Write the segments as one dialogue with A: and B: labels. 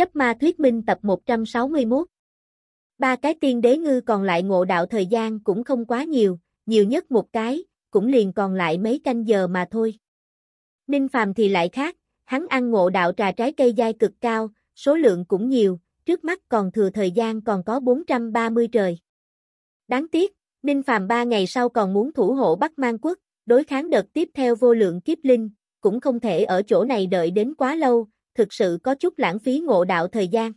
A: Chấp ma thuyết minh tập 161 Ba cái tiên đế ngư còn lại ngộ đạo thời gian cũng không quá nhiều, nhiều nhất một cái, cũng liền còn lại mấy canh giờ mà thôi. Ninh Phàm thì lại khác, hắn ăn ngộ đạo trà trái cây dai cực cao, số lượng cũng nhiều, trước mắt còn thừa thời gian còn có 430 trời. Đáng tiếc, Ninh Phàm ba ngày sau còn muốn thủ hộ Bắc Mang Quốc, đối kháng đợt tiếp theo vô lượng kiếp linh, cũng không thể ở chỗ này đợi đến quá lâu, thực sự có chút lãng phí ngộ đạo thời gian.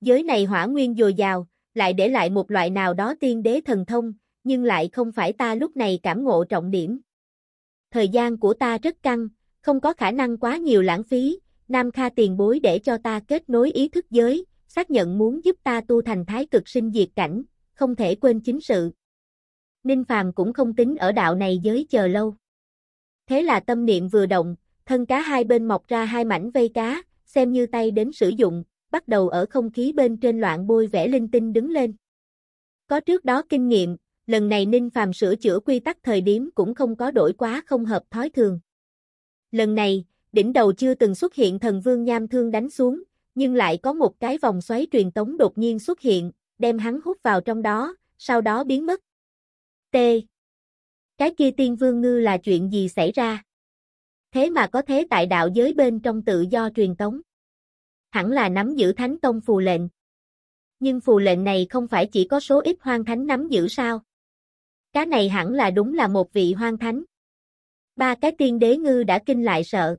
A: Giới này hỏa nguyên dồi dào, lại để lại một loại nào đó tiên đế thần thông, nhưng lại không phải ta lúc này cảm ngộ trọng điểm. Thời gian của ta rất căng, không có khả năng quá nhiều lãng phí, Nam Kha tiền bối để cho ta kết nối ý thức giới, xác nhận muốn giúp ta tu thành thái cực sinh diệt cảnh, không thể quên chính sự. Ninh Phàm cũng không tính ở đạo này giới chờ lâu. Thế là tâm niệm vừa động, thân cá hai bên mọc ra hai mảnh vây cá, xem như tay đến sử dụng, bắt đầu ở không khí bên trên loạn bôi vẽ linh tinh đứng lên. Có trước đó kinh nghiệm, lần này Ninh Phàm sửa chữa quy tắc thời điểm cũng không có đổi quá không hợp thói thường. Lần này, đỉnh đầu chưa từng xuất hiện thần vương nham thương đánh xuống, nhưng lại có một cái vòng xoáy truyền tống đột nhiên xuất hiện, đem hắn hút vào trong đó, sau đó biến mất. T. Cái kia tiên vương ngư là chuyện gì xảy ra? thế mà có thế tại đạo giới bên trong tự do truyền tống. Hẳn là nắm giữ thánh tông phù lệnh. Nhưng phù lệnh này không phải chỉ có số ít hoang thánh nắm giữ sao? Cá này hẳn là đúng là một vị hoang thánh. Ba cái tiên đế ngư đã kinh lại sợ.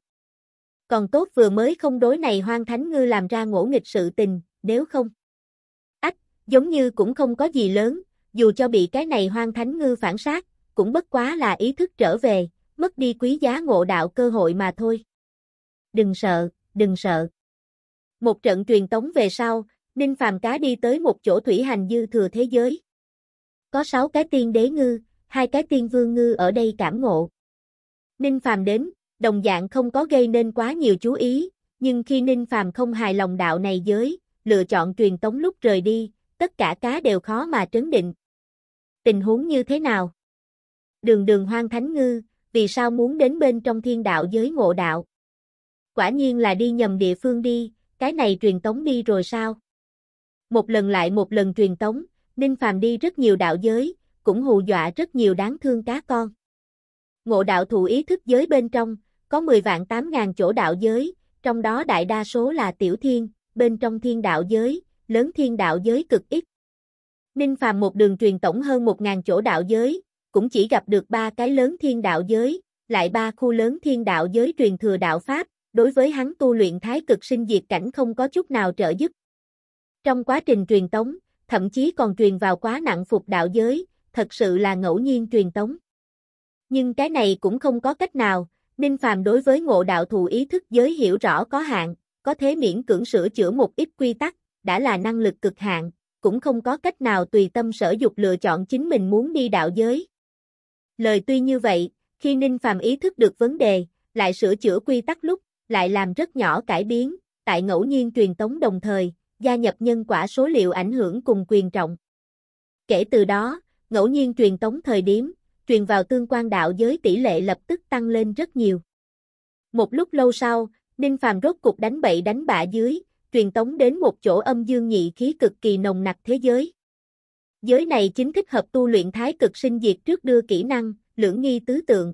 A: Còn tốt vừa mới không đối này hoang thánh ngư làm ra ngỗ nghịch sự tình, nếu không. Ách, giống như cũng không có gì lớn, dù cho bị cái này hoang thánh ngư phản sát, cũng bất quá là ý thức trở về, mất đi quý giá ngộ đạo cơ hội mà thôi. Đừng sợ, đừng sợ. Một trận truyền tống về sau, Ninh Phàm Cá đi tới một chỗ thủy hành dư thừa thế giới. Có sáu cái tiên đế ngư, hai cái tiên vương ngư ở đây cảm ngộ. Ninh Phàm đến, đồng dạng không có gây nên quá nhiều chú ý, nhưng khi Ninh Phàm không hài lòng đạo này giới, lựa chọn truyền tống lúc rời đi, tất cả cá đều khó mà trấn định. Tình huống như thế nào? Đường đường hoang thánh ngư, vì sao muốn đến bên trong thiên đạo giới ngộ đạo. Quả nhiên là đi nhầm địa phương đi, cái này truyền tống đi rồi sao? Một lần lại một lần truyền tống, Ninh Phàm đi rất nhiều đạo giới, cũng hù dọa rất nhiều đáng thương cá con. Ngộ đạo thụ ý thức giới bên trong, có 10 vạn 8 ngàn chỗ đạo giới, trong đó đại đa số là tiểu thiên, bên trong thiên đạo giới, lớn thiên đạo giới cực ít. Ninh Phàm một đường truyền tổng hơn 1 ngàn chỗ đạo giới, cũng chỉ gặp được ba cái lớn thiên đạo giới, lại ba khu lớn thiên đạo giới truyền thừa đạo Pháp, đối với hắn tu luyện thái cực sinh diệt cảnh không có chút nào trợ giúp. Trong quá trình truyền tống, thậm chí còn truyền vào quá nặng phục đạo giới, thật sự là ngẫu nhiên truyền tống. Nhưng cái này cũng không có cách nào, Ninh Phàm đối với ngộ đạo thù ý thức giới hiểu rõ có hạn, có thế miễn cưỡng sửa chữa một ít quy tắc, đã là năng lực cực hạn, cũng không có cách nào tùy tâm sở dục lựa chọn chính mình muốn đi đạo giới. Lời tuy như vậy, khi Ninh Phàm ý thức được vấn đề, lại sửa chữa quy tắc lúc, lại làm rất nhỏ cải biến, tại ngẫu nhiên truyền tống đồng thời, gia nhập nhân quả số liệu ảnh hưởng cùng quyền trọng. Kể từ đó, ngẫu nhiên truyền tống thời điểm, truyền vào tương quan đạo giới tỷ lệ lập tức tăng lên rất nhiều. Một lúc lâu sau, Ninh Phàm rốt cục đánh bậy đánh bạ dưới, truyền tống đến một chỗ âm dương nhị khí cực kỳ nồng nặc thế giới. Giới này chính thích hợp tu luyện thái cực sinh diệt trước đưa kỹ năng, lưỡng nghi tứ tượng.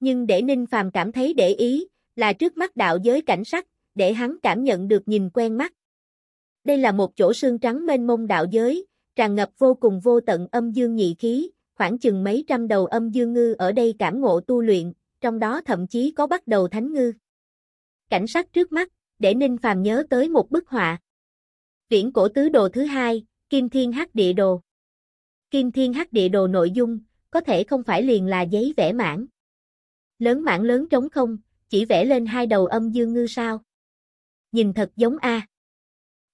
A: Nhưng để Ninh Phàm cảm thấy để ý, là trước mắt đạo giới cảnh sắc, để hắn cảm nhận được nhìn quen mắt. Đây là một chỗ sương trắng mênh mông đạo giới, tràn ngập vô cùng vô tận âm dương nhị khí, khoảng chừng mấy trăm đầu âm dương ngư ở đây cảm ngộ tu luyện, trong đó thậm chí có bắt đầu thánh ngư. Cảnh sắc trước mắt, để Ninh Phàm nhớ tới một bức họa. Viễn cổ tứ đồ thứ hai, Kim Thiên Hắc Địa Đồ Kim Thiên Hắc Địa Đồ nội dung, có thể không phải liền là giấy vẽ mảng. Lớn mảng lớn trống không, chỉ vẽ lên hai đầu âm dương ngư sao. Nhìn thật giống A.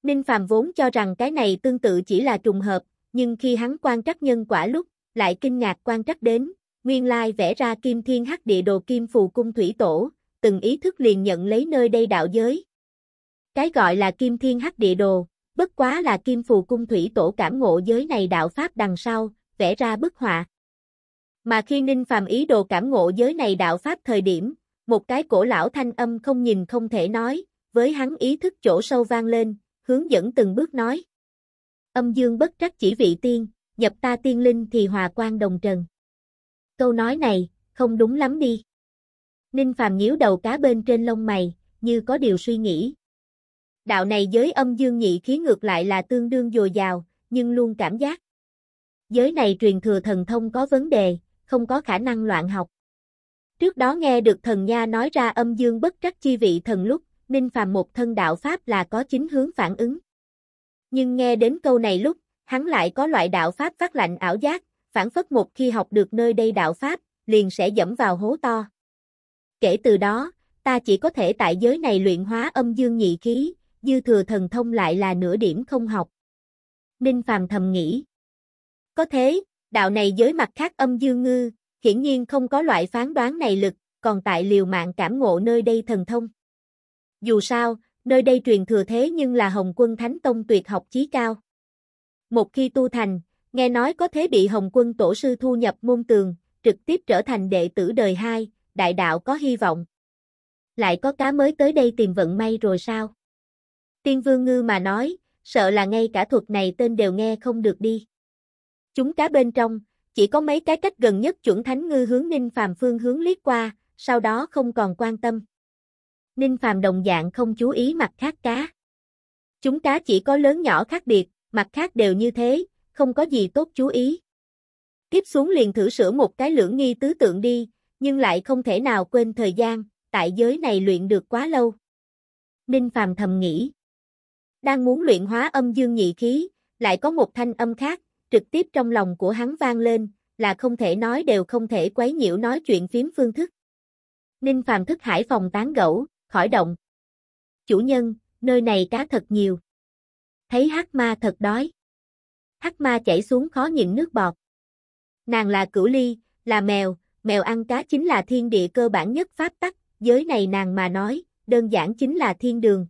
A: Ninh Phàm vốn cho rằng cái này tương tự chỉ là trùng hợp, nhưng khi hắn quan trắc nhân quả lúc, lại kinh ngạc quan trắc đến, nguyên lai vẽ ra Kim Thiên Hắc Địa Đồ Kim Phù Cung Thủy Tổ, từng ý thức liền nhận lấy nơi đây đạo giới. Cái gọi là Kim Thiên Hắc Địa Đồ, bất quá là kim phù cung thủy tổ cảm ngộ giới này đạo pháp đằng sau, vẽ ra bức họa. Mà khi Ninh Phàm ý đồ cảm ngộ giới này đạo pháp thời điểm, một cái cổ lão thanh âm không nhìn không thể nói, với hắn ý thức chỗ sâu vang lên, hướng dẫn từng bước nói. Âm dương bất trắc chỉ vị tiên, nhập ta tiên linh thì hòa quan đồng trần. Câu nói này, không đúng lắm đi. Ninh Phàm nhíu đầu cá bên trên lông mày, như có điều suy nghĩ, Đạo này giới âm dương nhị khí ngược lại là tương đương dồi dào, nhưng luôn cảm giác. Giới này truyền thừa thần thông có vấn đề, không có khả năng loạn học. Trước đó nghe được thần nha nói ra âm dương bất trắc chi vị thần lúc, Ninh Phàm một thân đạo Pháp là có chính hướng phản ứng. Nhưng nghe đến câu này lúc, hắn lại có loại đạo Pháp phát lạnh ảo giác, phản phất một khi học được nơi đây đạo Pháp, liền sẽ dẫm vào hố to. Kể từ đó, ta chỉ có thể tại giới này luyện hóa âm dương nhị khí, dư thừa thần thông lại là nửa điểm không học. Ninh Phàm thầm nghĩ. Có thế, đạo này giới mặt khác âm dương ngư, hiển nhiên không có loại phán đoán này lực, còn tại liều mạng cảm ngộ nơi đây thần thông. Dù sao, nơi đây truyền thừa thế nhưng là Hồng Quân Thánh Tông tuyệt học chí cao. Một khi tu thành, nghe nói có thế bị Hồng Quân Tổ sư thu nhập môn tường, trực tiếp trở thành đệ tử đời hai, đại đạo có hy vọng. Lại có cá mới tới đây tìm vận may rồi sao? Tiên Vương Ngư mà nói, sợ là ngay cả thuật này tên đều nghe không được đi. Chúng cá bên trong, chỉ có mấy cái cách gần nhất chuẩn thánh ngư hướng Ninh Phàm phương hướng liếc qua, sau đó không còn quan tâm. Ninh Phàm đồng dạng không chú ý mặt khác cá. Chúng cá chỉ có lớn nhỏ khác biệt, mặt khác đều như thế, không có gì tốt chú ý. Tiếp xuống liền thử sửa một cái lưỡng nghi tứ tượng đi, nhưng lại không thể nào quên thời gian, tại giới này luyện được quá lâu. Ninh Phàm thầm nghĩ. Đang muốn luyện hóa âm dương nhị khí, lại có một thanh âm khác, trực tiếp trong lòng của hắn vang lên, là không thể nói đều không thể quấy nhiễu nói chuyện phiếm phương thức. Ninh Phàm thức hải phòng tán gẫu, khỏi động. Chủ nhân, nơi này cá thật nhiều. Thấy hắc ma thật đói. Hắc ma chảy xuống khó nhịn nước bọt. Nàng là cửu ly, là mèo, mèo ăn cá chính là thiên địa cơ bản nhất pháp tắc, giới này nàng mà nói, đơn giản chính là thiên đường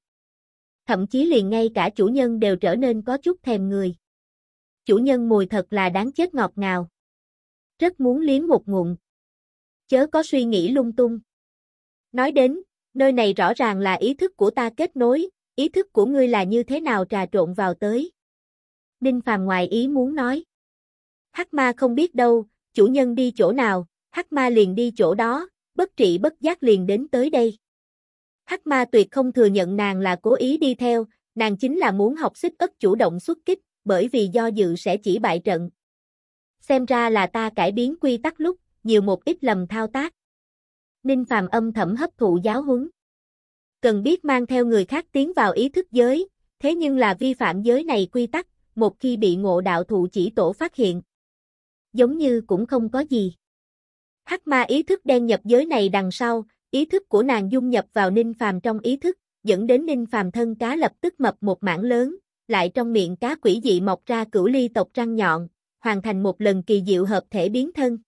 A: thậm chí liền ngay cả chủ nhân đều trở nên có chút thèm người. Chủ nhân mùi thật là đáng chết ngọt ngào. Rất muốn liếm một ngụm. Chớ có suy nghĩ lung tung. Nói đến, nơi này rõ ràng là ý thức của ta kết nối, ý thức của ngươi là như thế nào trà trộn vào tới. Ninh Phàm ngoài ý muốn nói. Hắc ma không biết đâu, chủ nhân đi chỗ nào, Hắc ma liền đi chỗ đó, bất trị bất giác liền đến tới đây. Hắc ma tuyệt không thừa nhận nàng là cố ý đi theo, nàng chính là muốn học xích ức chủ động xuất kích, bởi vì do dự sẽ chỉ bại trận. Xem ra là ta cải biến quy tắc lúc, nhiều một ít lầm thao tác. Ninh Phàm âm thầm hấp thụ giáo huấn. Cần biết mang theo người khác tiến vào ý thức giới, thế nhưng là vi phạm giới này quy tắc, một khi bị ngộ đạo thụ chỉ tổ phát hiện. Giống như cũng không có gì. Hắc ma ý thức đen nhập giới này đằng sau, Ý thức của nàng dung nhập vào Ninh Phàm trong ý thức, dẫn đến Ninh Phàm thân cá lập tức mập một mảng lớn, lại trong miệng cá quỷ dị mọc ra cửu ly tộc răng nhọn, hoàn thành một lần kỳ diệu hợp thể biến thân.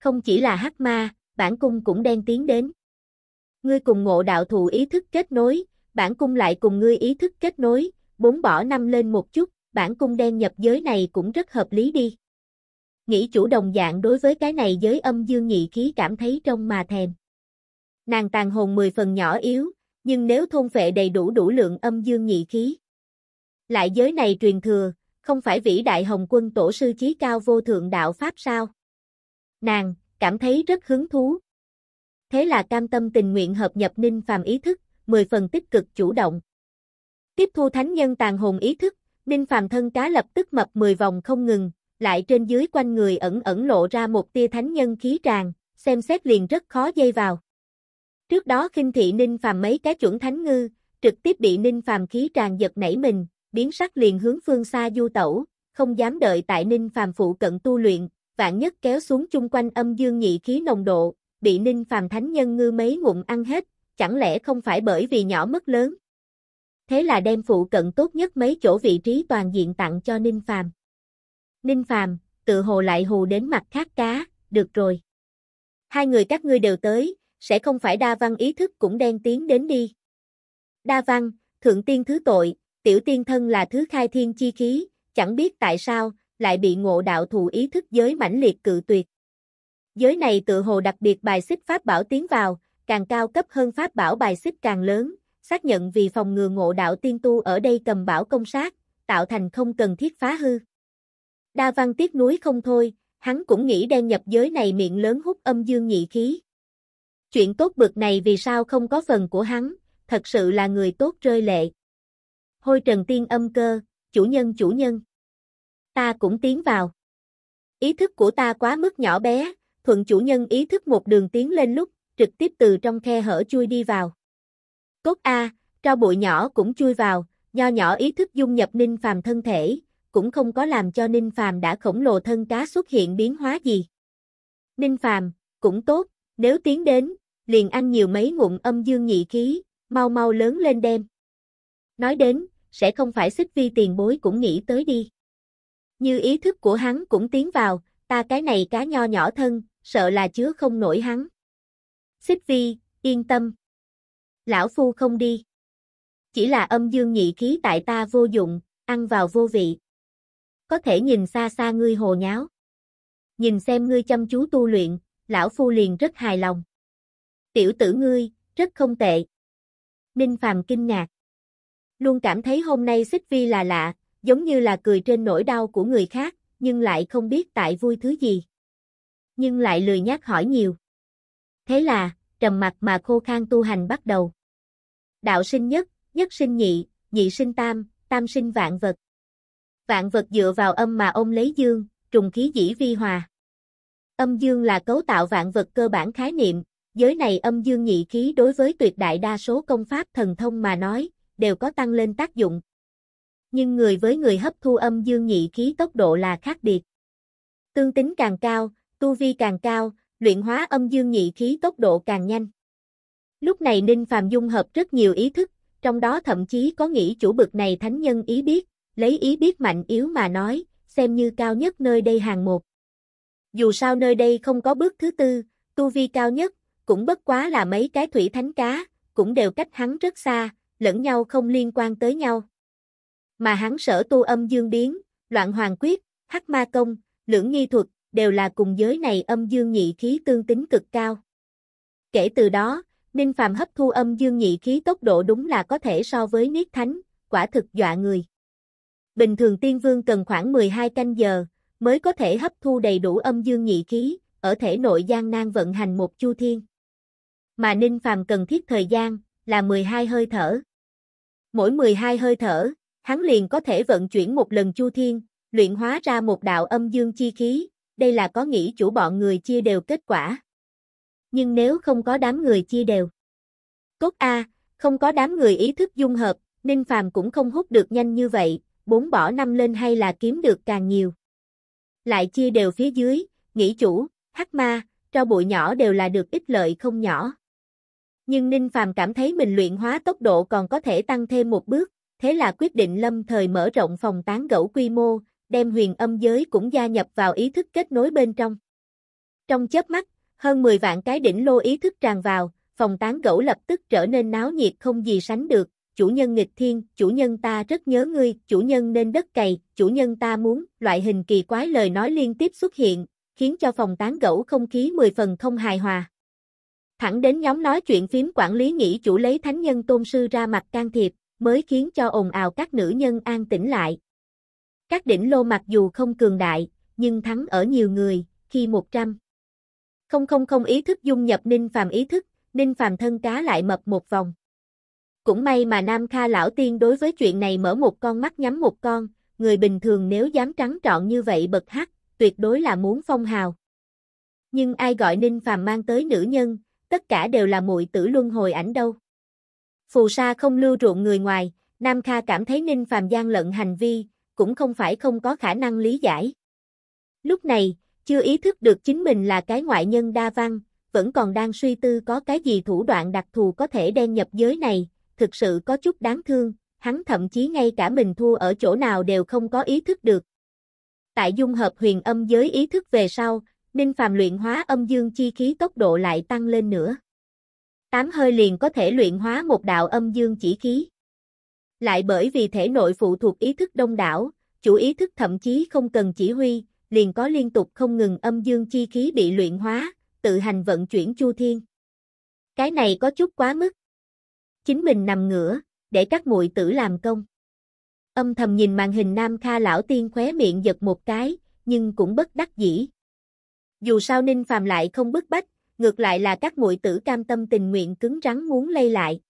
A: Không chỉ là hắc ma, bản cung cũng đang tiến đến. Ngươi cùng ngộ đạo thù ý thức kết nối, bản cung lại cùng ngươi ý thức kết nối, bốn bỏ năm lên một chút, bản cung đen nhập giới này cũng rất hợp lý đi. Nghĩ chủ đồng dạng đối với cái này giới âm dương nhị khí cảm thấy trong mà thèm. Nàng tàn hồn 10 phần nhỏ yếu, nhưng nếu thôn phệ đầy đủ đủ lượng âm dương nhị khí. Lại giới này truyền thừa, không phải vĩ đại hồng quân tổ sư trí cao vô thượng đạo Pháp sao? Nàng, cảm thấy rất hứng thú. Thế là cam tâm tình nguyện hợp nhập ninh phàm ý thức, 10 phần tích cực chủ động. Tiếp thu thánh nhân tàn hồn ý thức, ninh phàm thân cá lập tức mập 10 vòng không ngừng, lại trên dưới quanh người ẩn ẩn lộ ra một tia thánh nhân khí tràn, xem xét liền rất khó dây vào. Trước đó khinh thị Ninh Phàm mấy cái chuẩn thánh ngư, trực tiếp bị Ninh Phàm khí tràn giật nảy mình, biến sắc liền hướng phương xa du tẩu, không dám đợi tại Ninh Phàm phụ cận tu luyện, vạn nhất kéo xuống chung quanh âm dương nhị khí nồng độ, bị Ninh Phàm thánh nhân ngư mấy ngụm ăn hết, chẳng lẽ không phải bởi vì nhỏ mất lớn. Thế là đem phụ cận tốt nhất mấy chỗ vị trí toàn diện tặng cho Ninh Phàm. Ninh Phàm, tự hồ lại hù đến mặt khác cá, được rồi. Hai người các ngươi đều tới, sẽ không phải đa văn ý thức cũng đen tiến đến đi. Đa văn, thượng tiên thứ tội, tiểu tiên thân là thứ khai thiên chi khí, chẳng biết tại sao, lại bị ngộ đạo thù ý thức giới mãnh liệt cự tuyệt. Giới này tự hồ đặc biệt bài xích pháp bảo tiến vào, càng cao cấp hơn pháp bảo bài xích càng lớn, xác nhận vì phòng ngừa ngộ đạo tiên tu ở đây cầm bảo công sát, tạo thành không cần thiết phá hư. Đa văn tiếc núi không thôi, hắn cũng nghĩ đen nhập giới này miệng lớn hút âm dương nhị khí. Chuyện tốt bực này vì sao không có phần của hắn, thật sự là người tốt rơi lệ. Hôi trần tiên âm cơ, chủ nhân chủ nhân. Ta cũng tiến vào. Ý thức của ta quá mức nhỏ bé, thuận chủ nhân ý thức một đường tiến lên lúc, trực tiếp từ trong khe hở chui đi vào. Cốt A, cho bụi nhỏ cũng chui vào, nho nhỏ ý thức dung nhập ninh phàm thân thể, cũng không có làm cho ninh phàm đã khổng lồ thân cá xuất hiện biến hóa gì. Ninh phàm, cũng tốt, nếu tiến đến, liền ăn nhiều mấy ngụm âm dương nhị khí, mau mau lớn lên đem. Nói đến, sẽ không phải xích vi tiền bối cũng nghĩ tới đi. Như ý thức của hắn cũng tiến vào, ta cái này cá nho nhỏ thân, sợ là chứa không nổi hắn. Xích vi, yên tâm. Lão phu không đi. Chỉ là âm dương nhị khí tại ta vô dụng, ăn vào vô vị. Có thể nhìn xa xa ngươi hồ nháo. Nhìn xem ngươi chăm chú tu luyện, lão phu liền rất hài lòng. Tiểu tử ngươi, rất không tệ. Ninh Phàm kinh ngạc. Luôn cảm thấy hôm nay Xích Vi là lạ, giống như là cười trên nỗi đau của người khác, nhưng lại không biết tại vui thứ gì. Nhưng lại lười nhác hỏi nhiều. Thế là, trầm mặt mà khô khan tu hành bắt đầu. Đạo sinh nhất, nhất sinh nhị, nhị sinh tam, tam sinh vạn vật. Vạn vật dựa vào âm mà ông lấy dương, trùng khí dĩ vi hòa. Âm dương là cấu tạo vạn vật cơ bản khái niệm, giới này âm dương nhị khí đối với tuyệt đại đa số công pháp thần thông mà nói, đều có tăng lên tác dụng. Nhưng người với người hấp thu âm dương nhị khí tốc độ là khác biệt. Tương tính càng cao, tu vi càng cao, luyện hóa âm dương nhị khí tốc độ càng nhanh. Lúc này Ninh Phàm dung hợp rất nhiều ý thức, trong đó thậm chí có nghĩ chủ bực này thánh nhân ý biết, lấy ý biết mạnh yếu mà nói, xem như cao nhất nơi đây hàng một dù sao nơi đây không có bước thứ tư, tu vi cao nhất, cũng bất quá là mấy cái thủy thánh cá, cũng đều cách hắn rất xa, lẫn nhau không liên quan tới nhau. Mà hắn sở tu âm dương biến, loạn hoàng quyết, hắc ma công, lưỡng nghi thuật, đều là cùng giới này âm dương nhị khí tương tính cực cao. Kể từ đó, Ninh Phàm hấp thu âm dương nhị khí tốc độ đúng là có thể so với Niết Thánh, quả thực dọa người. Bình thường tiên vương cần khoảng 12 canh giờ, mới có thể hấp thu đầy đủ âm dương nhị khí, ở thể nội gian nan vận hành một chu thiên. Mà Ninh Phàm cần thiết thời gian là 12 hơi thở. Mỗi 12 hơi thở, hắn liền có thể vận chuyển một lần chu thiên, luyện hóa ra một đạo âm dương chi khí, đây là có nghĩ chủ bọn người chia đều kết quả. Nhưng nếu không có đám người chia đều. cốt a, không có đám người ý thức dung hợp, Ninh Phàm cũng không hút được nhanh như vậy, bốn bỏ năm lên hay là kiếm được càng nhiều lại chia đều phía dưới, nghĩ chủ, hắc ma, cho bụi nhỏ đều là được ích lợi không nhỏ. Nhưng Ninh Phàm cảm thấy mình luyện hóa tốc độ còn có thể tăng thêm một bước, thế là quyết định lâm thời mở rộng phòng tán gẫu quy mô, đem huyền âm giới cũng gia nhập vào ý thức kết nối bên trong. Trong chớp mắt, hơn 10 vạn cái đỉnh lô ý thức tràn vào, phòng tán gẫu lập tức trở nên náo nhiệt không gì sánh được, chủ nhân nghịch thiên, chủ nhân ta rất nhớ ngươi, chủ nhân nên đất cày, chủ nhân ta muốn, loại hình kỳ quái lời nói liên tiếp xuất hiện, khiến cho phòng tán gẫu không khí mười phần không hài hòa. Thẳng đến nhóm nói chuyện phím quản lý nghĩ chủ lấy thánh nhân tôn sư ra mặt can thiệp, mới khiến cho ồn ào các nữ nhân an tĩnh lại. Các đỉnh lô mặc dù không cường đại, nhưng thắng ở nhiều người, khi 100. Không không không ý thức dung nhập Ninh Phàm ý thức, Ninh Phàm thân cá lại mập một vòng. Cũng may mà Nam Kha lão tiên đối với chuyện này mở một con mắt nhắm một con, người bình thường nếu dám trắng trọn như vậy bật hắc, tuyệt đối là muốn phong hào. Nhưng ai gọi Ninh Phàm mang tới nữ nhân, tất cả đều là muội tử luân hồi ảnh đâu. Phù sa không lưu ruộng người ngoài, Nam Kha cảm thấy Ninh Phàm gian lận hành vi, cũng không phải không có khả năng lý giải. Lúc này, chưa ý thức được chính mình là cái ngoại nhân đa văn, vẫn còn đang suy tư có cái gì thủ đoạn đặc thù có thể đem nhập giới này, thực sự có chút đáng thương, hắn thậm chí ngay cả mình thua ở chỗ nào đều không có ý thức được. Tại dung hợp huyền âm giới ý thức về sau, Ninh Phàm luyện hóa âm dương chi khí tốc độ lại tăng lên nữa. Tám hơi liền có thể luyện hóa một đạo âm dương chỉ khí. Lại bởi vì thể nội phụ thuộc ý thức đông đảo, chủ ý thức thậm chí không cần chỉ huy, liền có liên tục không ngừng âm dương chi khí bị luyện hóa, tự hành vận chuyển chu thiên. Cái này có chút quá mức, chính mình nằm ngửa, để các muội tử làm công. Âm thầm nhìn màn hình Nam Kha lão tiên khóe miệng giật một cái, nhưng cũng bất đắc dĩ. Dù sao Ninh Phàm lại không bức bách, ngược lại là các muội tử cam tâm tình nguyện cứng rắn muốn lây lại.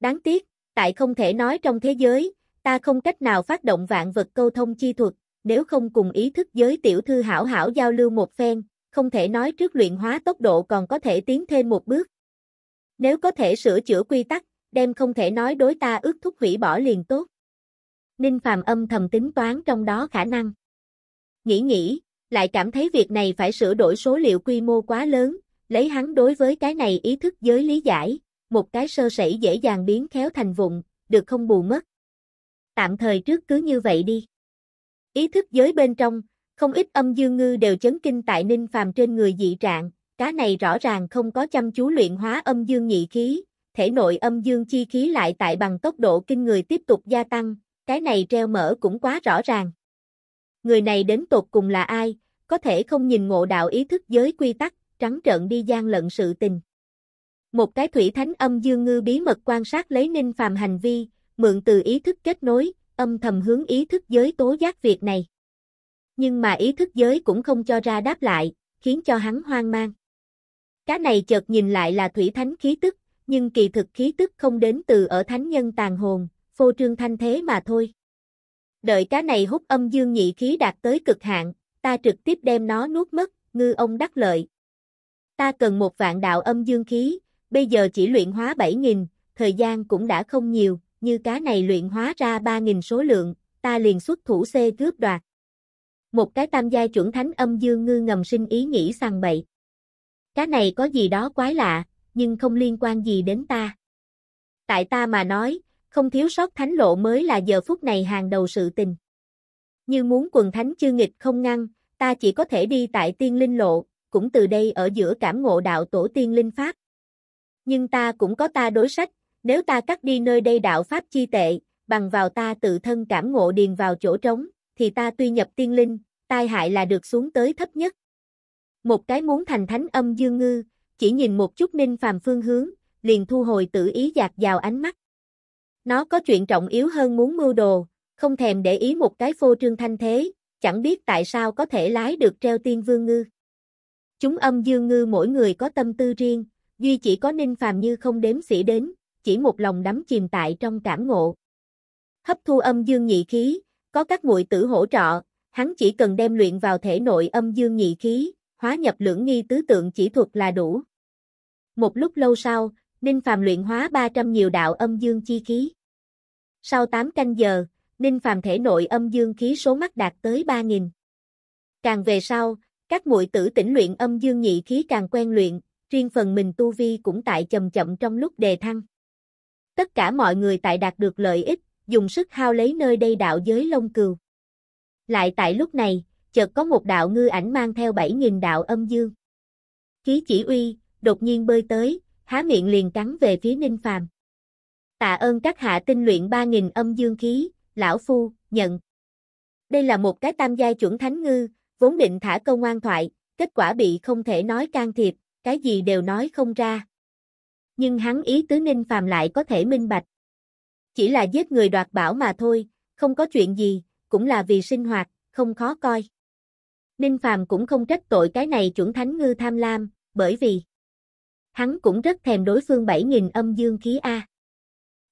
A: Đáng tiếc, tại không thể nói trong thế giới, ta không cách nào phát động vạn vật câu thông chi thuật, nếu không cùng ý thức giới tiểu thư hảo hảo giao lưu một phen, không thể nói trước luyện hóa tốc độ còn có thể tiến thêm một bước. Nếu có thể sửa chữa quy tắc, đem không thể nói đối ta ước thúc hủy bỏ liền tốt. Ninh Phàm âm thầm tính toán trong đó khả năng. Nghĩ nghĩ, lại cảm thấy việc này phải sửa đổi số liệu quy mô quá lớn, lấy hắn đối với cái này ý thức giới lý giải, một cái sơ sẩy dễ dàng biến khéo thành vụng, được không bù mất. Tạm thời trước cứ như vậy đi. Ý thức giới bên trong, không ít âm dương ngư đều chấn kinh tại Ninh Phàm trên người dị trạng, cá này rõ ràng không có chăm chú luyện hóa âm dương nhị khí, thể nội âm dương chi khí lại tại bằng tốc độ kinh người tiếp tục gia tăng, cái này treo mở cũng quá rõ ràng. Người này đến tột cùng là ai, có thể không nhìn ngộ đạo ý thức giới quy tắc, trắng trợn đi gian lận sự tình. Một cái thủy thánh âm dương ngư bí mật quan sát lấy ninh phàm hành vi, mượn từ ý thức kết nối, âm thầm hướng ý thức giới tố giác việc này. Nhưng mà ý thức giới cũng không cho ra đáp lại, khiến cho hắn hoang mang. Cá này chợt nhìn lại là thủy thánh khí tức, nhưng kỳ thực khí tức không đến từ ở thánh nhân tàn hồn, phô trương thanh thế mà thôi. Đợi cá này hút âm dương nhị khí đạt tới cực hạn, ta trực tiếp đem nó nuốt mất, ngư ông đắc lợi. Ta cần một vạn đạo âm dương khí, bây giờ chỉ luyện hóa 7.000, thời gian cũng đã không nhiều, như cá này luyện hóa ra 3.000 số lượng, ta liền xuất thủ xê cướp đoạt. Một cái tam giai chuẩn thánh âm dương ngư ngầm sinh ý nghĩ sằng bậy. Cá này có gì đó quái lạ, nhưng không liên quan gì đến ta. Tại ta mà nói, không thiếu sót thánh lộ mới là giờ phút này hàng đầu sự tình. Như muốn quần thánh chư nghịch không ngăn, ta chỉ có thể đi tại tiên linh lộ, cũng từ đây ở giữa cảm ngộ đạo tổ tiên linh pháp. Nhưng ta cũng có ta đối sách, nếu ta cắt đi nơi đây đạo pháp chi tệ, bằng vào ta tự thân cảm ngộ điền vào chỗ trống, thì ta tuy nhập tiên linh, tai hại là được xuống tới thấp nhất. Một cái muốn thành thánh âm dương ngư, chỉ nhìn một chút ninh phàm phương hướng, liền thu hồi tự ý dạt vào ánh mắt. Nó có chuyện trọng yếu hơn muốn mưu đồ, không thèm để ý một cái phô trương thanh thế, chẳng biết tại sao có thể lái được treo tiên vương ngư. Chúng âm dương ngư mỗi người có tâm tư riêng, duy chỉ có ninh phàm như không đếm xỉa đến, chỉ một lòng đắm chìm tại trong cảm ngộ. Hấp thu âm dương nhị khí, có các muội tử hỗ trợ, hắn chỉ cần đem luyện vào thể nội âm dương nhị khí, hóa nhập lưỡng nghi tứ tượng chỉ thuật là đủ. Một lúc lâu sau, Ninh Phàm luyện hóa 300 nhiều đạo âm dương chi khí. Sau 8 canh giờ, Ninh Phàm thể nội âm dương khí số mắt đạt tới 3000. Càng về sau, các muội tử tỉnh luyện âm dương nhị khí càng quen luyện, riêng phần mình tu vi cũng tại chậm chậm trong lúc đề thăng. Tất cả mọi người tại đạt được lợi ích, dùng sức hao lấy nơi đây đạo giới lông cừu. Lại tại lúc này, chợt có một đạo ngư ảnh mang theo bảy nghìn đạo âm dương. Khí chỉ uy, đột nhiên bơi tới, há miệng liền cắn về phía Ninh Phàm. Tạ ơn các hạ tinh luyện ba nghìn âm dương khí, lão phu, nhận. Đây là một cái tam giai chuẩn thánh ngư, vốn định thả câu ngoan thoại, kết quả bị không thể nói can thiệp, cái gì đều nói không ra. Nhưng hắn ý tứ Ninh Phàm lại có thể minh bạch. Chỉ là giết người đoạt bảo mà thôi, không có chuyện gì, cũng là vì sinh hoạt, không khó coi. Ninh Phàm cũng không trách tội cái này chuẩn thánh ngư tham lam, bởi vì hắn cũng rất thèm đối phương 7.000 âm dương khí A.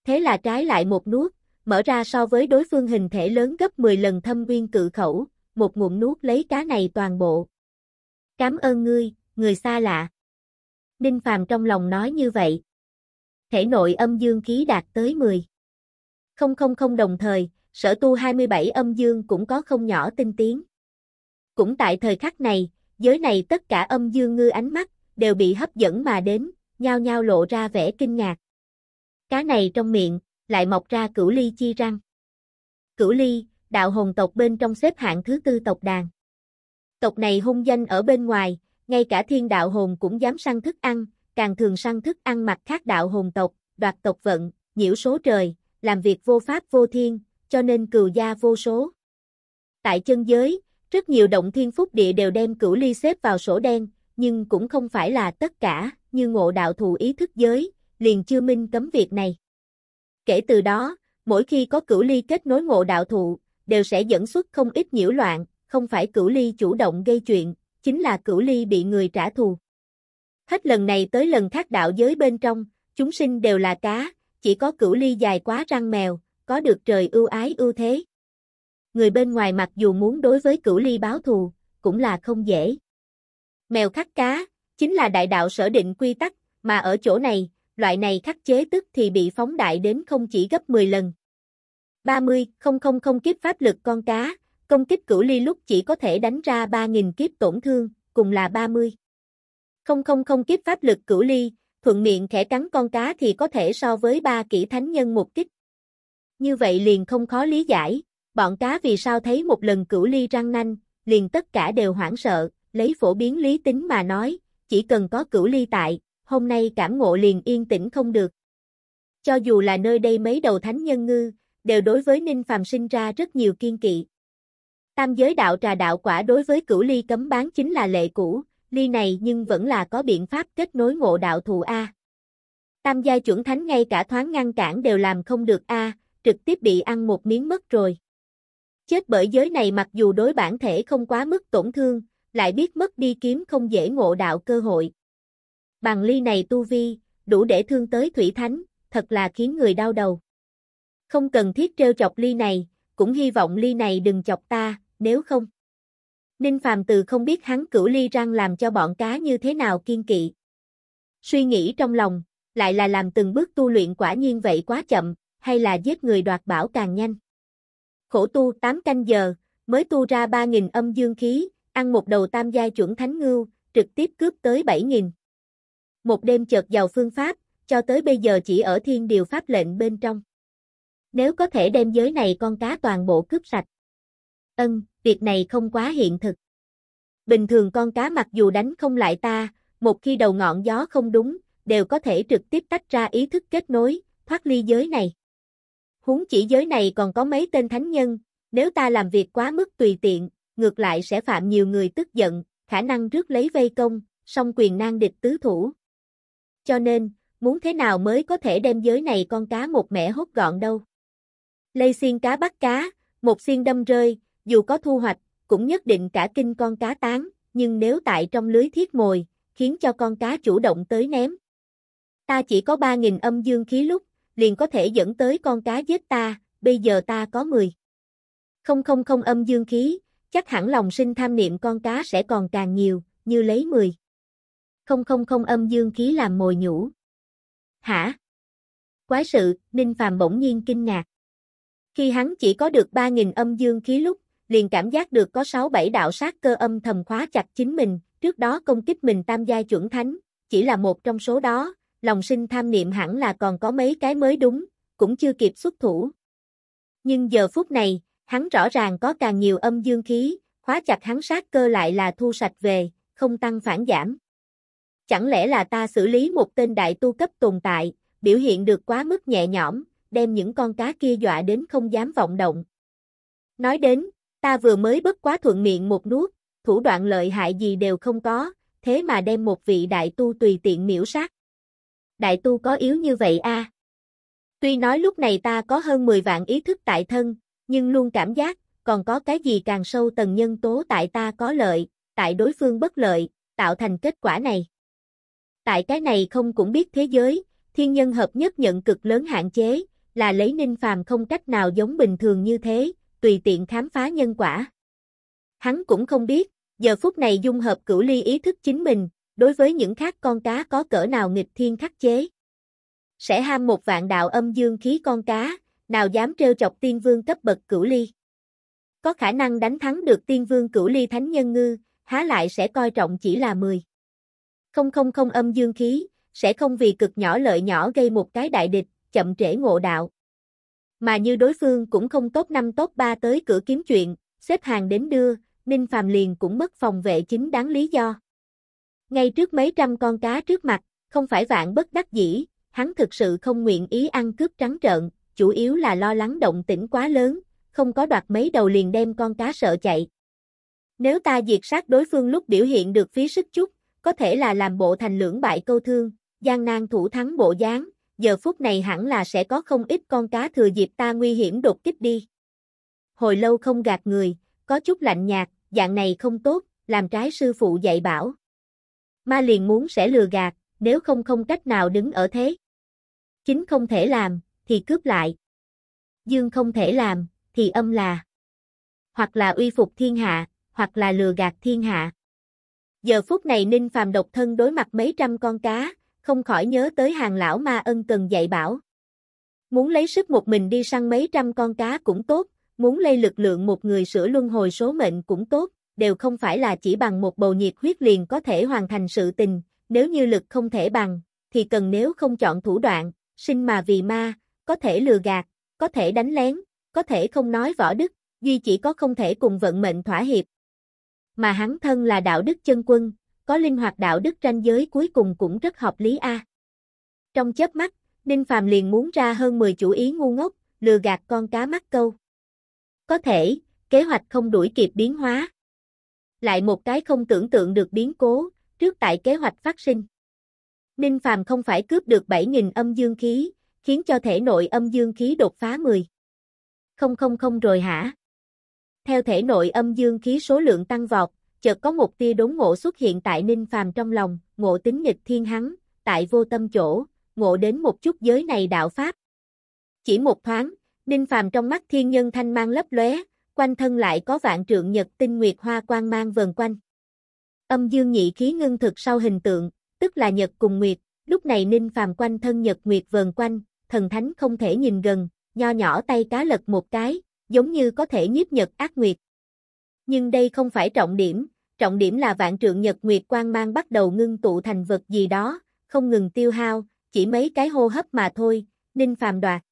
A: Thế là trái lại một nuốt, mở ra so với đối phương hình thể lớn gấp 10 lần thâm nguyên cự khẩu, một ngụm nuốt lấy cá này toàn bộ. Cám ơn ngươi, người xa lạ. Ninh Phàm trong lòng nói như vậy. Thể nội âm dương khí đạt tới 10. Không không không đồng thời, sở tu 27 âm dương cũng có không nhỏ tinh tiến. Cũng tại thời khắc này, giới này tất cả âm dương ngư ánh mắt, đều bị hấp dẫn mà đến, nhao nhao lộ ra vẻ kinh ngạc. Cá này trong miệng, lại mọc ra cửu ly chi răng. Cửu ly, đạo hồn tộc bên trong xếp hạng thứ tư tộc đàn. Tộc này hung danh ở bên ngoài, ngay cả thiên đạo hồn cũng dám săn thức ăn, càng thường săn thức ăn mặt khác đạo hồn tộc, đoạt tộc vận, nhiễu số trời, làm việc vô pháp vô thiên, cho nên cừu gia vô số. Tại chân giới, rất nhiều động thiên phúc địa đều đem cửu ly xếp vào sổ đen, nhưng cũng không phải là tất cả, như ngộ đạo thù ý thức giới, liền chưa minh cấm việc này. Kể từ đó, mỗi khi có cửu ly kết nối ngộ đạo thụ, đều sẽ dẫn xuất không ít nhiễu loạn, không phải cửu ly chủ động gây chuyện, chính là cửu ly bị người trả thù. Hết lần này tới lần khác đạo giới bên trong, chúng sinh đều là cá, chỉ có cửu ly dài quá răng mèo, có được trời ưu ái ưu thế người bên ngoài mặc dù muốn đối với cửu ly báo thù, cũng là không dễ. Mèo khắc cá, chính là đại đạo sở định quy tắc, mà ở chỗ này, loại này khắc chế tức thì bị phóng đại đến không chỉ gấp 10 lần. 30.000 kiếp pháp lực con cá, công kích cửu ly lúc chỉ có thể đánh ra 3.000 kiếp tổn thương, cùng là 30.000 kiếp pháp lực cửu ly, thuận miệng khẽ cắn con cá thì có thể so với ba kỹ thánh nhân một kích. Như vậy liền không khó lý giải, Bọn cá vì sao thấy một lần cửu ly răng nanh, liền tất cả đều hoảng sợ, lấy phổ biến lý tính mà nói, chỉ cần có cửu ly tại, hôm nay cảm ngộ liền yên tĩnh không được. Cho dù là nơi đây mấy đầu thánh nhân ngư, đều đối với Ninh Phàm sinh ra rất nhiều kiên kỵ. Tam giới đạo trà đạo quả đối với cửu ly cấm bán chính là lệ cũ, ly này nhưng vẫn là có biện pháp kết nối ngộ đạo thù A. Tam giai chuẩn thánh ngay cả thoáng ngăn cản đều làm không được A, trực tiếp bị ăn một miếng mất rồi. Chết bởi giới này mặc dù đối bản thể không quá mức tổn thương, lại biết mất đi kiếm không dễ ngộ đạo cơ hội. Bằng ly này tu vi, đủ để thương tới thủy thánh, thật là khiến người đau đầu. Không cần thiết trêu chọc ly này, cũng hy vọng ly này đừng chọc ta, nếu không. Ninh Phàm từ không biết hắn cửu ly răng làm cho bọn cá như thế nào kiên kỵ. Suy nghĩ trong lòng, lại là làm từng bước tu luyện quả nhiên vậy quá chậm, hay là giết người đoạt bảo càng nhanh khổ tu 8 canh giờ, mới tu ra 3.000 âm dương khí, ăn một đầu tam giai chuẩn thánh ngưu, trực tiếp cướp tới 7.000. Một đêm chợt giàu phương pháp, cho tới bây giờ chỉ ở thiên điều pháp lệnh bên trong. Nếu có thể đem giới này con cá toàn bộ cướp sạch. Ân, việc này không quá hiện thực. Bình thường con cá mặc dù đánh không lại ta, một khi đầu ngọn gió không đúng, đều có thể trực tiếp tách ra ý thức kết nối, thoát ly giới này. Huống chỉ giới này còn có mấy tên thánh nhân, nếu ta làm việc quá mức tùy tiện, ngược lại sẽ phạm nhiều người tức giận, khả năng rước lấy vây công, song quyền nan địch tứ thủ. Cho nên, muốn thế nào mới có thể đem giới này con cá một mẻ hốt gọn đâu. Lây xiên cá bắt cá, một xiên đâm rơi, dù có thu hoạch, cũng nhất định cả kinh con cá tán, nhưng nếu tại trong lưới thiết mồi, khiến cho con cá chủ động tới ném. Ta chỉ có 3.000 âm dương khí lúc, liền có thể dẫn tới con cá giết ta, bây giờ ta có 10. Không không không âm dương khí, chắc hẳn lòng sinh tham niệm con cá sẽ còn càng nhiều, như lấy 10. Không không không âm dương khí làm mồi nhũ. Hả? Quái sự, Ninh Phàm bỗng nhiên kinh ngạc. Khi hắn chỉ có được 3.000 âm dương khí lúc, liền cảm giác được có 6-7 đạo sát cơ âm thầm khóa chặt chính mình, trước đó công kích mình tam giai chuẩn thánh, chỉ là một trong số đó, lòng sinh tham niệm hẳn là còn có mấy cái mới đúng, cũng chưa kịp xuất thủ. Nhưng giờ phút này, hắn rõ ràng có càng nhiều âm dương khí, khóa chặt hắn sát cơ lại là thu sạch về, không tăng phản giảm. Chẳng lẽ là ta xử lý một tên đại tu cấp tồn tại, biểu hiện được quá mức nhẹ nhõm, đem những con cá kia dọa đến không dám vọng động. Nói đến, ta vừa mới bất quá thuận miệng một nuốt, thủ đoạn lợi hại gì đều không có, thế mà đem một vị đại tu tùy tiện miễu sát đại tu có yếu như vậy a. À? Tuy nói lúc này ta có hơn 10 vạn ý thức tại thân, nhưng luôn cảm giác, còn có cái gì càng sâu tầng nhân tố tại ta có lợi, tại đối phương bất lợi, tạo thành kết quả này. Tại cái này không cũng biết thế giới, thiên nhân hợp nhất nhận cực lớn hạn chế, là lấy ninh phàm không cách nào giống bình thường như thế, tùy tiện khám phá nhân quả. Hắn cũng không biết, giờ phút này dung hợp cửu ly ý thức chính mình, đối với những khác con cá có cỡ nào nghịch thiên khắc chế. Sẽ ham một vạn đạo âm dương khí con cá, nào dám trêu chọc tiên vương cấp bậc cửu ly. Có khả năng đánh thắng được tiên vương cửu ly thánh nhân ngư, há lại sẽ coi trọng chỉ là 10. Không không không âm dương khí, sẽ không vì cực nhỏ lợi nhỏ gây một cái đại địch, chậm trễ ngộ đạo. Mà như đối phương cũng không tốt năm tốt ba tới cửa kiếm chuyện, xếp hàng đến đưa, Ninh Phàm liền cũng mất phòng vệ chính đáng lý do ngay trước mấy trăm con cá trước mặt, không phải vạn bất đắc dĩ, hắn thực sự không nguyện ý ăn cướp trắng trợn, chủ yếu là lo lắng động tĩnh quá lớn, không có đoạt mấy đầu liền đem con cá sợ chạy. Nếu ta diệt sát đối phương lúc biểu hiện được phí sức chút, có thể là làm bộ thành lưỡng bại câu thương, gian nan thủ thắng bộ dáng, giờ phút này hẳn là sẽ có không ít con cá thừa dịp ta nguy hiểm đột kích đi. Hồi lâu không gạt người, có chút lạnh nhạt, dạng này không tốt, làm trái sư phụ dạy bảo. Ma liền muốn sẽ lừa gạt, nếu không không cách nào đứng ở thế. Chính không thể làm, thì cướp lại. Dương không thể làm, thì âm là. Hoặc là uy phục thiên hạ, hoặc là lừa gạt thiên hạ. Giờ phút này Ninh Phàm độc thân đối mặt mấy trăm con cá, không khỏi nhớ tới hàng lão ma ân cần dạy bảo. Muốn lấy sức một mình đi săn mấy trăm con cá cũng tốt, muốn lây lực lượng một người sửa luân hồi số mệnh cũng tốt, đều không phải là chỉ bằng một bầu nhiệt huyết liền có thể hoàn thành sự tình, nếu như lực không thể bằng, thì cần nếu không chọn thủ đoạn, sinh mà vì ma, có thể lừa gạt, có thể đánh lén, có thể không nói võ đức, duy chỉ có không thể cùng vận mệnh thỏa hiệp. Mà hắn thân là đạo đức chân quân, có linh hoạt đạo đức ranh giới cuối cùng cũng rất hợp lý a. Trong chớp mắt, Ninh Phàm liền muốn ra hơn 10 chủ ý ngu ngốc, lừa gạt con cá mắc câu. Có thể, kế hoạch không đuổi kịp biến hóa, lại một cái không tưởng tượng được biến cố, trước tại kế hoạch phát sinh. Ninh Phàm không phải cướp được 7.000 âm dương khí, khiến cho thể nội âm dương khí đột phá 10. Không không không rồi hả? Theo thể nội âm dương khí số lượng tăng vọt, chợt có một tia đốn ngộ xuất hiện tại Ninh Phàm trong lòng, ngộ tính nghịch thiên hắn, tại vô tâm chỗ, ngộ đến một chút giới này đạo pháp. Chỉ một thoáng, Ninh Phàm trong mắt thiên nhân thanh mang lấp lóe, quanh thân lại có vạn trượng nhật tinh nguyệt hoa quang mang vần quanh. Âm dương nhị khí ngưng thực sau hình tượng, tức là nhật cùng nguyệt, lúc này ninh phàm quanh thân nhật nguyệt vần quanh, thần thánh không thể nhìn gần, nho nhỏ tay cá lật một cái, giống như có thể nhiếp nhật ác nguyệt. Nhưng đây không phải trọng điểm, trọng điểm là vạn trượng nhật nguyệt quang mang bắt đầu ngưng tụ thành vật gì đó, không ngừng tiêu hao, chỉ mấy cái hô hấp mà thôi, Ninh Phàm đoạt.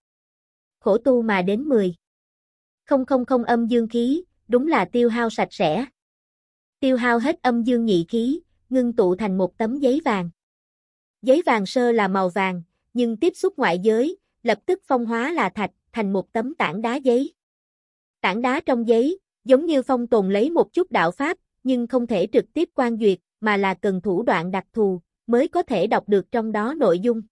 A: Khổ tu mà đến 10. Không không không âm dương khí, đúng là tiêu hao sạch sẽ. Tiêu hao hết âm dương nhị khí, ngưng tụ thành một tấm giấy vàng. Giấy vàng sơ là màu vàng, nhưng tiếp xúc ngoại giới, lập tức phong hóa là thạch, thành một tấm tảng đá giấy. Tảng đá trong giấy, giống như phong tồn lấy một chút đạo pháp, nhưng không thể trực tiếp quan duyệt, mà là cần thủ đoạn đặc thù, mới có thể đọc được trong đó nội dung.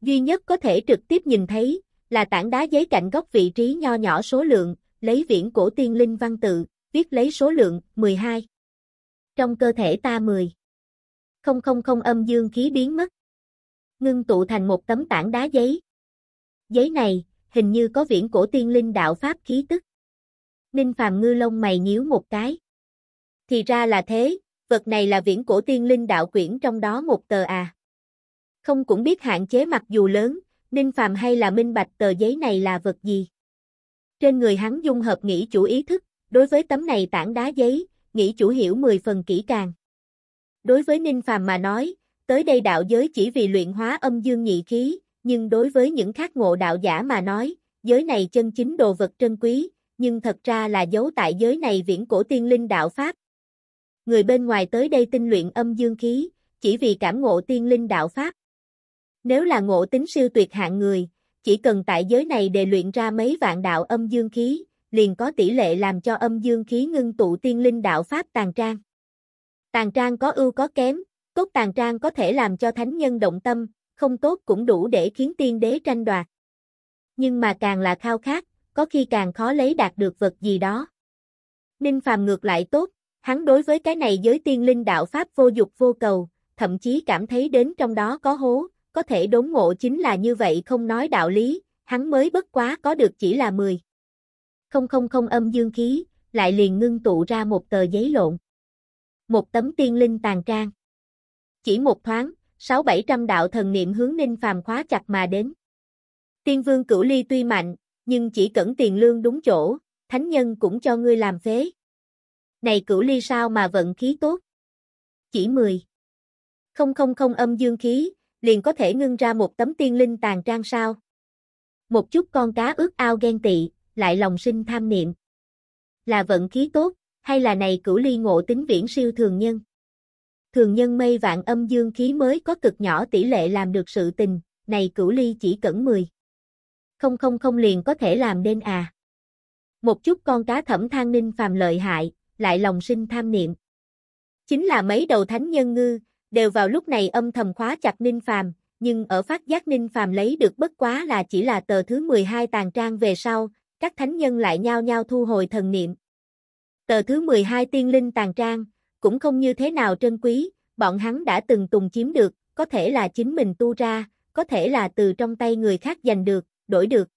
A: Duy nhất có thể trực tiếp nhìn thấy, là tảng đá giấy cạnh góc vị trí nho nhỏ số lượng, lấy viễn cổ tiên linh văn tự, viết lấy số lượng 12. Trong cơ thể ta 10. Không không không âm dương khí biến mất. Ngưng tụ thành một tấm tảng đá giấy. Giấy này, hình như có viễn cổ tiên linh đạo pháp khí tức. Ninh Phàm ngư lông mày nhíu một cái. Thì ra là thế, vật này là viễn cổ tiên linh đạo quyển trong đó một tờ à. Không cũng biết hạn chế mặc dù lớn, Ninh Phạm hay là minh bạch tờ giấy này là vật gì? Trên người hắn dung hợp nghĩ chủ ý thức, đối với tấm này tảng đá giấy, nghĩ chủ hiểu 10 phần kỹ càng. Đối với Ninh Phàm mà nói, tới đây đạo giới chỉ vì luyện hóa âm dương nhị khí, nhưng đối với những khác ngộ đạo giả mà nói, giới này chân chính đồ vật trân quý, nhưng thật ra là giấu tại giới này viễn cổ tiên linh đạo Pháp. Người bên ngoài tới đây tinh luyện âm dương khí, chỉ vì cảm ngộ tiên linh đạo Pháp. Nếu là ngộ tính siêu tuyệt hạng người, chỉ cần tại giới này đề luyện ra mấy vạn đạo âm dương khí, liền có tỷ lệ làm cho âm dương khí ngưng tụ tiên linh đạo pháp tàn trang. Tàn trang có ưu có kém, tốt tàn trang có thể làm cho thánh nhân động tâm, không tốt cũng đủ để khiến tiên đế tranh đoạt. Nhưng mà càng là khao khát, có khi càng khó lấy đạt được vật gì đó. Ninh Phàm ngược lại tốt, hắn đối với cái này giới tiên linh đạo pháp vô dục vô cầu, thậm chí cảm thấy đến trong đó có hố, có thể đốn ngộ chính là như vậy không nói đạo lý, hắn mới bất quá có được chỉ là 10. Không không không âm dương khí, lại liền ngưng tụ ra một tờ giấy lộn. Một tấm tiên linh tàn trang. Chỉ một thoáng, sáu bảy trăm đạo thần niệm hướng ninh phàm khóa chặt mà đến. Tiên vương cửu ly tuy mạnh, nhưng chỉ cẩn tiền lương đúng chỗ, thánh nhân cũng cho ngươi làm phế. Này cửu ly sao mà vận khí tốt? Chỉ 10. Không không không âm dương khí, liền có thể ngưng ra một tấm tiên linh tàn trang sao. Một chút con cá ước ao ghen tị, lại lòng sinh tham niệm. Là vận khí tốt, hay là này cửu ly ngộ tính viễn siêu thường nhân. Thường nhân mây vạn âm dương khí mới có cực nhỏ tỷ lệ làm được sự tình, này cửu ly chỉ cẩn 10. Không không không liền có thể làm nên à. Một chút con cá thẩm thang ninh phàm lợi hại, lại lòng sinh tham niệm. Chính là mấy đầu thánh nhân ngư, đều vào lúc này âm thầm khóa chặt Ninh Phàm, nhưng ở phát giác Ninh Phàm lấy được bất quá là chỉ là tờ thứ 12 tàn trang về sau, các thánh nhân lại nhao nhao thu hồi thần niệm. Tờ thứ 12 tiên linh tàn trang, cũng không như thế nào trân quý, bọn hắn đã từng tùng chiếm được, có thể là chính mình tu ra, có thể là từ trong tay người khác giành được, đổi được.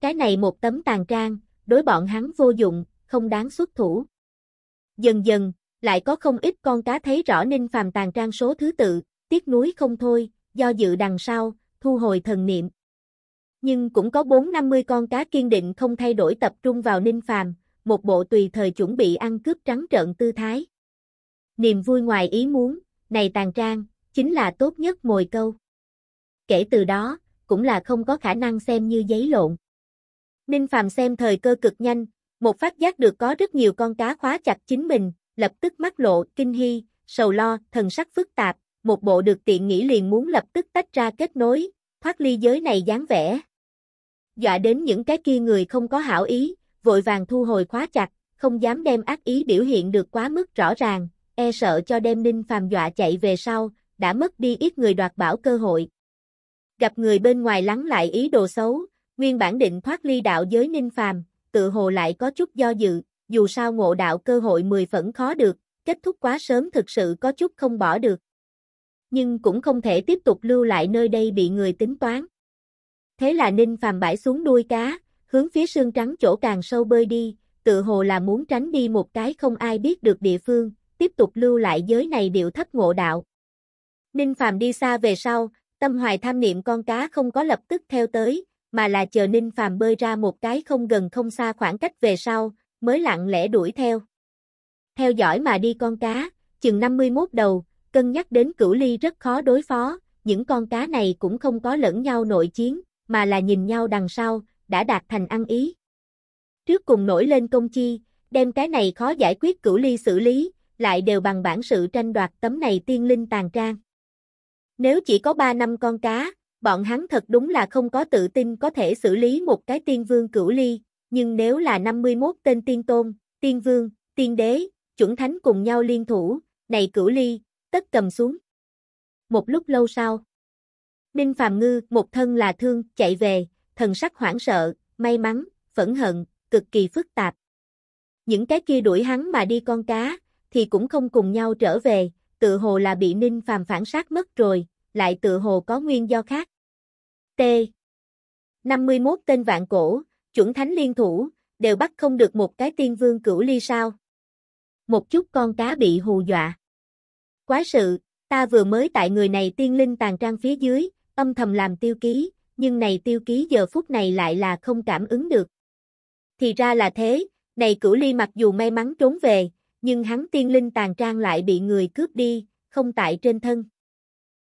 A: Cái này một tấm tàn trang, đối bọn hắn vô dụng, không đáng xuất thủ. Dần dần, lại có không ít con cá thấy rõ Ninh Phàm tàn trang số thứ tự, tiếc nuối không thôi, do dự đằng sau, thu hồi thần niệm. Nhưng cũng có 4-50 con cá kiên định không thay đổi tập trung vào Ninh Phàm, một bộ tùy thời chuẩn bị ăn cướp trắng trợn tư thái. Niềm vui ngoài ý muốn, này tàn trang, chính là tốt nhất mồi câu. Kể từ đó, cũng là không có khả năng xem như giấy lộn. Ninh Phàm xem thời cơ cực nhanh, một phát giác được có rất nhiều con cá khóa chặt chính mình, lập tức mắt lộ, kinh hy, sầu lo, thần sắc phức tạp, một bộ được tiện nghĩ liền muốn lập tức tách ra kết nối, thoát ly giới này dáng vẻ. Dọa đến những cái kia người không có hảo ý, vội vàng thu hồi khóa chặt, không dám đem ác ý biểu hiện được quá mức rõ ràng, e sợ cho đem ninh phàm dọa chạy về sau, đã mất đi ít người đoạt bảo cơ hội. Gặp người bên ngoài lắng lại ý đồ xấu, nguyên bản định thoát ly đạo giới ninh phàm, tự hồ lại có chút do dự, dù sao ngộ đạo cơ hội 10 vẫn khó được, kết thúc quá sớm thực sự có chút không bỏ được. Nhưng cũng không thể tiếp tục lưu lại nơi đây bị người tính toán. Thế là Ninh Phàm bãi xuống đuôi cá, hướng phía sương trắng chỗ càng sâu bơi đi, tự hồ là muốn tránh đi một cái không ai biết được địa phương, tiếp tục lưu lại giới này điệu thấp ngộ đạo. Ninh Phàm đi xa về sau, tâm hoài tham niệm con cá không có lập tức theo tới, mà là chờ Ninh Phàm bơi ra một cái không gần không xa khoảng cách về sau, mới lặng lẽ đuổi theo. Theo dõi mà đi con cá, chừng 51 đầu, cân nhắc đến cửu ly rất khó đối phó, những con cá này cũng không có lẫn nhau nội chiến, mà là nhìn nhau đằng sau, đã đạt thành ăn ý. Trước cùng nổi lên công chi, đem cái này khó giải quyết cửu ly xử lý, lại đều bằng bản sự tranh đoạt tấm này tiên linh tàn trang. Nếu chỉ có 3 năm con cá, bọn hắn thật đúng là không có tự tin có thể xử lý một cái tiên vương cửu ly, nhưng nếu là 51 tên tiên tôn, tiên vương, tiên đế, chuẩn thánh cùng nhau liên thủ, này cửu ly, tất cầm xuống. Một lúc lâu sau, Ninh Phàm Ngư, một thân là thương, chạy về, thần sắc hoảng sợ, may mắn, phẫn hận, cực kỳ phức tạp. Những cái kia đuổi hắn mà đi con cá, thì cũng không cùng nhau trở về, tự hồ là bị Ninh Phàm phản sát mất rồi, lại tự hồ có nguyên do khác. T. 51 tên vạn cổ, chuẩn thánh liên thủ, đều bắt không được một cái tiên vương cửu ly sao. Một chút con cá bị hù dọa. Quá sự, ta vừa mới tại người này tiên linh tàn trang phía dưới, âm thầm làm tiêu ký, nhưng này tiêu ký giờ phút này lại là không cảm ứng được. Thì ra là thế, này cửu ly mặc dù may mắn trốn về, nhưng hắn tiên linh tàn trang lại bị người cướp đi, không tại trên thân.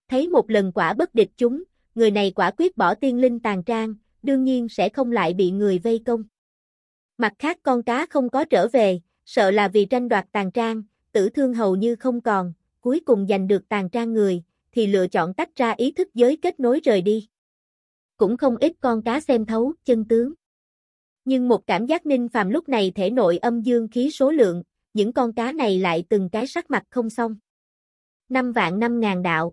A: Thấy một lần quả bất địch chúng, người này quả quyết bỏ tiên linh tàn trang, đương nhiên sẽ không lại bị người vây công. Mặt khác con cá không có trở về, sợ là vì tranh đoạt tàn trang, tử thương hầu như không còn, cuối cùng giành được tàn trang người, thì lựa chọn tách ra ý thức giới kết nối rời đi. Cũng không ít con cá xem thấu, chân tướng. Nhưng một cảm giác ninh phàm lúc này thể nội âm dương khí số lượng, những con cá này lại từng cái sắc mặt không xong. Năm vạn năm ngàn đạo.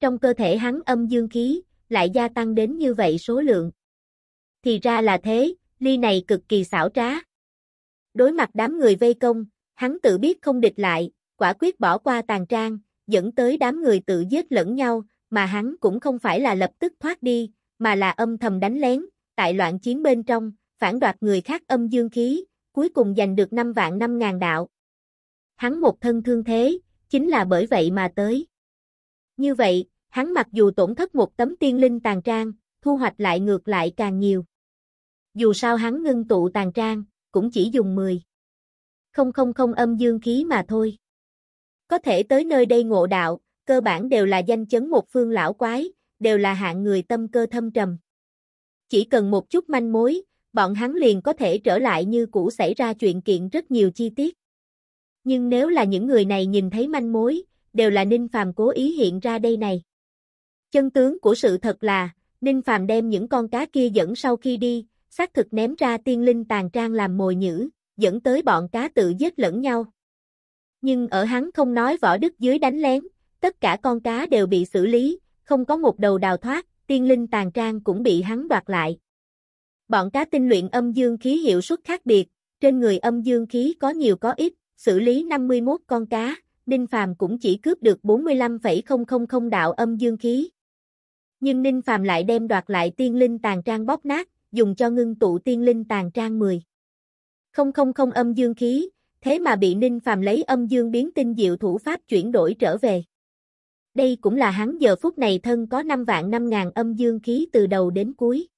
A: Trong cơ thể hắn âm dương khí, lại gia tăng đến như vậy số lượng. Thì ra là thế, ly này cực kỳ xảo trá. Đối mặt đám người vây công, hắn tự biết không địch lại, quả quyết bỏ qua tàn trang, dẫn tới đám người tự giết lẫn nhau, mà hắn cũng không phải là lập tức thoát đi, mà là âm thầm đánh lén, tại loạn chiến bên trong, phản đoạt người khác âm dương khí, cuối cùng giành được 5 vạn 5 ngàn đạo. Hắn một thân thương thế, chính là bởi vậy mà tới. Như vậy, hắn mặc dù tổn thất một tấm tiên linh tàn trang, thu hoạch lại ngược lại càng nhiều. Dù sao hắn ngưng tụ tàn trang, cũng chỉ dùng 10. Không không không âm dương khí mà thôi. Có thể tới nơi đây ngộ đạo, cơ bản đều là danh chấn một phương lão quái, đều là hạng người tâm cơ thâm trầm. Chỉ cần một chút manh mối, bọn hắn liền có thể trở lại như cũ xảy ra chuyện kiện rất nhiều chi tiết. Nhưng nếu là những người này nhìn thấy manh mối, đều là Ninh Phàm cố ý hiện ra đây này. Chân tướng của sự thật là, Ninh Phàm đem những con cá kia dẫn sau khi đi, xác thực ném ra tiên linh tàn trang làm mồi nhữ, dẫn tới bọn cá tự giết lẫn nhau. Nhưng ở hắn không nói võ đức dưới đánh lén, tất cả con cá đều bị xử lý, không có một đầu đào thoát, tiên linh tàn trang cũng bị hắn đoạt lại. Bọn cá tinh luyện âm dương khí hiệu suất khác biệt, trên người âm dương khí có nhiều có ít, xử lý 51 con cá, Ninh Phàm cũng chỉ cướp được 45,000 đạo âm dương khí. Nhưng Ninh Phàm lại đem đoạt lại tiên linh tàn trang bóp nát, dùng cho ngưng tụ tiên linh tàn trang 10. Không không không âm dương khí, thế mà bị Ninh Phàm lấy âm dương biến tinh diệu thủ pháp chuyển đổi trở về. Đây cũng là hắn giờ phút này thân có 5 vạn 5 ngàn âm dương khí từ đầu đến cuối.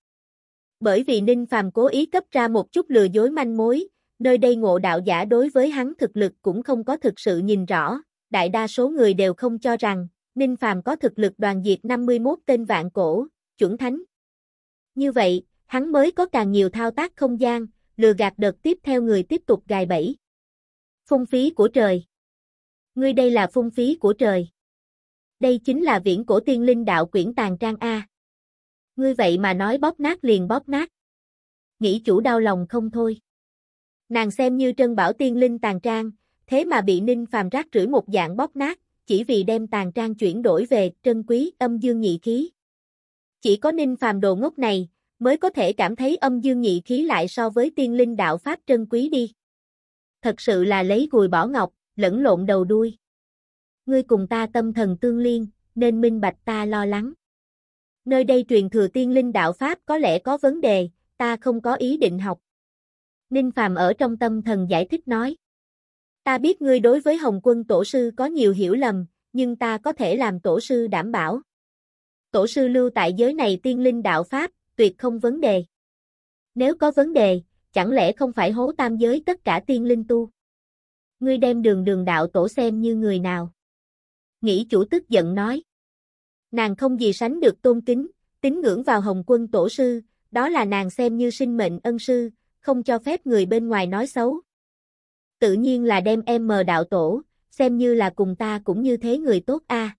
A: Bởi vì Ninh Phàm cố ý cấp ra một chút lừa dối manh mối, nơi đây ngộ đạo giả đối với hắn thực lực cũng không có thực sự nhìn rõ, đại đa số người đều không cho rằng Ninh Phàm có thực lực đoàn diệt 51 tên vạn cổ, chuẩn thánh. Như vậy, hắn mới có càng nhiều thao tác không gian, lừa gạt đợt tiếp theo người tiếp tục gài bẫy. Phung phí của trời. Ngươi đây là phung phí của trời. Đây chính là viễn cổ tiên linh đạo quyển tàng trang A. Ngươi vậy mà nói bóp nát liền bóp nát. Nghĩ chủ đau lòng không thôi. Nàng xem như trân bảo tiên linh tàng trang, thế mà bị ninh phàm rác rưởi một dạng bóp nát, chỉ vì đem tàn trang chuyển đổi về trân quý âm dương nhị khí. Chỉ có ninh phàm đồ ngốc này, mới có thể cảm thấy âm dương nhị khí lại so với tiên linh đạo pháp trân quý đi. Thật sự là lấy gùi bỏ ngọc, lẫn lộn đầu đuôi. Ngươi cùng ta tâm thần tương liên, nên minh bạch ta lo lắng. Nơi đây truyền thừa tiên linh đạo pháp có lẽ có vấn đề, ta không có ý định học. Ninh Phàm ở trong tâm thần giải thích nói. Ta biết ngươi đối với Hồng quân tổ sư có nhiều hiểu lầm, nhưng ta có thể làm tổ sư đảm bảo. Tổ sư lưu tại giới này tiên linh đạo Pháp, tuyệt không vấn đề. Nếu có vấn đề, chẳng lẽ không phải hố tam giới tất cả tiên linh tu? Ngươi đem đường đường đạo tổ xem như người nào? Nghĩ chủ tức giận nói. Nàng không gì sánh được tôn kính, tín ngưỡng vào hồng quân tổ sư, đó là nàng xem như sinh mệnh ân sư, không cho phép người bên ngoài nói xấu tự nhiên là đem em mờ đạo tổ, xem như là cùng ta cũng như thế người tốt a.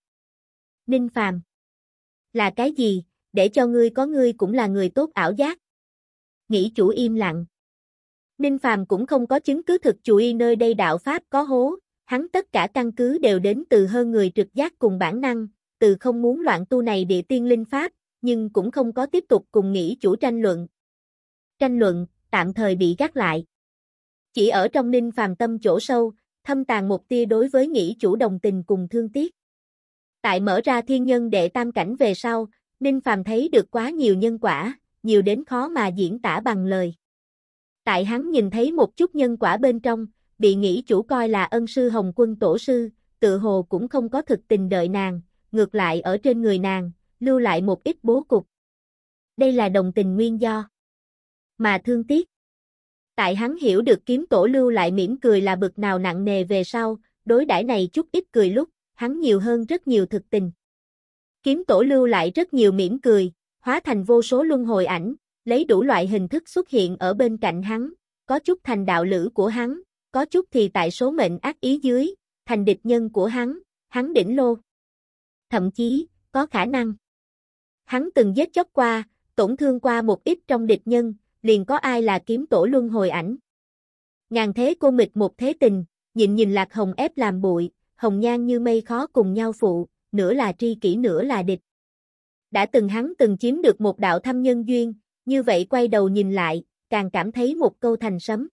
A: Ninh Phàm. Là cái gì, để cho ngươi có ngươi cũng là người tốt ảo giác. Nghĩ chủ im lặng. Ninh Phàm cũng không có chứng cứ thực chủ y nơi đây đạo pháp có hố, hắn tất cả căn cứ đều đến từ hơn người trực giác cùng bản năng, từ không muốn loạn tu này địa tiên linh pháp, nhưng cũng không có tiếp tục cùng nghĩ chủ tranh luận. Tranh luận, tạm thời bị gác lại. Chỉ ở trong ninh phàm tâm chỗ sâu, thâm tàn một tia đối với nghĩ chủ đồng tình cùng thương tiếc. Tại mở ra thiên nhân đệ tam cảnh về sau, Ninh Phàm thấy được quá nhiều nhân quả, nhiều đến khó mà diễn tả bằng lời. Tại hắn nhìn thấy một chút nhân quả bên trong, bị nghĩ chủ coi là ân sư Hồng Quân tổ sư, tự hồ cũng không có thực tình đợi nàng, ngược lại ở trên người nàng, lưu lại một ít bố cục. Đây là đồng tình nguyên do. Mà thương tiếc, Tại hắn hiểu được kiếm tổ lưu lại mỉm cười là bực nào nặng nề về sau, đối đãi này chút ít cười lúc, hắn nhiều hơn rất nhiều thực tình. Kiếm tổ lưu lại rất nhiều mỉm cười, hóa thành vô số luân hồi ảnh, lấy đủ loại hình thức xuất hiện ở bên cạnh hắn, có chút thành đạo lữ của hắn, có chút thì tại số mệnh ác ý dưới, thành địch nhân của hắn, hắn đỉnh lô. Thậm chí, có khả năng. Hắn từng giết chóc qua, tổn thương qua một ít trong địch nhân, liền có ai là kiếm tổ luân hồi ảnh. Ngàn thế cô mịch một thế tình, nhịn nhìn lạc hồng ép làm bụi, hồng nhan như mây khó cùng nhau phụ, nửa là tri kỷ nửa là địch. Đã từng hắn từng chiếm được một đạo thâm nhân duyên, như vậy quay đầu nhìn lại, càng cảm thấy một câu thành sấm.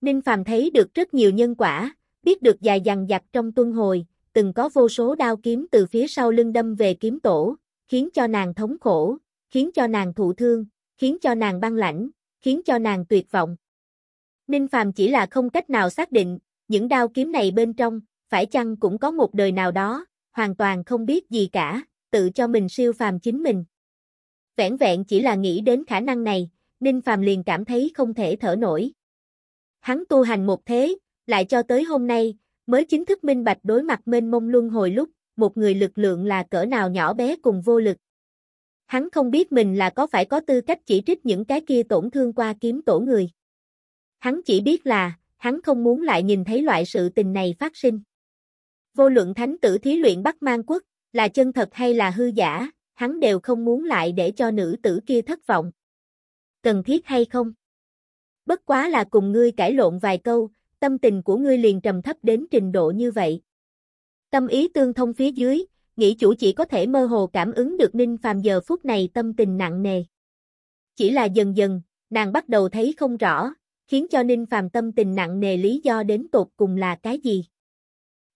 A: Ninh Phàm thấy được rất nhiều nhân quả, biết được dài dằng dặc trong tuân hồi, từng có vô số đao kiếm từ phía sau lưng đâm về kiếm tổ, khiến cho nàng thống khổ, khiến cho nàng thụ thương, khiến cho nàng băng lãnh, khiến cho nàng tuyệt vọng. Ninh Phàm chỉ là không cách nào xác định, những đao kiếm này bên trong, phải chăng cũng có một đời nào đó, hoàn toàn không biết gì cả, tự cho mình siêu phàm chính mình. Vẹn vẹn chỉ là nghĩ đến khả năng này, Ninh Phàm liền cảm thấy không thể thở nổi. Hắn tu hành một thế, lại cho tới hôm nay, mới chính thức minh bạch đối mặt mênh mông luân hồi lúc, một người lực lượng là cỡ nào nhỏ bé cùng vô lực. Hắn không biết mình là có phải có tư cách chỉ trích những cái kia tổn thương qua kiếm tổ người. Hắn chỉ biết là, hắn không muốn lại nhìn thấy loại sự tình này phát sinh. Vô luận thánh tử thí luyện Bắc Mang Quốc, là chân thật hay là hư giả, hắn đều không muốn lại để cho nữ tử kia thất vọng. Cần thiết hay không? Bất quá là cùng ngươi cãi lộn vài câu, tâm tình của ngươi liền trầm thấp đến trình độ như vậy. Tâm ý tương thông phía dưới, nghĩ chủ chỉ có thể mơ hồ cảm ứng được Ninh Phàm giờ phút này tâm tình nặng nề. Chỉ là dần dần, nàng bắt đầu thấy không rõ, khiến cho Ninh Phàm tâm tình nặng nề lý do đến tột cùng là cái gì.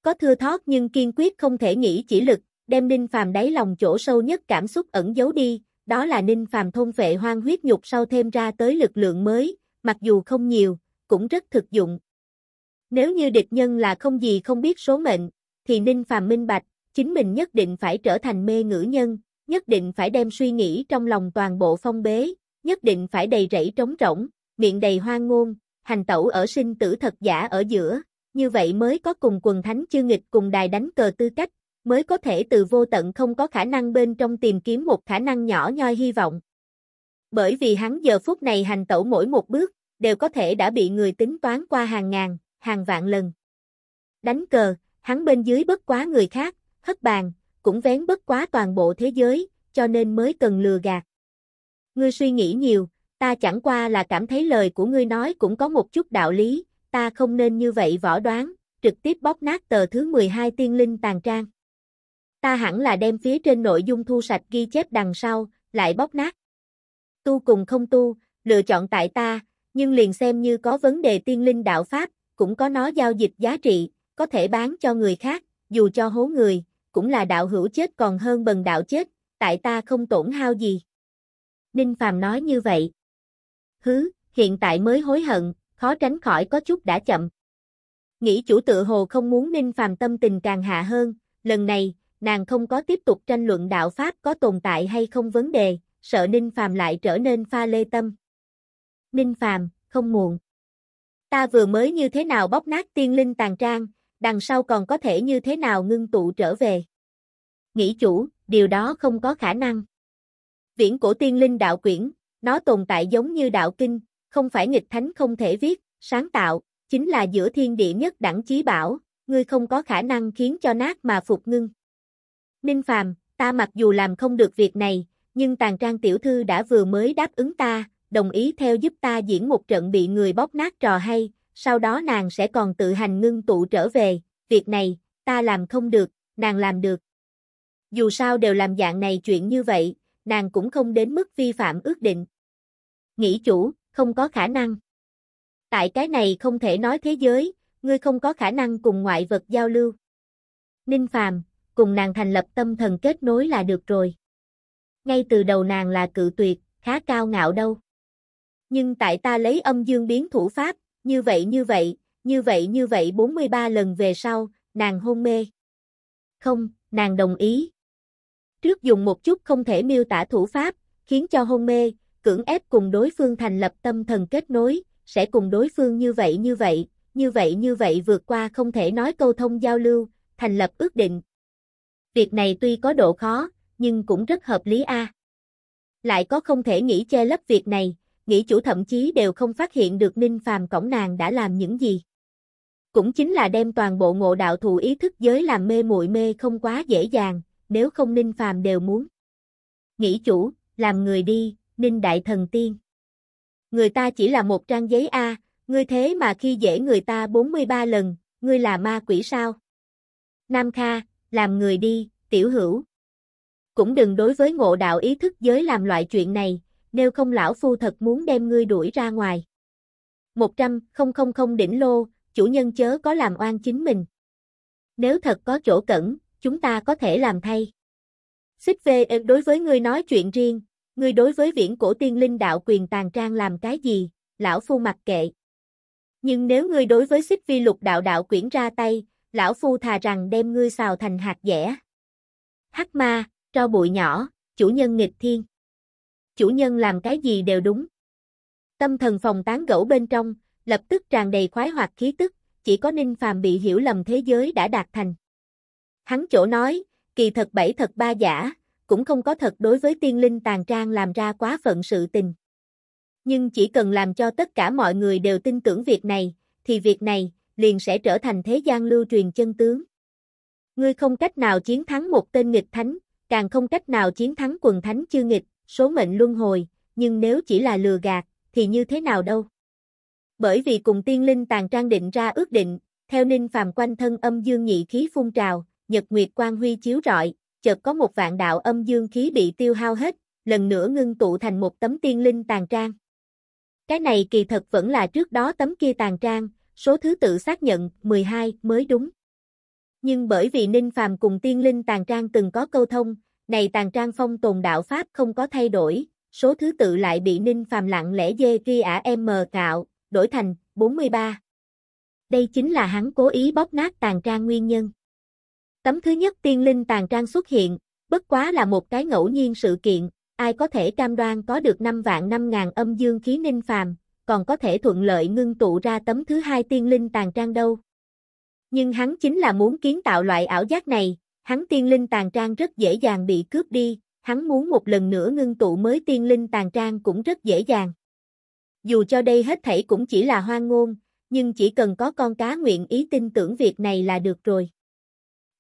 A: Có thưa thót nhưng kiên quyết không thể nghĩ chỉ lực, đem Ninh Phàm đáy lòng chỗ sâu nhất cảm xúc ẩn giấu đi, đó là Ninh Phàm thôn vệ hoang huyết nhục sau thêm ra tới lực lượng mới, mặc dù không nhiều, cũng rất thực dụng. Nếu như địch nhân là không gì không biết số mệnh, thì Ninh Phàm minh bạch, chính mình nhất định phải trở thành mê ngữ nhân, nhất định phải đem suy nghĩ trong lòng toàn bộ phong bế, nhất định phải đầy rẫy trống rỗng, miệng đầy hoang ngôn, hành tẩu ở sinh tử thật giả ở giữa, như vậy mới có cùng quần thánh chư nghịch cùng đài đánh cờ tư cách, mới có thể từ vô tận không có khả năng bên trong tìm kiếm một khả năng nhỏ nhoi hy vọng. Bởi vì hắn giờ phút này hành tẩu mỗi một bước, đều có thể đã bị người tính toán qua hàng ngàn, hàng vạn lần. Đánh cờ, hắn bên dưới bất quá người khác, hất bàn, cũng vén bất quá toàn bộ thế giới, cho nên mới cần lừa gạt. Ngươi suy nghĩ nhiều, ta chẳng qua là cảm thấy lời của ngươi nói cũng có một chút đạo lý, ta không nên như vậy võ đoán, trực tiếp bóp nát tờ thứ 12 tiên linh tàn trang. Ta hẳn là đem phía trên nội dung thu sạch ghi chép đằng sau, lại bóp nát. Tu cùng không tu, lựa chọn tại ta, nhưng liền xem như có vấn đề tiên linh đạo pháp, cũng có nó giao dịch giá trị, có thể bán cho người khác, dù cho hố người, cũng là đạo hữu chết còn hơn bần đạo chết, tại ta không tổn hao gì. Ninh Phàm nói như vậy. Hứ, hiện tại mới hối hận, khó tránh khỏi có chút đã chậm. Nghĩ chủ tự hồ không muốn Ninh Phàm tâm tình càng hạ hơn, lần này, nàng không có tiếp tục tranh luận đạo Pháp có tồn tại hay không vấn đề, sợ Ninh Phàm lại trở nên pha lê tâm. Ninh Phàm, không muộn. Ta vừa mới như thế nào bóc nát tiên linh tàn trang, đằng sau còn có thể như thế nào ngưng tụ trở về. Nghĩ chủ, điều đó không có khả năng. Viễn cổ tiên linh đạo quyển, nó tồn tại giống như đạo kinh, không phải nghịch thánh không thể viết, sáng tạo, chính là giữa thiên địa nhất đẳng chí bảo, ngươi không có khả năng khiến cho nát mà phục ngưng. Ninh Phàm, ta mặc dù làm không được việc này, nhưng tàn trang tiểu thư đã vừa mới đáp ứng ta, đồng ý theo giúp ta diễn một trận bị người bóp nát trò hay, sau đó nàng sẽ còn tự hành ngưng tụ trở về, việc này, ta làm không được, nàng làm được. Dù sao đều làm dạng này chuyện như vậy, nàng cũng không đến mức vi phạm ước định. Nghĩ chủ, không có khả năng. Tại cái này không thể nói thế giới, ngươi không có khả năng cùng ngoại vật giao lưu. Ninh Phàm, cùng nàng thành lập tâm thần kết nối là được rồi. Ngay từ đầu nàng là cự tuyệt, khá cao ngạo đâu. Nhưng tại ta lấy âm dương biến thủ pháp, như vậy như vậy, như vậy như vậy 43 lần về sau, nàng hôn mê. Không, nàng đồng ý. Trước dùng một chút không thể miêu tả thủ pháp, khiến cho hôn mê, cưỡng ép cùng đối phương thành lập tâm thần kết nối, sẽ cùng đối phương như vậy như vậy, như vậy như vậy vượt qua không thể nói câu thông giao lưu, thành lập ước định. Việc này tuy có độ khó, nhưng cũng rất hợp lý a. Lại có không thể nghĩ che lấp việc này nghĩ chủ thậm chí đều không phát hiện được Ninh Phàm cổng nàng đã làm những gì. Cũng chính là đem toàn bộ ngộ đạo thù ý thức giới làm mê muội mê không quá dễ dàng, nếu không Ninh Phàm đều muốn. Nghĩ chủ, làm người đi, Ninh Đại Thần Tiên. Người ta chỉ là một trang giấy A, ngươi thế mà khi dễ người ta 43 lần, ngươi là ma quỷ sao? Nam Kha, làm người đi, tiểu hữu. Cũng đừng đối với ngộ đạo ý thức giới làm loại chuyện này, nếu không lão phu thật muốn đem ngươi đuổi ra ngoài. 100, 000 đỉnh lô, chủ nhân chớ có làm oan chính mình. Nếu thật có chỗ cẩn, chúng ta có thể làm thay. Xích về đối với ngươi nói chuyện riêng, ngươi đối với viễn cổ tiên linh đạo quyền tàn trang làm cái gì, lão phu mặc kệ. Nhưng nếu ngươi đối với xích vi lục đạo đạo quyển ra tay, lão phu thà rằng đem ngươi xào thành hạt dẻ. Hắc ma, cho bụi nhỏ, chủ nhân nghịch thiên chủ nhân làm cái gì đều đúng. Tâm thần phòng tán gẫu bên trong, lập tức tràn đầy khoái hoạt khí tức, chỉ có Ninh Phàm bị hiểu lầm thế giới đã đạt thành. Hắn chỗ nói, kỳ thật bảy thật ba giả, cũng không có thật đối với tiên linh tàn trang làm ra quá phận sự tình. Nhưng chỉ cần làm cho tất cả mọi người đều tin tưởng việc này, thì việc này liền sẽ trở thành thế gian lưu truyền chân tướng. Ngươi không cách nào chiến thắng một tên nghịch thánh, càng không cách nào chiến thắng quần thánh chư nghịch, số mệnh luân hồi, nhưng nếu chỉ là lừa gạt, thì như thế nào đâu. Bởi vì cùng tiên linh tàn trang định ra ước định, theo ninh phàm quanh thân âm dương nhị khí phun trào, nhật nguyệt quang huy chiếu rọi, chợt có một vạn đạo âm dương khí bị tiêu hao hết, lần nữa ngưng tụ thành một tấm tiên linh tàn trang. Cái này kỳ thật vẫn là trước đó tấm kia tàn trang, số thứ tự xác nhận 12 mới đúng. Nhưng bởi vì Ninh Phàm cùng tiên linh tàn trang từng có câu thông, này tàn trang phong tồn đạo Pháp không có thay đổi, số thứ tự lại bị ninh phàm lặng lẽ dê ghi ả mờ cạo, đổi thành 43. Đây chính là hắn cố ý bóp nát tàn trang nguyên nhân. Tấm thứ nhất tiên linh tàn trang xuất hiện, bất quá là một cái ngẫu nhiên sự kiện, ai có thể cam đoan có được 5 vạn 5 ngàn âm dương khí ninh phàm, còn có thể thuận lợi ngưng tụ ra tấm thứ hai tiên linh tàn trang đâu. Nhưng hắn chính là muốn kiến tạo loại ảo giác này, hắn tiên linh tàn trang rất dễ dàng bị cướp đi, hắn muốn một lần nữa ngưng tụ mới tiên linh tàn trang cũng rất dễ dàng. Dù cho đây hết thảy cũng chỉ là hoang ngôn, nhưng chỉ cần có con cá nguyện ý tin tưởng việc này là được rồi.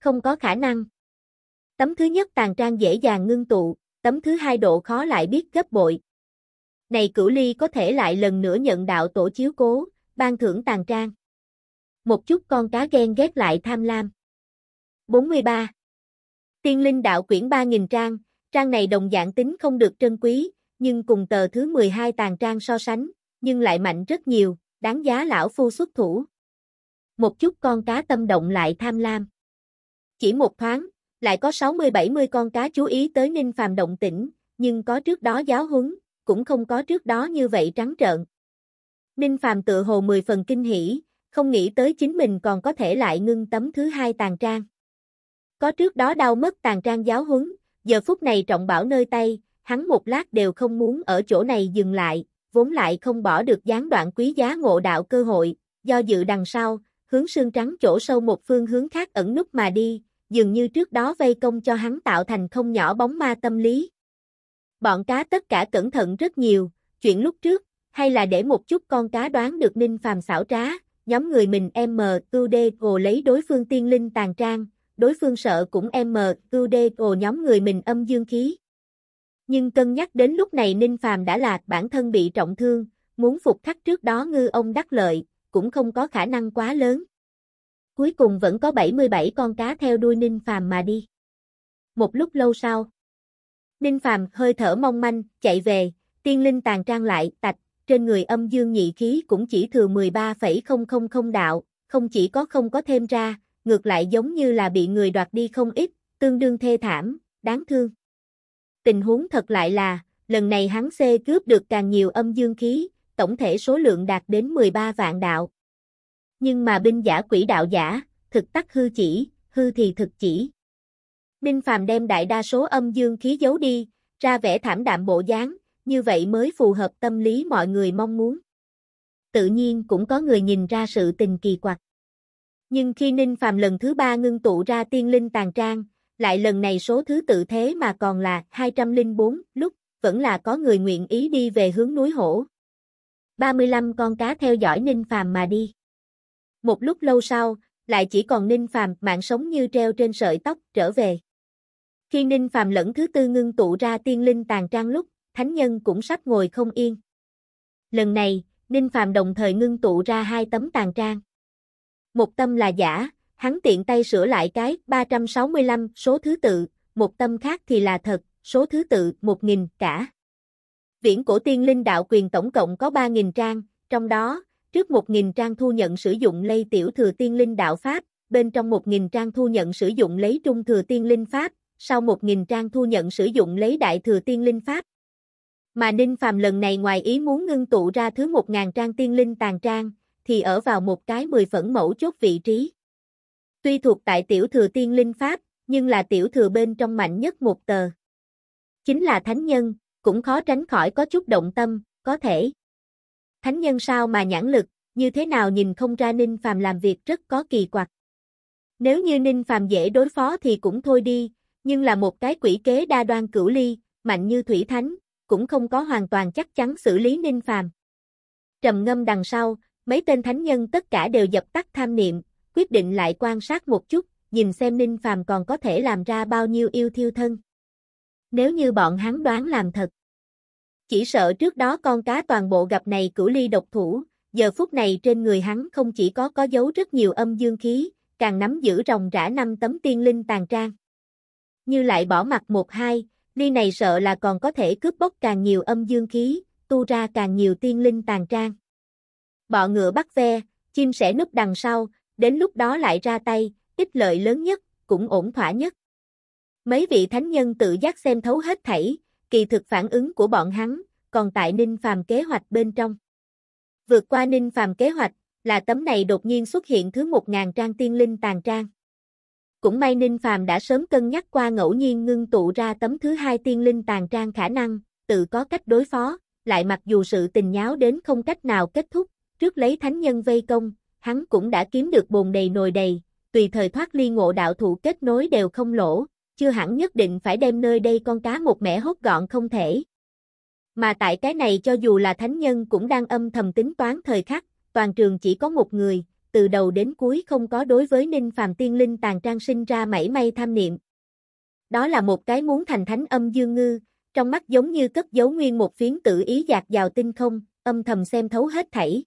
A: Không có khả năng. Tấm thứ nhất tàn trang dễ dàng ngưng tụ, tấm thứ hai độ khó lại biết gấp bội. Này cửu ly có thể lại lần nữa nhận đạo tổ chiếu cố, ban thưởng tàn trang. Một chút con cá ghen ghét lại tham lam. 43. Tiên Linh Đạo Quyển 3.000 trang, trang này đồng dạng tính không được trân quý, nhưng cùng tờ thứ 12 tàn trang so sánh, nhưng lại mạnh rất nhiều, đáng giá lão phu xuất thủ. Một chút con cá tâm động lại tham lam. Chỉ một thoáng, lại có 60-70 con cá chú ý tới Ninh Phàm động tĩnh, nhưng có trước đó giáo huấn, cũng không có trước đó như vậy trắng trợn. Ninh Phàm tự hồ 10 phần kinh hỉ, không nghĩ tới chính mình còn có thể lại ngưng tấm thứ hai tàn trang. Có trước đó đau mất tàn trang giáo huấn, giờ phút này trọng bảo nơi tay, hắn một lát đều không muốn ở chỗ này dừng lại, vốn lại không bỏ được gián đoạn quý giá ngộ đạo cơ hội, do dự đằng sau, hướng xương trắng chỗ sâu một phương hướng khác ẩn nút mà đi, dường như trước đó vây công cho hắn tạo thành không nhỏ bóng ma tâm lý. Bọn cá tất cả cẩn thận rất nhiều, chuyện lúc trước, hay là để một chút con cá đoán được ninh phàm xảo trá, nhóm người mình em mờ tu đê gồ lấy đối phương tiên linh tàn trang, đối phương sợ cũng MUD ồ nhóm người mình âm dương khí. Nhưng cân nhắc đến lúc này Ninh Phàm đã lạc bản thân bị trọng thương, muốn phục khắc trước đó ngư ông đắc lợi, cũng không có khả năng quá lớn. Cuối cùng vẫn có 77 con cá theo đuôi Ninh Phàm mà đi. Một lúc lâu sau, Ninh Phàm hơi thở mong manh, chạy về, tiên linh tàn trang lại, tạch, trên người âm dương nhị khí cũng chỉ thừa 13,000 đạo, không chỉ có không có thêm ra, ngược lại giống như là bị người đoạt đi không ít, tương đương thê thảm, đáng thương. Tình huống thật lại là, lần này hắn xê cướp được càng nhiều âm dương khí, tổng thể số lượng đạt đến 13 vạn đạo. Nhưng mà binh giả quỷ đạo giả, thực tắc hư chỉ, hư thì thực chỉ. Ninh Phàm đem đại đa số âm dương khí giấu đi, ra vẻ thảm đạm bộ dáng, như vậy mới phù hợp tâm lý mọi người mong muốn. Tự nhiên cũng có người nhìn ra sự tình kỳ quặc. Nhưng khi Ninh Phàm lần thứ ba ngưng tụ ra tiên linh tàn trang, lại lần này số thứ tự thế mà còn là 204, lúc vẫn là có người nguyện ý đi về hướng núi hổ. 35 con cá theo dõi Ninh Phàm mà đi. Một lúc lâu sau, lại chỉ còn Ninh Phàm mạng sống như treo trên sợi tóc trở về. Khi Ninh Phàm lẫn thứ tư ngưng tụ ra tiên linh tàn trang lúc, thánh nhân cũng sắp ngồi không yên. Lần này, Ninh Phàm đồng thời ngưng tụ ra hai tấm tàn trang một tâm là giả, hắn tiện tay sửa lại cái 365 số thứ tự, một tâm khác thì là thật, số thứ tự 1000 cả. Viễn cổ tiên linh đạo quyền tổng cộng có 3000 trang, trong đó, trước 1000 trang thu nhận sử dụng lây tiểu thừa tiên linh đạo pháp, bên trong 1000 trang thu nhận sử dụng lấy trung thừa tiên linh pháp, sau 1000 trang thu nhận sử dụng lấy đại thừa tiên linh pháp. Mà Ninh Phàm lần này ngoài ý muốn ngưng tụ ra thứ 1000 trang tiên linh tàn trang, thì ở vào một cái mười phẫn mẫu chốt vị trí. Tuy thuộc tại tiểu thừa tiên linh pháp, nhưng là tiểu thừa bên trong mạnh nhất một tờ. Chính là thánh nhân, cũng khó tránh khỏi có chút động tâm, có thể. Thánh nhân sao mà nhãn lực, như thế nào nhìn không ra Ninh Phàm làm việc rất có kỳ quặc. Nếu như Ninh Phàm dễ đối phó thì cũng thôi đi, nhưng là một cái quỷ kế đa đoan cửu ly, mạnh như thủy thánh, cũng không có hoàn toàn chắc chắn xử lý Ninh Phàm. Trầm ngâm đằng sau, Mấy tên thánh nhân tất cả đều dập tắt tham niệm, quyết định lại quan sát một chút, nhìn xem Ninh Phàm còn có thể làm ra bao nhiêu yêu thiêu thân. Nếu như bọn hắn đoán làm thật, chỉ sợ trước đó con cá toàn bộ gặp này cửu ly độc thủ, giờ phút này trên người hắn không chỉ có có dấu rất nhiều âm dương khí, càng nắm giữ rồng rã năm tấm tiên linh tàn trang. Như lại bỏ mặt một hai, ly này sợ là còn có thể cướp bóc càng nhiều âm dương khí, tu ra càng nhiều tiên linh tàn trang bọ ngựa bắt ve, chim sẻ núp đằng sau, đến lúc đó lại ra tay, ích lợi lớn nhất, cũng ổn thỏa nhất. Mấy vị thánh nhân tự giác xem thấu hết thảy, kỳ thực phản ứng của bọn hắn, còn tại Ninh Phàm kế hoạch bên trong. Vượt qua Ninh Phàm kế hoạch, là tấm này đột nhiên xuất hiện thứ 1000 trang tiên linh tàn trang. Cũng may Ninh Phàm đã sớm cân nhắc qua ngẫu nhiên ngưng tụ ra tấm thứ hai tiên linh tàn trang khả năng, tự có cách đối phó, lại mặc dù sự tình nháo đến không cách nào kết thúc, Trước lấy thánh nhân vây công, hắn cũng đã kiếm được bồn đầy nồi đầy, tùy thời thoát ly ngộ đạo thủ kết nối đều không lỗ, chưa hẳn nhất định phải đem nơi đây con cá một mẻ hốt gọn không thể. Mà tại cái này cho dù là thánh nhân cũng đang âm thầm tính toán thời khắc, toàn trường chỉ có một người, từ đầu đến cuối không có đối với Ninh Phàm Tiên Linh tàn trang sinh ra mảy may tham niệm. Đó là một cái muốn thành thánh âm dương ngư, trong mắt giống như cất giấu nguyên một phiến tự ý dạt vào tinh không, âm thầm xem thấu hết thảy.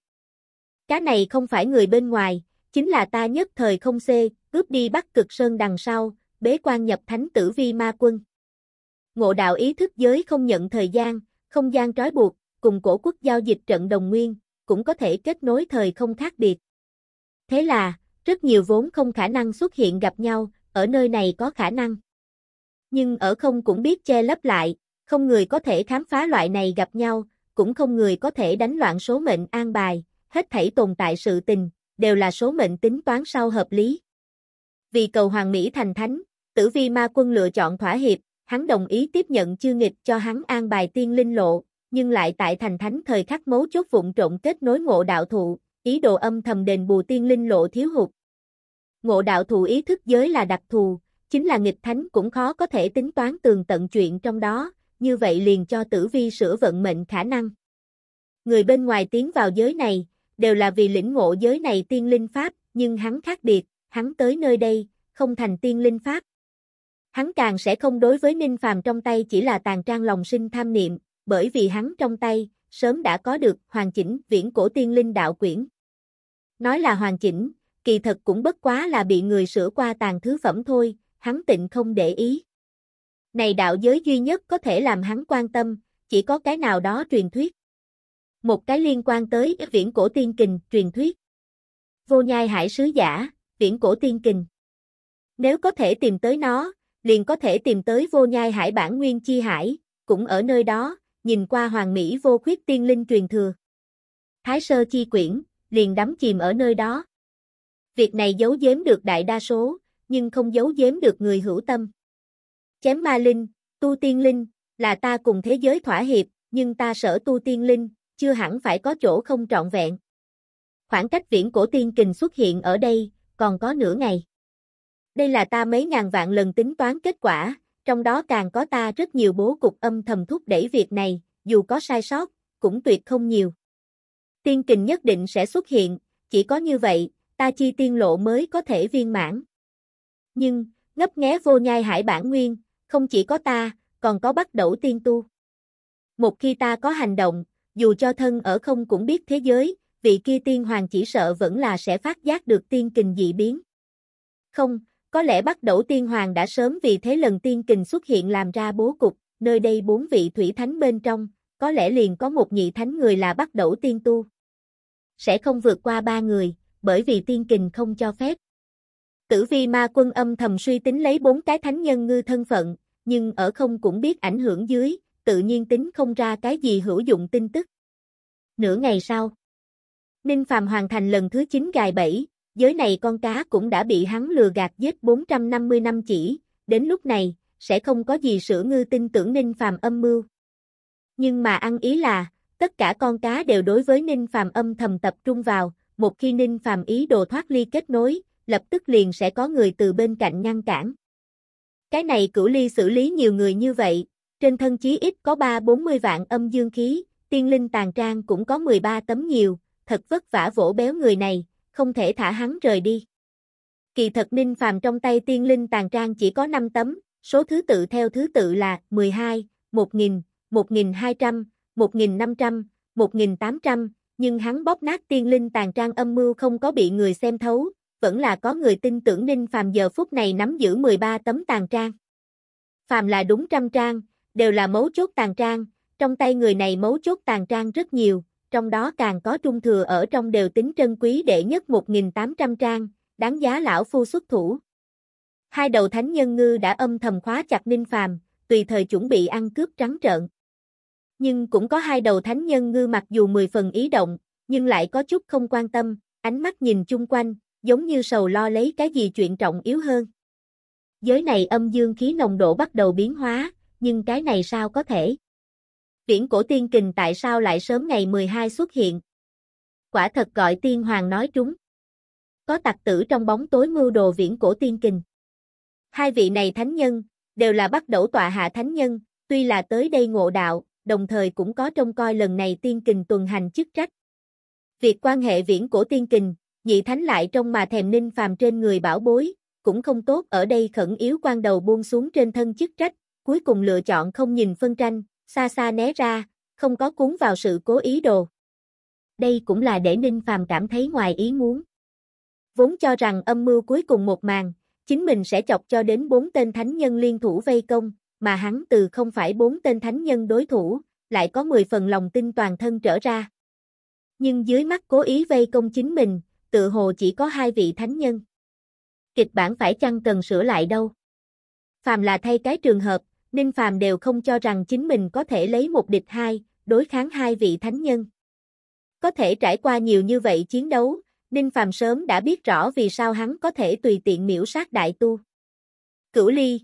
A: Cá này không phải người bên ngoài, chính là ta nhất thời không xê, cướp đi bắt cực sơn đằng sau, bế quan nhập thánh tử vi ma quân. Ngộ đạo ý thức giới không nhận thời gian, không gian trói buộc, cùng cổ quốc giao dịch trận đồng nguyên, cũng có thể kết nối thời không khác biệt. Thế là, rất nhiều vốn không khả năng xuất hiện gặp nhau, ở nơi này có khả năng. Nhưng ở không cũng biết che lấp lại, không người có thể khám phá loại này gặp nhau, cũng không người có thể đánh loạn số mệnh an bài, hết thảy tồn tại sự tình, đều là số mệnh tính toán sau hợp lý. Vì cầu hoàng Mỹ thành thánh, tử vi ma quân lựa chọn thỏa hiệp, hắn đồng ý tiếp nhận chư nghịch cho hắn an bài tiên linh lộ, nhưng lại tại thành thánh thời khắc mấu chốt vụn trộn kết nối ngộ đạo thụ, ý đồ âm thầm đền bù tiên linh lộ thiếu hụt. Ngộ đạo thụ ý thức giới là đặc thù, chính là nghịch thánh cũng khó có thể tính toán tường tận chuyện trong đó, như vậy liền cho tử vi sửa vận mệnh khả năng. Người bên ngoài tiến vào giới này, đều là vì lĩnh ngộ giới này tiên linh pháp, nhưng hắn khác biệt, hắn tới nơi đây, không thành tiên linh pháp. Hắn càng sẽ không đối với Ninh Phàm trong tay chỉ là tàn trang lòng sinh tham niệm, bởi vì hắn trong tay, sớm đã có được hoàn chỉnh viễn cổ tiên linh đạo quyển. Nói là hoàn chỉnh, kỳ thật cũng bất quá là bị người sửa qua tàn thứ phẩm thôi, hắn tịnh không để ý. Này đạo giới duy nhất có thể làm hắn quan tâm, chỉ có cái nào đó truyền thuyết một cái liên quan tới viễn cổ tiên kình, truyền thuyết. Vô nhai hải sứ giả, viễn cổ tiên kình. Nếu có thể tìm tới nó, liền có thể tìm tới vô nhai hải bản nguyên chi hải, cũng ở nơi đó, nhìn qua hoàng mỹ vô khuyết tiên linh truyền thừa. Thái sơ chi quyển, liền đắm chìm ở nơi đó. Việc này giấu giếm được đại đa số, nhưng không giấu giếm được người hữu tâm. Chém ma linh, tu tiên linh, là ta cùng thế giới thỏa hiệp, nhưng ta sở tu tiên linh, chưa hẳn phải có chỗ không trọn vẹn. Khoảng cách viễn cổ tiên kình xuất hiện ở đây, còn có nửa ngày. Đây là ta mấy ngàn vạn lần tính toán kết quả, trong đó càng có ta rất nhiều bố cục âm thầm thúc đẩy việc này, dù có sai sót, cũng tuyệt không nhiều. Tiên kình nhất định sẽ xuất hiện, chỉ có như vậy, ta chi tiên lộ mới có thể viên mãn. Nhưng, ngấp nghé vô nhai hải bản nguyên, không chỉ có ta, còn có bắt đầu tiên tu. Một khi ta có hành động, dù cho thân ở không cũng biết thế giới, vị kia tiên hoàng chỉ sợ vẫn là sẽ phát giác được tiên kình dị biến. Không, có lẽ bắt đầu tiên hoàng đã sớm vì thế lần tiên kình xuất hiện làm ra bố cục, nơi đây bốn vị thủy thánh bên trong, có lẽ liền có một nhị thánh người là bắt đầu tiên tu. Sẽ không vượt qua ba người, bởi vì tiên kình không cho phép. Tử vi ma quân âm thầm suy tính lấy bốn cái thánh nhân ngư thân phận, nhưng ở không cũng biết ảnh hưởng dưới, tự nhiên tính không ra cái gì hữu dụng tin tức. Nửa ngày sau, Ninh Phàm hoàn thành lần thứ 9 gài bẫy, giới này con cá cũng đã bị hắn lừa gạt giết 450 năm chỉ, đến lúc này, sẽ không có gì sửa ngư tin tưởng Ninh Phàm âm mưu. Nhưng mà ăn ý là, tất cả con cá đều đối với Ninh Phàm âm thầm tập trung vào, một khi Ninh Phàm ý đồ thoát ly kết nối, lập tức liền sẽ có người từ bên cạnh ngăn cản. Cái này cửu ly xử lý nhiều người như vậy, trên thân chí ít có 3-40 vạn âm dương khí, tiên linh tàn trang cũng có 13 tấm nhiều, thật vất vả vỗ béo người này, không thể thả hắn rời đi. Kỳ thật Ninh Phàm trong tay tiên linh tàn trang chỉ có 5 tấm, số thứ tự theo thứ tự là 12, 1000, 1200, 1500, 1800, nhưng hắn bóp nát tiên linh tàn trang âm mưu không có bị người xem thấu, vẫn là có người tin tưởng Ninh Phàm giờ phút này nắm giữ 13 tấm tàn trang. Phàm là đúng trăm trang, đều là mấu chốt tàn trang, trong tay người này mấu chốt tàn trang rất nhiều, trong đó càng có trung thừa ở trong đều tính trân quý đệ nhất 1.800 trang, đáng giá lão phu xuất thủ. Hai đầu thánh nhân ngư đã âm thầm khóa chặt ninh phàm, tùy thời chuẩn bị ăn cướp trắng trợn. Nhưng cũng có hai đầu thánh nhân ngư mặc dù mười phần ý động, nhưng lại có chút không quan tâm, ánh mắt nhìn chung quanh, giống như sầu lo lấy cái gì chuyện trọng yếu hơn. Giới này âm dương khí nồng độ bắt đầu biến hóa, nhưng cái này sao có thể? Viễn cổ tiên kình tại sao lại sớm ngày 12 xuất hiện? Quả thật gọi tiên hoàng nói trúng. Có tặc tử trong bóng tối mưu đồ viễn cổ tiên kình. Hai vị này thánh nhân, đều là bắt đẩu tọa hạ thánh nhân, tuy là tới đây ngộ đạo, đồng thời cũng có trông coi lần này tiên kình tuần hành chức trách. Việc quan hệ viễn cổ tiên kình, nhị thánh lại trong mà thèm ninh phàm trên người bảo bối, cũng không tốt ở đây khẩn yếu quan đầu buông xuống trên thân chức trách, cuối cùng lựa chọn không nhìn phân tranh, xa xa né ra, không có cuốn vào sự cố ý đồ. Đây cũng là để Ninh Phàm cảm thấy ngoài ý muốn. Vốn cho rằng âm mưu cuối cùng một màn, chính mình sẽ chọc cho đến bốn tên thánh nhân liên thủ vây công, mà hắn từ không phải bốn tên thánh nhân đối thủ, lại có 10 phần lòng tin toàn thân trở ra. Nhưng dưới mắt cố ý vây công chính mình, tự hồ chỉ có hai vị thánh nhân. Kịch bản phải chăng cần sửa lại đâu? Phàm là thay cái trường hợp, Ninh Phàm đều không cho rằng chính mình có thể lấy một địch hai, đối kháng hai vị thánh nhân. Có thể trải qua nhiều như vậy chiến đấu, Ninh Phàm sớm đã biết rõ vì sao hắn có thể tùy tiện miễu sát đại tu. Cửu Ly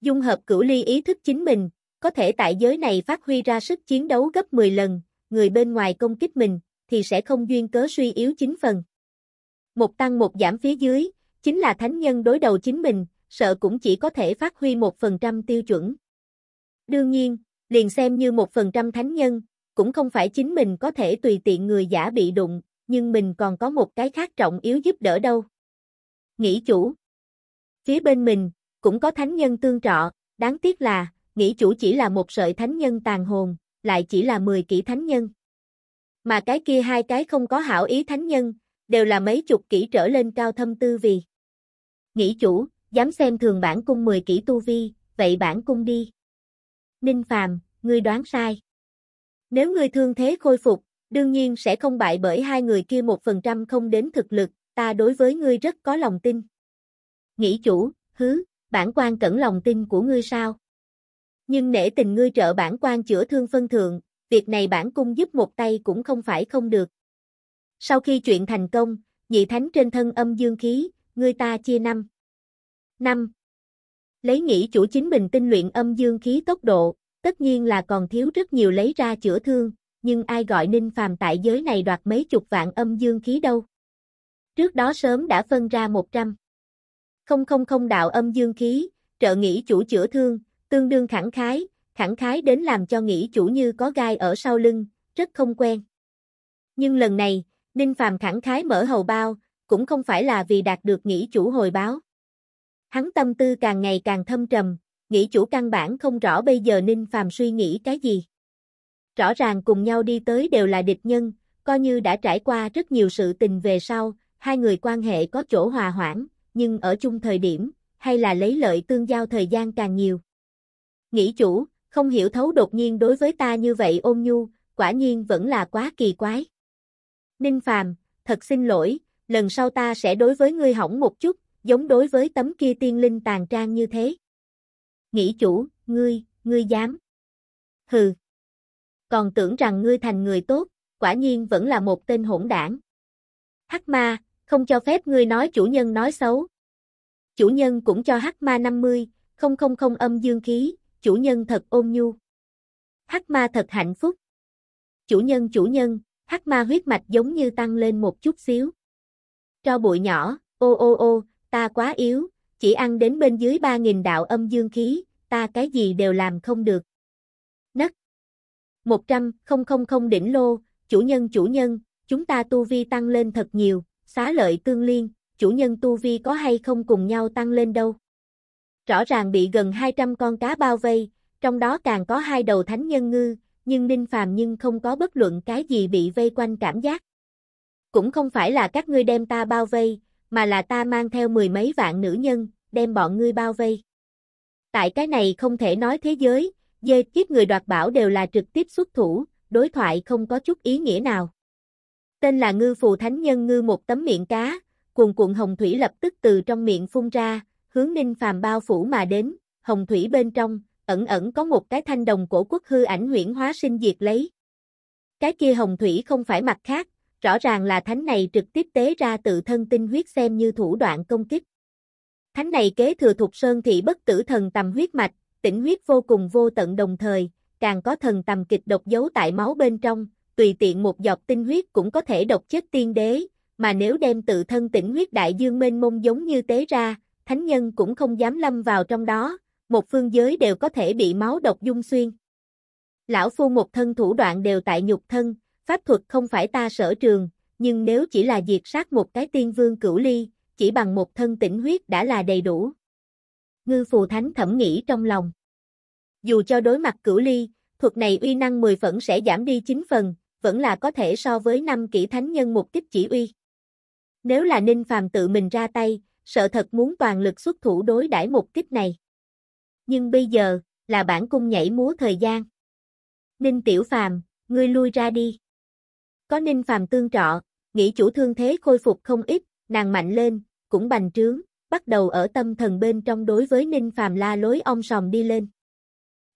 A: Dung hợp Cửu Ly ý thức chính mình, có thể tại giới này phát huy ra sức chiến đấu gấp 10 lần, người bên ngoài công kích mình, thì sẽ không duyên cớ suy yếu chính phần. Một tăng một giảm phía dưới, chính là thánh nhân đối đầu chính mình, sợ cũng chỉ có thể phát huy 1% tiêu chuẩn. Đương nhiên, liền xem như 1% thánh nhân, cũng không phải chính mình có thể tùy tiện người giả bị đụng, nhưng mình còn có một cái khác trọng yếu giúp đỡ đâu. Nghĩ chủ Phía bên mình, cũng có thánh nhân tương trọ, đáng tiếc là, nghĩ chủ chỉ là một sợi thánh nhân tàn hồn, lại chỉ là 10 kỹ thánh nhân. Mà cái kia hai cái không có hảo ý thánh nhân, đều là mấy chục kỹ trở lên cao thâm tư vì. Nghĩ chủ, dám xem thường bản cung 10 kỷ tu vi, vậy bản cung đi. Ninh Phàm, ngươi đoán sai. Nếu ngươi thương thế khôi phục, đương nhiên sẽ không bại bởi hai người kia một phần trăm không đến thực lực, ta đối với ngươi rất có lòng tin. Nghĩ chủ, hứ, bản quan cẩn lòng tin của ngươi sao? Nhưng nể tình ngươi trợ bản quan chữa thương phân thượng, việc này bản cung giúp một tay cũng không phải không được. Sau khi chuyện thành công, nhị thánh trên thân âm dương khí, ngươi ta chia năm. 5. Lấy nghĩ chủ chính mình tinh luyện âm dương khí tốc độ, tất nhiên là còn thiếu rất nhiều lấy ra chữa thương, nhưng ai gọi Ninh Phàm tại giới này đoạt mấy chục vạn âm dương khí đâu. Trước đó sớm đã phân ra 100. Không không không đạo âm dương khí, trợ nghĩ chủ chữa thương, tương đương khẳng khái, khẳng khái đến làm cho nghĩ chủ như có gai ở sau lưng, rất không quen. Nhưng lần này, Ninh Phàm khẳng khái mở hầu bao, cũng không phải là vì đạt được nghĩ chủ hồi báo. Hắn tâm tư càng ngày càng thâm trầm, nghĩ chủ căn bản không rõ bây giờ Ninh Phàm suy nghĩ cái gì. Rõ ràng cùng nhau đi tới đều là địch nhân, coi như đã trải qua rất nhiều sự tình về sau, hai người quan hệ có chỗ hòa hoãn, nhưng ở chung thời điểm, hay là lấy lợi tương giao thời gian càng nhiều. Nghĩ chủ, không hiểu thấu đột nhiên đối với ta như vậy ôm nhu, quả nhiên vẫn là quá kỳ quái. Ninh Phàm, thật xin lỗi, lần sau ta sẽ đối với ngươi hỏng một chút, giống đối với tấm kia tiên linh tàn trang như thế. Nghĩ chủ, ngươi, ngươi dám. Hừ. Còn tưởng rằng ngươi thành người tốt, quả nhiên vẫn là một tên hỗn đảng. Hắc ma, không cho phép ngươi nói chủ nhân nói xấu. Chủ nhân cũng cho Hắc ma 50, không không không âm dương khí, chủ nhân thật ôn nhu. Hắc ma thật hạnh phúc. Chủ nhân chủ nhân, Hắc ma huyết mạch giống như tăng lên một chút xíu. Cho bụi nhỏ, ô ô ô, ta quá yếu, chỉ ăn đến bên dưới 3.000 đạo âm dương khí, ta cái gì đều làm không được. Nấc 100, 000 đỉnh lô, chủ nhân chủ nhân, chúng ta tu vi tăng lên thật nhiều, xá lợi tương liên, chủ nhân tu vi có hay không cùng nhau tăng lên đâu. Rõ ràng bị gần 200 con cá bao vây, trong đó càng có hai đầu thánh nhân ngư, nhưng Ninh Phàm nhưng không có bất luận cái gì bị vây quanh cảm giác. Cũng không phải là các ngươi đem ta bao vây, mà là ta mang theo mười mấy vạn nữ nhân, đem bọn ngươi bao vây. Tại cái này không thể nói thế giới, dê kiếp người đoạt bảo đều là trực tiếp xuất thủ, đối thoại không có chút ý nghĩa nào. Tên là ngư phù thánh nhân ngư một tấm miệng cá, cuồn cuộn hồng thủy lập tức từ trong miệng phun ra, hướng ninh phàm bao phủ mà đến, hồng thủy bên trong, ẩn ẩn có một cái thanh đồng cổ quốc hư ảnh huyển hóa sinh diệt lấy. Cái kia hồng thủy không phải mặt khác, rõ ràng là thánh này trực tiếp tế ra tự thân tinh huyết xem như thủ đoạn công kích. Thánh này kế thừa thuộc sơn thị bất tử thần tầm huyết mạch, tỉnh huyết vô cùng vô tận đồng thời, càng có thần tầm kịch độc giấu tại máu bên trong, tùy tiện một giọt tinh huyết cũng có thể độc chết tiên đế, mà nếu đem tự thân tỉnh huyết đại dương mênh mông giống như tế ra, thánh nhân cũng không dám lâm vào trong đó, một phương giới đều có thể bị máu độc dung xuyên. Lão phu một thân thủ đoạn đều tại nhục thân, Pháp thuật không phải ta sở trường, nhưng nếu chỉ là diệt sát một cái tiên vương cửu ly, chỉ bằng một thân tĩnh huyết đã là đầy đủ. Ngư phù thánh thẩm nghĩ trong lòng. Dù cho đối mặt cửu ly, thuật này uy năng 10 phần sẽ giảm đi 9 phần, vẫn là có thể so với năm kỹ thánh nhân một kích chỉ uy. Nếu là Ninh Phàm tự mình ra tay, sợ thật muốn toàn lực xuất thủ đối đãi một kích này. Nhưng bây giờ, là bản cung nhảy múa thời gian. Ninh Tiểu Phàm, ngươi lui ra đi. Có ninh phàm tương trợ nghĩ chủ thương thế khôi phục không ít, nàng mạnh lên, cũng bành trướng, bắt đầu ở tâm thần bên trong đối với ninh phàm la lối ông sòm đi lên.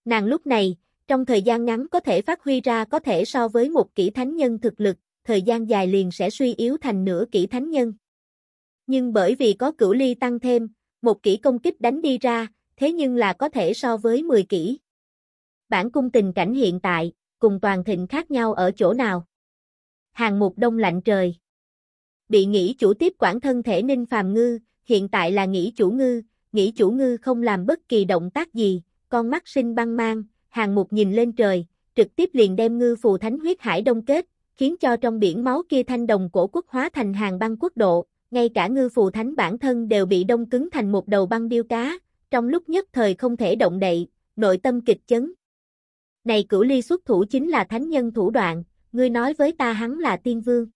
A: Nàng lúc này, trong thời gian ngắn có thể phát huy ra có thể so với một kỹ thánh nhân thực lực, thời gian dài liền sẽ suy yếu thành nửa kỹ thánh nhân. Nhưng bởi vì có cửu ly tăng thêm, một kỹ công kích đánh đi ra, thế nhưng là có thể so với 10 kỹ. Bản cung tình cảnh hiện tại, cùng toàn thịnh khác nhau ở chỗ nào? hàng mục đông lạnh trời. Bị nghĩ chủ tiếp quản thân thể Ninh Phàm Ngư, hiện tại là nghĩ chủ ngư, nghĩ chủ ngư không làm bất kỳ động tác gì, con mắt sinh băng mang, hàng mục nhìn lên trời, trực tiếp liền đem ngư phù thánh huyết hải đông kết, khiến cho trong biển máu kia thanh đồng cổ quốc hóa thành hàng băng quốc độ, ngay cả ngư phù thánh bản thân đều bị đông cứng thành một đầu băng điêu cá, trong lúc nhất thời không thể động đậy, nội tâm kịch chấn. Này cửu ly xuất thủ chính là thánh nhân thủ đoạn, ngươi nói với ta hắn là tiên vương.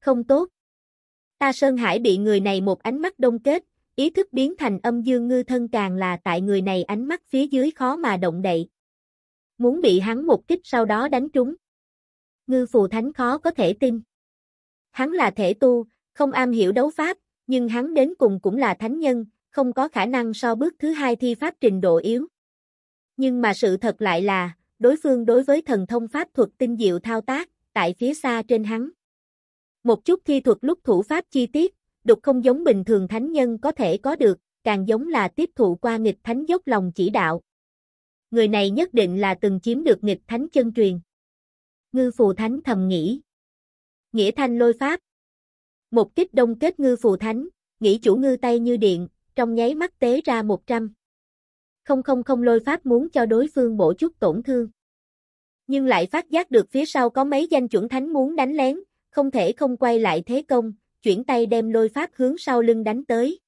A: Không tốt. Ta Sơn Hải bị người này một ánh mắt đông kết, ý thức biến thành âm dương ngư thân càng là tại người này ánh mắt phía dưới khó mà động đậy. Muốn bị hắn một kích sau đó đánh trúng. Ngư phù thánh khó có thể tin. Hắn là thể tu, không am hiểu đấu pháp, nhưng hắn đến cùng cũng là thánh nhân, không có khả năng so bước thứ hai thi pháp trình độ yếu. Nhưng mà sự thật lại là, đối phương đối với thần thông pháp thuật tinh diệu thao tác, tại phía xa trên hắn. Một chút thi thuật lúc thủ pháp chi tiết, đục không giống bình thường thánh nhân có thể có được, càng giống là tiếp thụ qua nghịch thánh dốc lòng chỉ đạo. Người này nhất định là từng chiếm được nghịch thánh chân truyền. Ngư phù thánh thầm nghĩ. Nghĩa thanh lôi pháp. Một kích đông kết ngư phù thánh, nghĩ chủ ngư tay như điện, trong nháy mắt tế ra 100 không không không lôi pháp muốn cho đối phương bổ chút tổn thương. Nhưng lại phát giác được phía sau có mấy danh chuẩn thánh muốn đánh lén, không thể không quay lại thế công, chuyển tay đem lôi pháp hướng sau lưng đánh tới.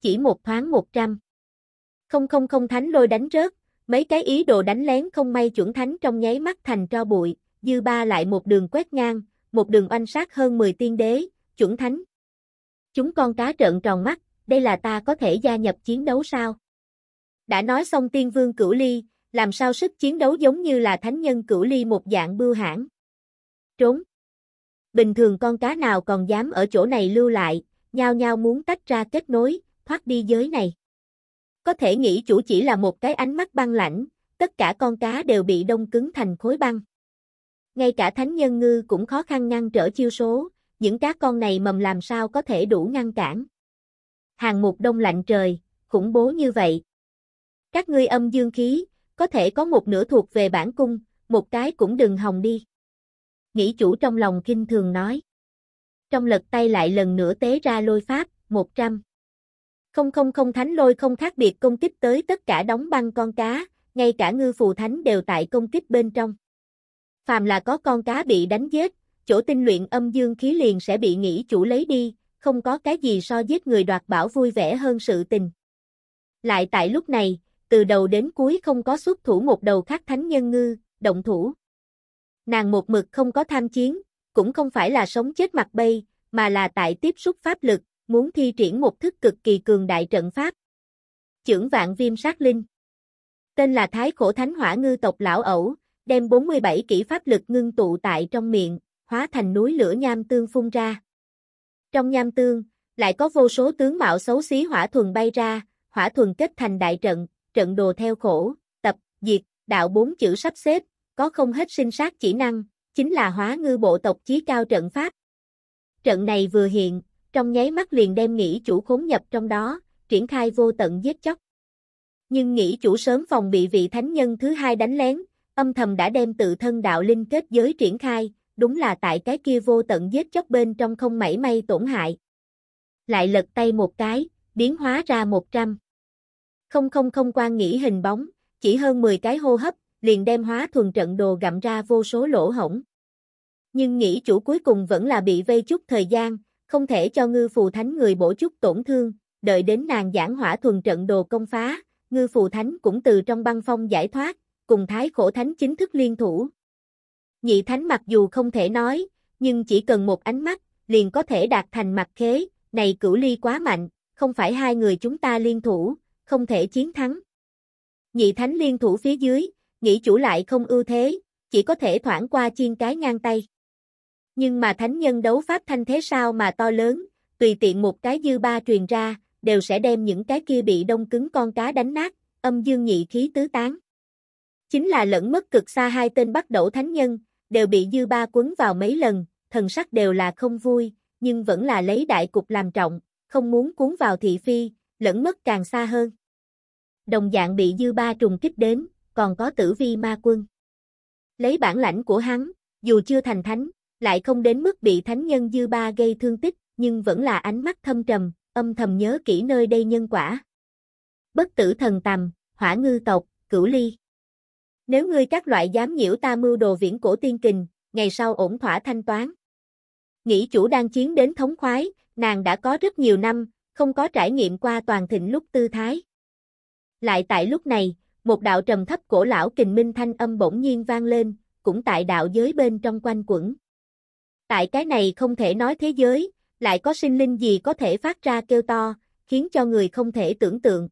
A: Chỉ một thoáng một trăm. Không không không thánh lôi đánh rớt, mấy cái ý đồ đánh lén không may chuẩn thánh trong nháy mắt thành tro bụi, dư ba lại một đường quét ngang, một đường oanh sát hơn 10 tiên đế, chuẩn thánh. Chúng con cá trợn tròn mắt, đây là ta có thể gia nhập chiến đấu sao? Đã nói xong tiên vương cửu ly, làm sao sức chiến đấu giống như là thánh nhân cửu ly một dạng bưu hãng Trốn. Bình thường con cá nào còn dám ở chỗ này lưu lại, nhao nhao muốn tách ra kết nối, thoát đi giới này. Có thể nghĩ chủ chỉ là một cái ánh mắt băng lãnh, tất cả con cá đều bị đông cứng thành khối băng. Ngay cả thánh nhân ngư cũng khó khăn ngăn trở chiêu số, những cá con này mầm làm sao có thể đủ ngăn cản. Hàng một đông lạnh trời, khủng bố như vậy, các ngươi âm dương khí, có thể có một nửa thuộc về bản cung, một cái cũng đừng hòng đi. Nghĩ chủ trong lòng kinh thường nói. Trong lật tay lại lần nữa tế ra lôi pháp, 100. Không không không thánh lôi không khác biệt công kích tới tất cả đóng băng con cá, ngay cả ngư phù thánh đều tại công kích bên trong. Phàm là có con cá bị đánh giết, chỗ tinh luyện âm dương khí liền sẽ bị nghĩ chủ lấy đi, không có cái gì so giết người đoạt bảo vui vẻ hơn sự tình. Lại tại lúc này, từ đầu đến cuối không có xuất thủ một đầu khác thánh nhân ngư, động thủ. Nàng một mực không có tham chiến, cũng không phải là sống chết mặt bay, mà là tại tiếp xúc pháp lực, muốn thi triển một thức cực kỳ cường đại trận pháp. Chưởng vạn viêm sát linh Tên là Thái Khổ Thánh Hỏa Ngư tộc lão ẩu, đem 47 kỹ pháp lực ngưng tụ tại trong miệng, hóa thành núi lửa nham tương phun ra. Trong nham tương, lại có vô số tướng mạo xấu xí hỏa thuần bay ra, hỏa thuần kết thành đại trận, trận đồ theo khổ, tập, diệt, đạo bốn chữ sắp xếp, có không hết sinh sát chỉ năng, chính là hóa ngư bộ tộc chí cao trận pháp. Trận này vừa hiện, trong nháy mắt liền đem nghĩ chủ khốn nhập trong đó, triển khai vô tận giết chóc. Nhưng nghĩ chủ sớm phòng bị vị thánh nhân thứ hai đánh lén, âm thầm đã đem tự thân đạo linh kết giới triển khai, đúng là tại cái kia vô tận giết chóc bên trong không mảy may tổn hại. Lại lật tay một cái, biến hóa ra một trăm không không không quan nghĩ hình bóng, chỉ hơn 10 cái hô hấp, liền đem hóa thuần trận đồ gặm ra vô số lỗ hổng. Nhưng nghĩ chủ cuối cùng vẫn là bị vây chút thời gian, không thể cho ngư phù thánh người bổ chút tổn thương, đợi đến nàng giảng hỏa thuần trận đồ công phá, ngư phù thánh cũng từ trong băng phong giải thoát, cùng thái khổ thánh chính thức liên thủ. Nhị thánh mặc dù không thể nói, nhưng chỉ cần một ánh mắt, liền có thể đạt thành mặt khế, này cửu ly quá mạnh, không phải hai người chúng ta liên thủ, không thể chiến thắng. Nhị thánh liên thủ phía dưới, nghĩ chủ lại không ưu thế, chỉ có thể thoảng qua chiên cái ngang tay. Nhưng mà thánh nhân đấu pháp thanh thế sao mà to lớn, tùy tiện một cái dư ba truyền ra, đều sẽ đem những cái kia bị đông cứng con cá đánh nát, âm dương nhị khí tứ tán. Chính là lẫn mất cực xa hai tên bắt đổ thánh nhân, đều bị dư ba quấn vào mấy lần, thần sắc đều là không vui, nhưng vẫn là lấy đại cục làm trọng, không muốn cuốn vào thị phi, lẫn mất càng xa hơn. Đồng dạng bị dư ba trùng kích đến, còn có tử vi ma quân. Lấy bản lãnh của hắn, dù chưa thành thánh, lại không đến mức bị thánh nhân dư ba gây thương tích, nhưng vẫn là ánh mắt thâm trầm, âm thầm nhớ kỹ nơi đây nhân quả. Bất tử thần tầm, hỏa ngư tộc, cửu ly. Nếu ngươi các loại dám nhiễu ta mưu đồ viễn cổ tiên kình, ngày sau ổn thỏa thanh toán. Nghĩ chủ đang chiến đến thống khoái, nàng đã có rất nhiều năm, không có trải nghiệm qua toàn thịnh lúc tư thái. Lại tại lúc này, một đạo trầm thấp cổ lão kình minh thanh âm bỗng nhiên vang lên, cũng tại đạo giới bên trong quanh quẩn. Tại cái này không thể nói thế giới, lại có sinh linh gì có thể phát ra kêu to, khiến cho người không thể tưởng tượng.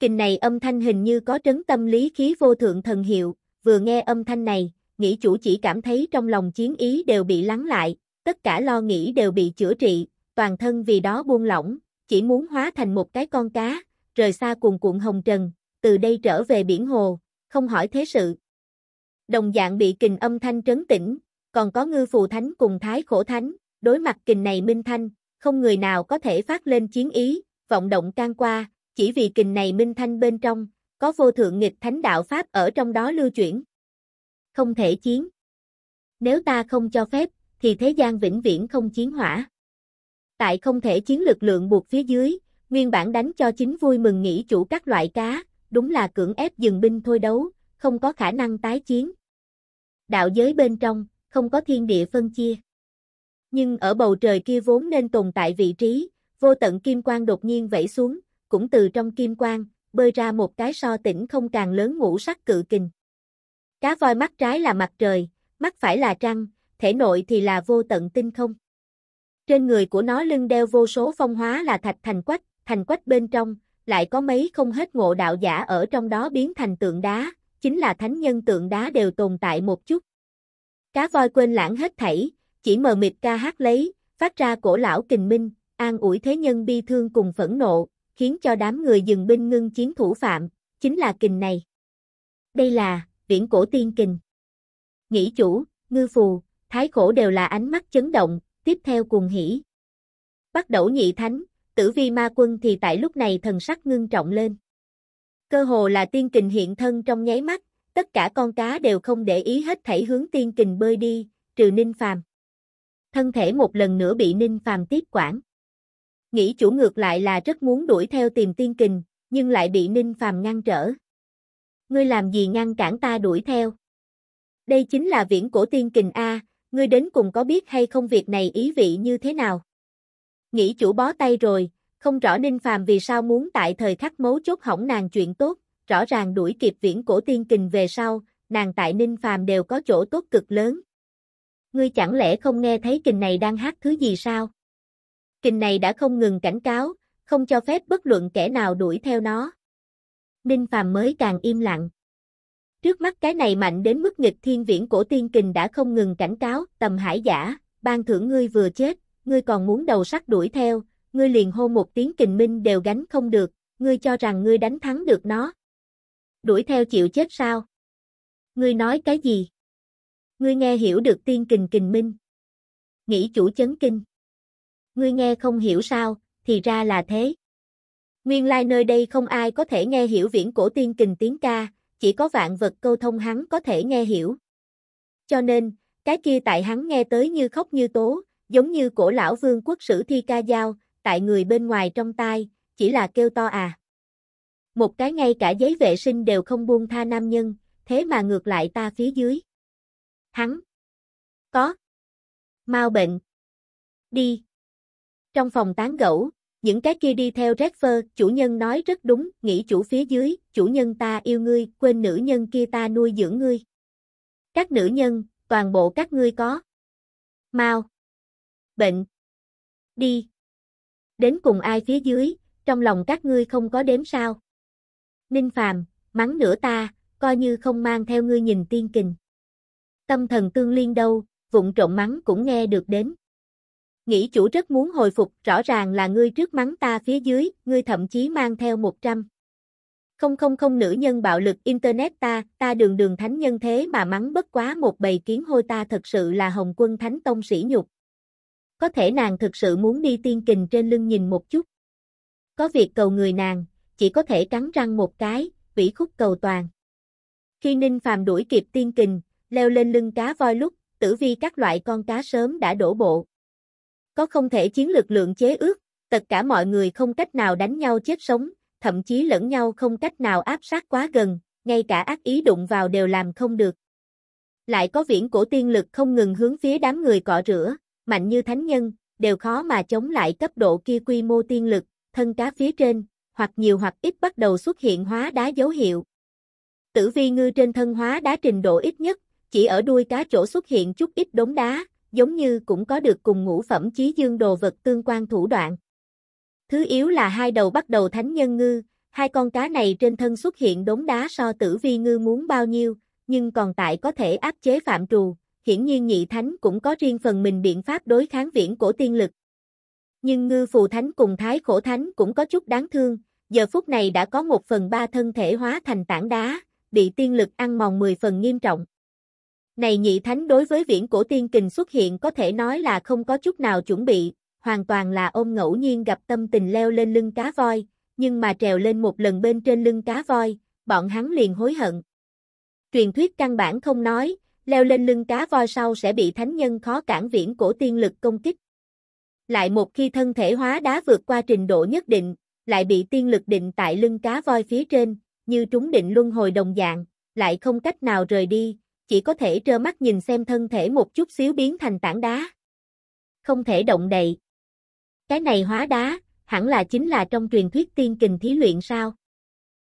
A: Kình này âm thanh hình như có trấn tâm lý khí vô thượng thần hiệu, vừa nghe âm thanh này, nghĩ chủ chỉ cảm thấy trong lòng chiến ý đều bị lắng lại, tất cả lo nghĩ đều bị chữa trị, toàn thân vì đó buông lỏng, chỉ muốn hóa thành một cái con cá, rời xa cuồng cuộn hồng trần, từ đây trở về biển hồ, không hỏi thế sự. Đồng dạng bị kình âm thanh trấn tĩnh, còn có ngư phù thánh cùng thái khổ thánh, đối mặt kình này minh thanh, không người nào có thể phát lên chiến ý, vọng động can qua, chỉ vì kình này minh thanh bên trong, có vô thượng nghịch thánh đạo Pháp ở trong đó lưu chuyển. Không thể chiến. Nếu ta không cho phép, thì thế gian vĩnh viễn không chiến hỏa tại không thể chiến lực lượng buộc phía dưới, nguyên bản đánh cho chính vui mừng nghĩ chủ các loại cá, đúng là cưỡng ép dừng binh thôi đấu, không có khả năng tái chiến. Đạo giới bên trong, không có thiên địa phân chia. Nhưng ở bầu trời kia vốn nên tồn tại vị trí, vô tận kim quang đột nhiên vẫy xuống, cũng từ trong kim quang, bơi ra một cái so tỉnh không càng lớn ngũ sắc cự kình. Cá voi mắt trái là mặt trời, mắt phải là trăng, thể nội thì là vô tận tinh không. Trên người của nó lưng đeo vô số phong hóa là thạch thành quách, thành quách bên trong, lại có mấy không hết ngộ đạo giả ở trong đó biến thành tượng đá, chính là thánh nhân tượng đá đều tồn tại một chút. Cá voi quên lãng hết thảy, chỉ mờ mịt ca hát lấy, phát ra cổ lão kình minh, an ủi thế nhân bi thương cùng phẫn nộ, khiến cho đám người dừng binh ngưng chiến thủ phạm, chính là kình này. Đây là, viễn cổ tiên kình. Nghĩ chủ, ngư phù, thái khổ đều là ánh mắt chấn động, tiếp theo cuồng hỉ. Bắt đầu nhị thánh, tử vi ma quân thì tại lúc này thần sắc ngưng trọng lên. Cơ hồ là tiên kình hiện thân trong nháy mắt, tất cả con cá đều không để ý hết thảy hướng tiên kình bơi đi, trừ ninh phàm. Thân thể một lần nữa bị ninh phàm tiếp quản. Nghĩ chủ ngược lại là rất muốn đuổi theo tìm tiên kình, nhưng lại bị ninh phàm ngăn trở. Ngươi làm gì ngăn cản ta đuổi theo? Đây chính là viễn cổ tiên kình A, ngươi đến cùng có biết hay không việc này ý vị như thế nào? Nghĩ chủ bó tay rồi, không rõ Ninh Phàm vì sao muốn tại thời khắc mấu chốt hỏng nàng chuyện tốt, rõ ràng đuổi kịp viễn cổ tiên kình về sau, nàng tại Ninh Phàm đều có chỗ tốt cực lớn. Ngươi chẳng lẽ không nghe thấy kình này đang hát thứ gì sao? Kình này đã không ngừng cảnh cáo, không cho phép bất luận kẻ nào đuổi theo nó. Ninh Phàm mới càng im lặng. Trước mắt cái này mạnh đến mức nghịch thiên viễn cổ tiên kình đã không ngừng cảnh cáo, tầm hải giả, ban thưởng ngươi vừa chết, ngươi còn muốn đầu sắt đuổi theo, ngươi liền hô một tiếng kình minh đều gánh không được, ngươi cho rằng ngươi đánh thắng được nó. Đuổi theo chịu chết sao? Ngươi nói cái gì? Ngươi nghe hiểu được tiên kình kình minh. Nghĩ chủ chấn kinh. Ngươi nghe không hiểu sao, thì ra là thế. Nguyên lai like nơi đây không ai có thể nghe hiểu viễn cổ tiên kình tiếng ca, chỉ có vạn vật câu thông hắn có thể nghe hiểu. Cho nên, cái kia tại hắn nghe tới như khóc như tố, giống như cổ lão vương quốc sử thi ca dao, tại người bên ngoài trong tai, chỉ là kêu to à. Một cái ngay cả giấy vệ sinh đều không buông tha nam nhân, thế mà ngược lại ta phía dưới. Hắn. Có. Mau bệnh. Đi. Trong phòng tán gẫu, những cái kia đi theo Redfer, chủ nhân nói rất đúng, nghĩ chủ phía dưới, chủ nhân ta yêu ngươi, quên nữ nhân kia ta nuôi dưỡng ngươi. Các nữ nhân, toàn bộ các ngươi có. Mau. Bệnh. Đi. Đến cùng ai phía dưới, trong lòng các ngươi không có đếm sao. Ninh Phàm, mắng nữa ta, coi như không mang theo ngươi nhìn tiên kình. Tâm thần tương liên đâu, vụng trộm mắng cũng nghe được đến. Nghĩ chủ rất muốn hồi phục, rõ ràng là ngươi trước mắng ta phía dưới, ngươi thậm chí mang theo 100. Không không không nữ nhân bạo lực Internet ta, ta đường đường thánh nhân thế mà mắng bất quá một bầy kiến hôi ta thật sự là hồng quân thánh tông sĩ nhục. Có thể nàng thực sự muốn đi tiên kình trên lưng nhìn một chút. Có việc cầu người nàng, chỉ có thể cắn răng một cái, vĩ khúc cầu toàn. Khi Ninh Phàm đuổi kịp tiên kình, leo lên lưng cá voi lúc, tử vi các loại con cá sớm đã đổ bộ. Có không thể chiến lực lượng chế ước, tất cả mọi người không cách nào đánh nhau chết sống, thậm chí lẫn nhau không cách nào áp sát quá gần, ngay cả ác ý đụng vào đều làm không được. Lại có viễn cổ tiên lực không ngừng hướng phía đám người cọ rửa, mạnh như thánh nhân, đều khó mà chống lại cấp độ kia quy mô tiên lực, thân cá phía trên, hoặc nhiều hoặc ít bắt đầu xuất hiện hóa đá dấu hiệu. Tử vi ngư trên thân hóa đá trình độ ít nhất, chỉ ở đuôi cá chỗ xuất hiện chút ít đống đá, giống như cũng có được cùng ngũ phẩm chí dương đồ vật tương quan thủ đoạn. Thứ yếu là hai đầu bắt đầu thánh nhân ngư, hai con cá này trên thân xuất hiện đống đá so tử vi ngư muốn bao nhiêu, nhưng còn tại có thể áp chế phạm trù, hiển nhiên nhị thánh cũng có riêng phần mình biện pháp đối kháng viễn cổ tiên lực. Nhưng ngư phù thánh cùng thái khổ thánh cũng có chút đáng thương, giờ phút này đã có một phần ba thân thể hóa thành tảng đá, bị tiên lực ăn mòn mười phần nghiêm trọng. Này nhị thánh đối với viễn cổ tiên kình xuất hiện có thể nói là không có chút nào chuẩn bị, hoàn toàn là ôm ngẫu nhiên gặp tâm tình leo lên lưng cá voi, nhưng mà trèo lên một lần bên trên lưng cá voi, bọn hắn liền hối hận. Truyền thuyết căn bản không nói, leo lên lưng cá voi sau sẽ bị thánh nhân khó cản viễn cổ tiên lực công kích. Lại một khi thân thể hóa đá vượt qua trình độ nhất định, lại bị tiên lực định tại lưng cá voi phía trên, như trúng định luân hồi đồng dạng, lại không cách nào rời đi, chỉ có thể trơ mắt nhìn xem thân thể một chút xíu biến thành tảng đá. Không thể động đậy. Cái này hóa đá, hẳn là chính là trong truyền thuyết tiên kình thí luyện sao.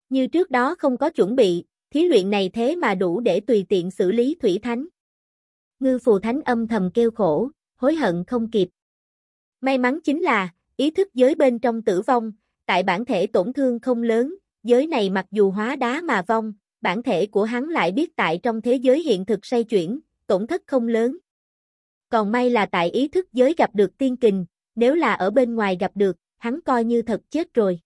A: Như trước đó không có chuẩn bị, thí luyện này thế mà đủ để tùy tiện xử lý thủy thánh. Ngư phù thánh âm thầm kêu khổ, hối hận không kịp. May mắn chính là, ý thức giới bên trong tử vong, tại bản thể tổn thương không lớn, giới này mặc dù hóa đá mà vong, bản thể của hắn lại biết tại trong thế giới hiện thực xoay chuyển, tổn thất không lớn. Còn may là tại ý thức giới gặp được tiên kình, nếu là ở bên ngoài gặp được, hắn coi như thật chết rồi.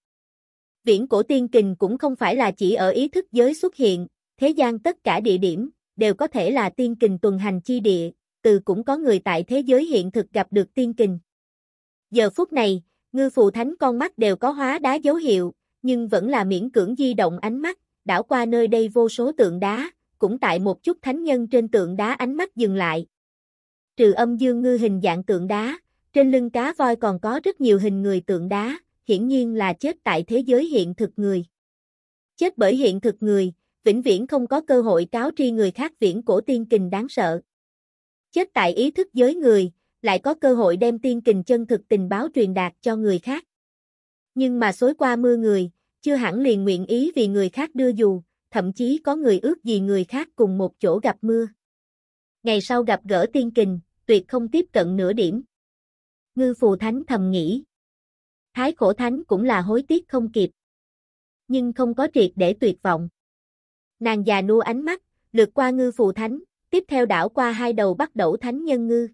A: Viễn cổ tiên kình cũng không phải là chỉ ở ý thức giới xuất hiện, thế gian tất cả địa điểm, đều có thể là tiên kình tuần hành chi địa, từ cũng có người tại thế giới hiện thực gặp được tiên kình. Giờ phút này, ngư phù thánh con mắt đều có hóa đá dấu hiệu, nhưng vẫn là miễn cưỡng di động ánh mắt, đảo qua nơi đây vô số tượng đá, cũng tại một chút thánh nhân trên tượng đá ánh mắt dừng lại. Trừ âm dương ngư hình dạng tượng đá, trên lưng cá voi còn có rất nhiều hình người tượng đá, hiển nhiên là chết tại thế giới hiện thực người. Chết bởi hiện thực người, vĩnh viễn không có cơ hội cáo tri người khác viễn cổ tiên kình đáng sợ. Chết tại ý thức giới người, lại có cơ hội đem tiên kình chân thực tình báo truyền đạt cho người khác. Nhưng mà xối qua mưa người, chưa hẳn liền nguyện ý vì người khác đưa dù, thậm chí có người ước gì người khác cùng một chỗ gặp mưa. Ngày sau gặp gỡ tiên kình, tuyệt không tiếp cận nửa điểm. Ngư phù thánh thầm nghĩ. Thái khổ thánh cũng là hối tiếc không kịp. Nhưng không có triệt để tuyệt vọng. Nàng già nua ánh mắt, lượt qua ngư phù thánh, tiếp theo đảo qua hai đầu bắt đẩu thánh nhân ngư.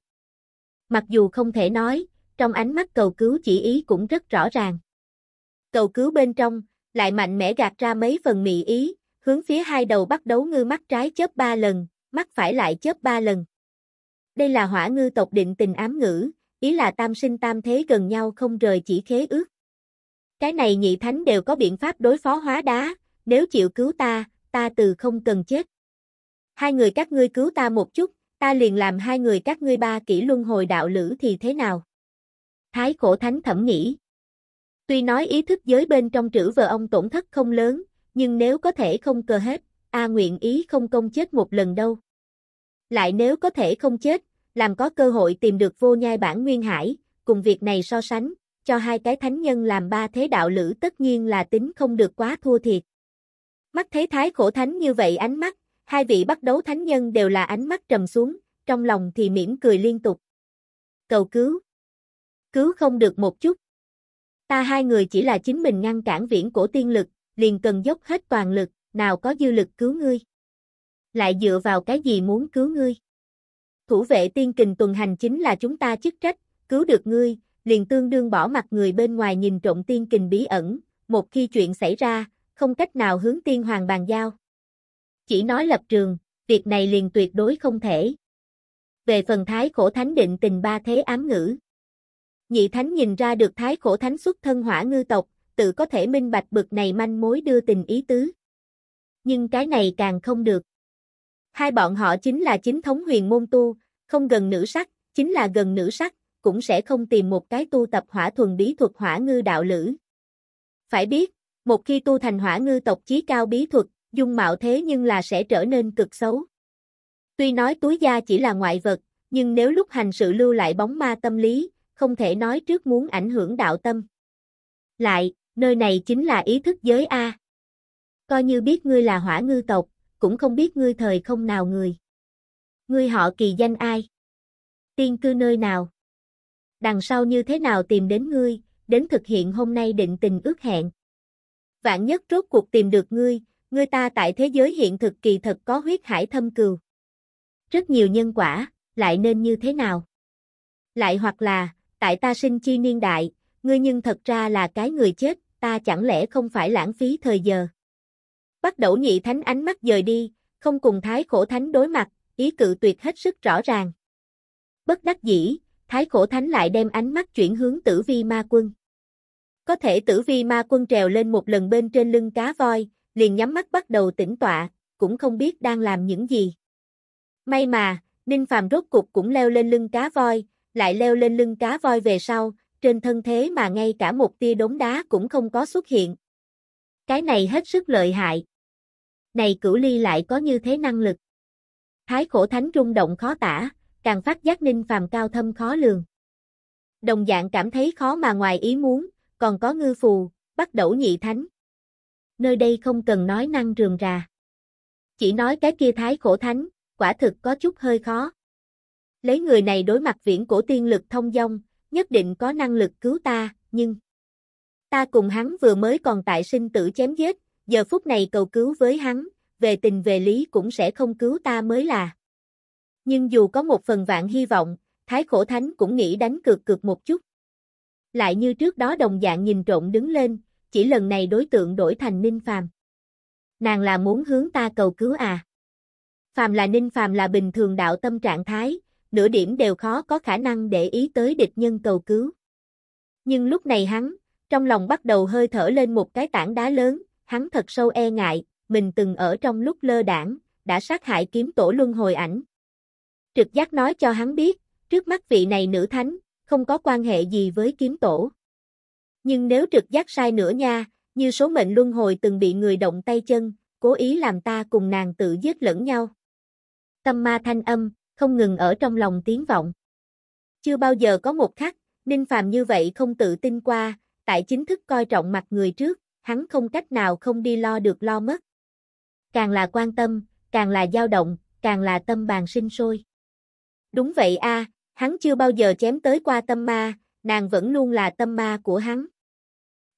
A: Mặc dù không thể nói, trong ánh mắt cầu cứu chỉ ý cũng rất rõ ràng. Cầu cứu bên trong, lại mạnh mẽ gạt ra mấy phần mị ý, hướng phía hai đầu bắt đấu ngư mắt trái chớp ba lần, mắt phải lại chớp ba lần. Đây là hỏa ngư tộc định tình ám ngữ, ý là tam sinh tam thế gần nhau không rời chỉ khế ước. Cái này nhị thánh đều có biện pháp đối phó hóa đá, nếu chịu cứu ta, ta từ không cần chết. Hai người các ngươi cứu ta một chút, ta liền làm hai người các ngươi ba kỹ luân hồi đạo lữ thì thế nào? Thái cổ thánh thẩm nghĩ. Tuy nói ý thức giới bên trong trữ vợ ông tổn thất không lớn, nhưng nếu có thể không cờ hết, A nguyện ý không công chết một lần đâu. Lại nếu có thể không chết, làm có cơ hội tìm được vô nhai bản nguyên hải, cùng việc này so sánh, cho hai cái thánh nhân làm ba thế đạo lữ tất nhiên là tính không được quá thua thiệt. Mắt thấy thái khổ thánh như vậy ánh mắt, hai vị bắt đấu thánh nhân đều là ánh mắt trầm xuống, trong lòng thì mỉm cười liên tục. Cầu cứu. Cứu không được một chút. Ta hai người chỉ là chính mình ngăn cản viễn cổ tiên lực, liền cần dốc hết toàn lực, nào có dư lực cứu ngươi. Lại dựa vào cái gì muốn cứu ngươi? Thủ vệ tiên kình tuần hành chính là chúng ta chức trách, cứu được ngươi, liền tương đương bỏ mặt người bên ngoài nhìn trộm tiên kình bí ẩn, một khi chuyện xảy ra, không cách nào hướng tiên hoàng bàn giao. Chỉ nói lập trường, việc này liền tuyệt đối không thể. Về phần thái khổ thánh định tình ba thế ám ngữ. Nhị Thánh nhìn ra được thái khổ thánh xuất thân hỏa ngư tộc, tự có thể minh bạch bực này manh mối đưa tình ý tứ. Nhưng cái này càng không được. Hai bọn họ chính là chính thống huyền môn tu, không gần nữ sắc, chính là gần nữ sắc, cũng sẽ không tìm một cái tu tập hỏa thuần bí thuật hỏa ngư đạo lữ. Phải biết, một khi tu thành hỏa ngư tộc chí cao bí thuật, dung mạo thế nhưng là sẽ trở nên cực xấu. Tuy nói túi da chỉ là ngoại vật, nhưng nếu lúc hành sự lưu lại bóng ma tâm lý, không thể nói trước muốn ảnh hưởng đạo tâm. Lại, nơi này chính là ý thức giới A. Coi như biết ngươi là hỏa ngư tộc, cũng không biết ngươi thời không nào người. Ngươi họ kỳ danh ai? Tiên cư nơi nào? Đằng sau như thế nào tìm đến ngươi, đến thực hiện hôm nay định tình ước hẹn? Vạn nhất rốt cuộc tìm được ngươi, ngươi ta tại thế giới hiện thực kỳ thật có huyết hải thâm cừu. Rất nhiều nhân quả, lại nên như thế nào? Lại hoặc là, tại ta sinh chi niên đại, ngươi nhưng thật ra là cái người chết, ta chẳng lẽ không phải lãng phí thời giờ. Bắt đầu nhị thánh ánh mắt dời đi, không cùng thái khổ thánh đối mặt, ý cự tuyệt hết sức rõ ràng. Bất đắc dĩ, thái khổ thánh lại đem ánh mắt chuyển hướng tử vi ma quân. Có thể tử vi ma quân trèo lên một lần bên trên lưng cá voi, liền nhắm mắt bắt đầu tĩnh tọa, cũng không biết đang làm những gì. May mà, Ninh phạm rốt cục cũng leo lên lưng cá voi, lại leo lên lưng cá voi về sau, trên thân thế mà ngay cả một tia đống đá cũng không có xuất hiện. Cái này hết sức lợi hại. Này cửu ly lại có như thế năng lực. Thái khổ thánh rung động khó tả, càng phát giác ninh phàm cao thâm khó lường. Đồng dạng cảm thấy khó mà ngoài ý muốn, còn có ngư phù, bắt đẩu nhị thánh. Nơi đây không cần nói năng rườm rà. Chỉ nói cái kia thái khổ thánh, quả thực có chút hơi khó. Lấy người này đối mặt viễn cổ tiên lực thông dong, nhất định có năng lực cứu ta, nhưng... Ta cùng hắn vừa mới còn tại sinh tử chém giết, giờ phút này cầu cứu với hắn, về tình về lý cũng sẽ không cứu ta mới là. Nhưng dù có một phần vạn hy vọng, Thái Khổ Thánh cũng nghĩ đánh cược cược một chút. Lại như trước đó đồng dạng nhìn trộn đứng lên, chỉ lần này đối tượng đổi thành Ninh Phàm. Nàng là muốn hướng ta cầu cứu à? Phàm là Ninh Phàm là bình thường đạo tâm trạng thái, nửa điểm đều khó có khả năng để ý tới địch nhân cầu cứu. Nhưng lúc này hắn, trong lòng bắt đầu hơi thở lên một cái tảng đá lớn, hắn thật sâu e ngại, mình từng ở trong lúc lơ đảng, đã sát hại kiếm tổ luân hồi ảnh. Trực giác nói cho hắn biết, trước mắt vị này nữ thánh, không có quan hệ gì với kiếm tổ. Nhưng nếu trực giác sai nữa nha, như số mệnh luân hồi từng bị người động tay chân, cố ý làm ta cùng nàng tự giết lẫn nhau. Tâm ma thanh âm, không ngừng ở trong lòng tiếng vọng. Chưa bao giờ có một khắc, Ninh Phàm như vậy không tự tin qua, tại chính thức coi trọng mặt người trước, hắn không cách nào không đi lo được lo mất. Càng là quan tâm, càng là dao động, càng là tâm bàn sinh sôi. Đúng vậy a, hắn chưa bao giờ chém tới qua tâm ma, nàng vẫn luôn là tâm ma của hắn.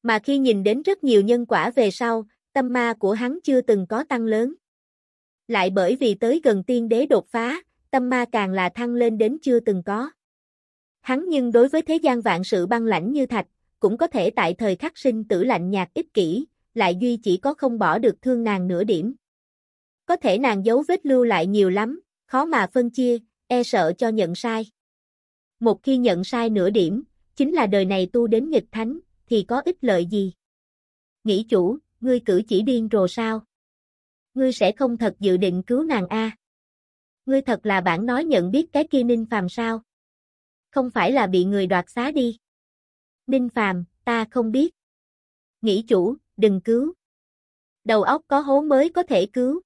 A: Mà khi nhìn đến rất nhiều nhân quả về sau, tâm ma của hắn chưa từng có tăng lớn. Lại bởi vì tới gần tiên đế đột phá, tâm ma càng là thăng lên đến chưa từng có. Hắn nhưng đối với thế gian vạn sự băng lãnh như thạch, cũng có thể tại thời khắc sinh tử lạnh nhạt ích kỷ, lại duy chỉ có không bỏ được thương nàng nửa điểm. Có thể nàng giấu vết lưu lại nhiều lắm, khó mà phân chia, e sợ cho nhận sai. Một khi nhận sai nửa điểm, chính là đời này tu đến nghịch thánh, thì có ích lợi gì? Nghĩ chủ, ngươi cử chỉ điên rồ sao? Ngươi sẽ không thật dự định cứu nàng a? À? ngươi thật là bản nói nhận biết cái kia Ninh Phàm sao? Không phải là bị người đoạt xá đi. Ninh Phàm, ta không biết. Nghĩ chủ, đừng cứu. Đầu óc có hố mới có thể cứu.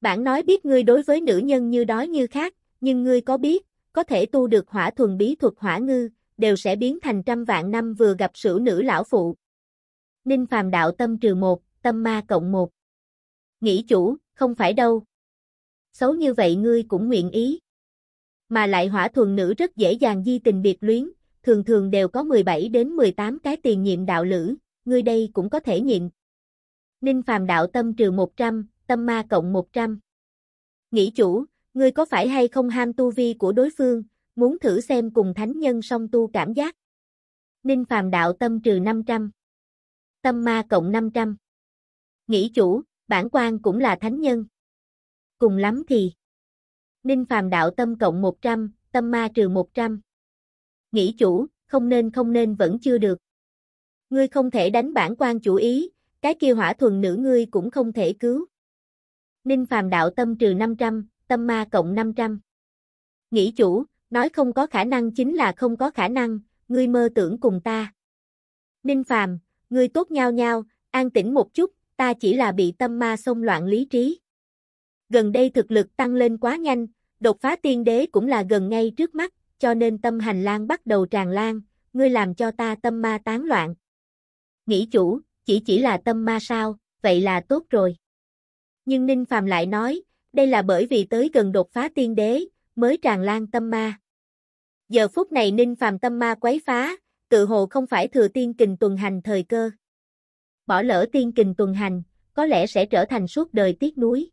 A: Bản nói biết ngươi đối với nữ nhân như đói như khác, nhưng ngươi có biết, có thể tu được hỏa thuần bí thuật hỏa ngư, đều sẽ biến thành trăm vạn năm vừa gặp sử nữ lão phụ. Ninh Phàm đạo tâm trừ một, tâm ma cộng một. Nghĩ chủ, không phải đâu, xấu như vậy ngươi cũng nguyện ý. Mà lại hỏa thuần nữ rất dễ dàng di tình biệt luyến, thường thường đều có 17 đến 18 cái tiền nhiệm đạo lữ, ngươi đây cũng có thể nhịn. Ninh phàm đạo tâm trừ 100, tâm ma cộng 100. Nghĩ chủ, ngươi có phải hay không ham tu vi của đối phương, muốn thử xem cùng thánh nhân song tu cảm giác. Ninh phàm đạo tâm trừ 500. Tâm ma cộng 500. Nghĩ chủ, bản quan cũng là thánh nhân cùng lắm thì. Ninh Phàm đạo tâm cộng 100, tâm ma trừ 100. Nghĩ chủ, không nên không nên vẫn chưa được. Ngươi không thể đánh bản quan chủ ý, cái kia hỏa thuần nữ ngươi cũng không thể cứu. Ninh Phàm đạo tâm trừ 500, tâm ma cộng 500. Nghĩ chủ, nói không có khả năng chính là không có khả năng, ngươi mơ tưởng cùng ta. Ninh Phàm, ngươi tốt nhau nhau, an tĩnh một chút, ta chỉ là bị tâm ma xông loạn lý trí gần đây thực lực tăng lên quá nhanh, đột phá tiên đế cũng là gần ngay trước mắt, cho nên tâm hành lang bắt đầu tràn lan, ngươi làm cho ta tâm ma tán loạn. Nghĩ chủ, chỉ chỉ là tâm ma sao, vậy là tốt rồi. Nhưng Ninh Phàm lại nói, đây là bởi vì tới gần đột phá tiên đế, mới tràn lan tâm ma. Giờ phút này Ninh Phàm tâm ma quấy phá, tự hồ không phải thừa tiên kình tuần hành thời cơ. Bỏ lỡ tiên kình tuần hành, có lẽ sẽ trở thành suốt đời tiếc nuối.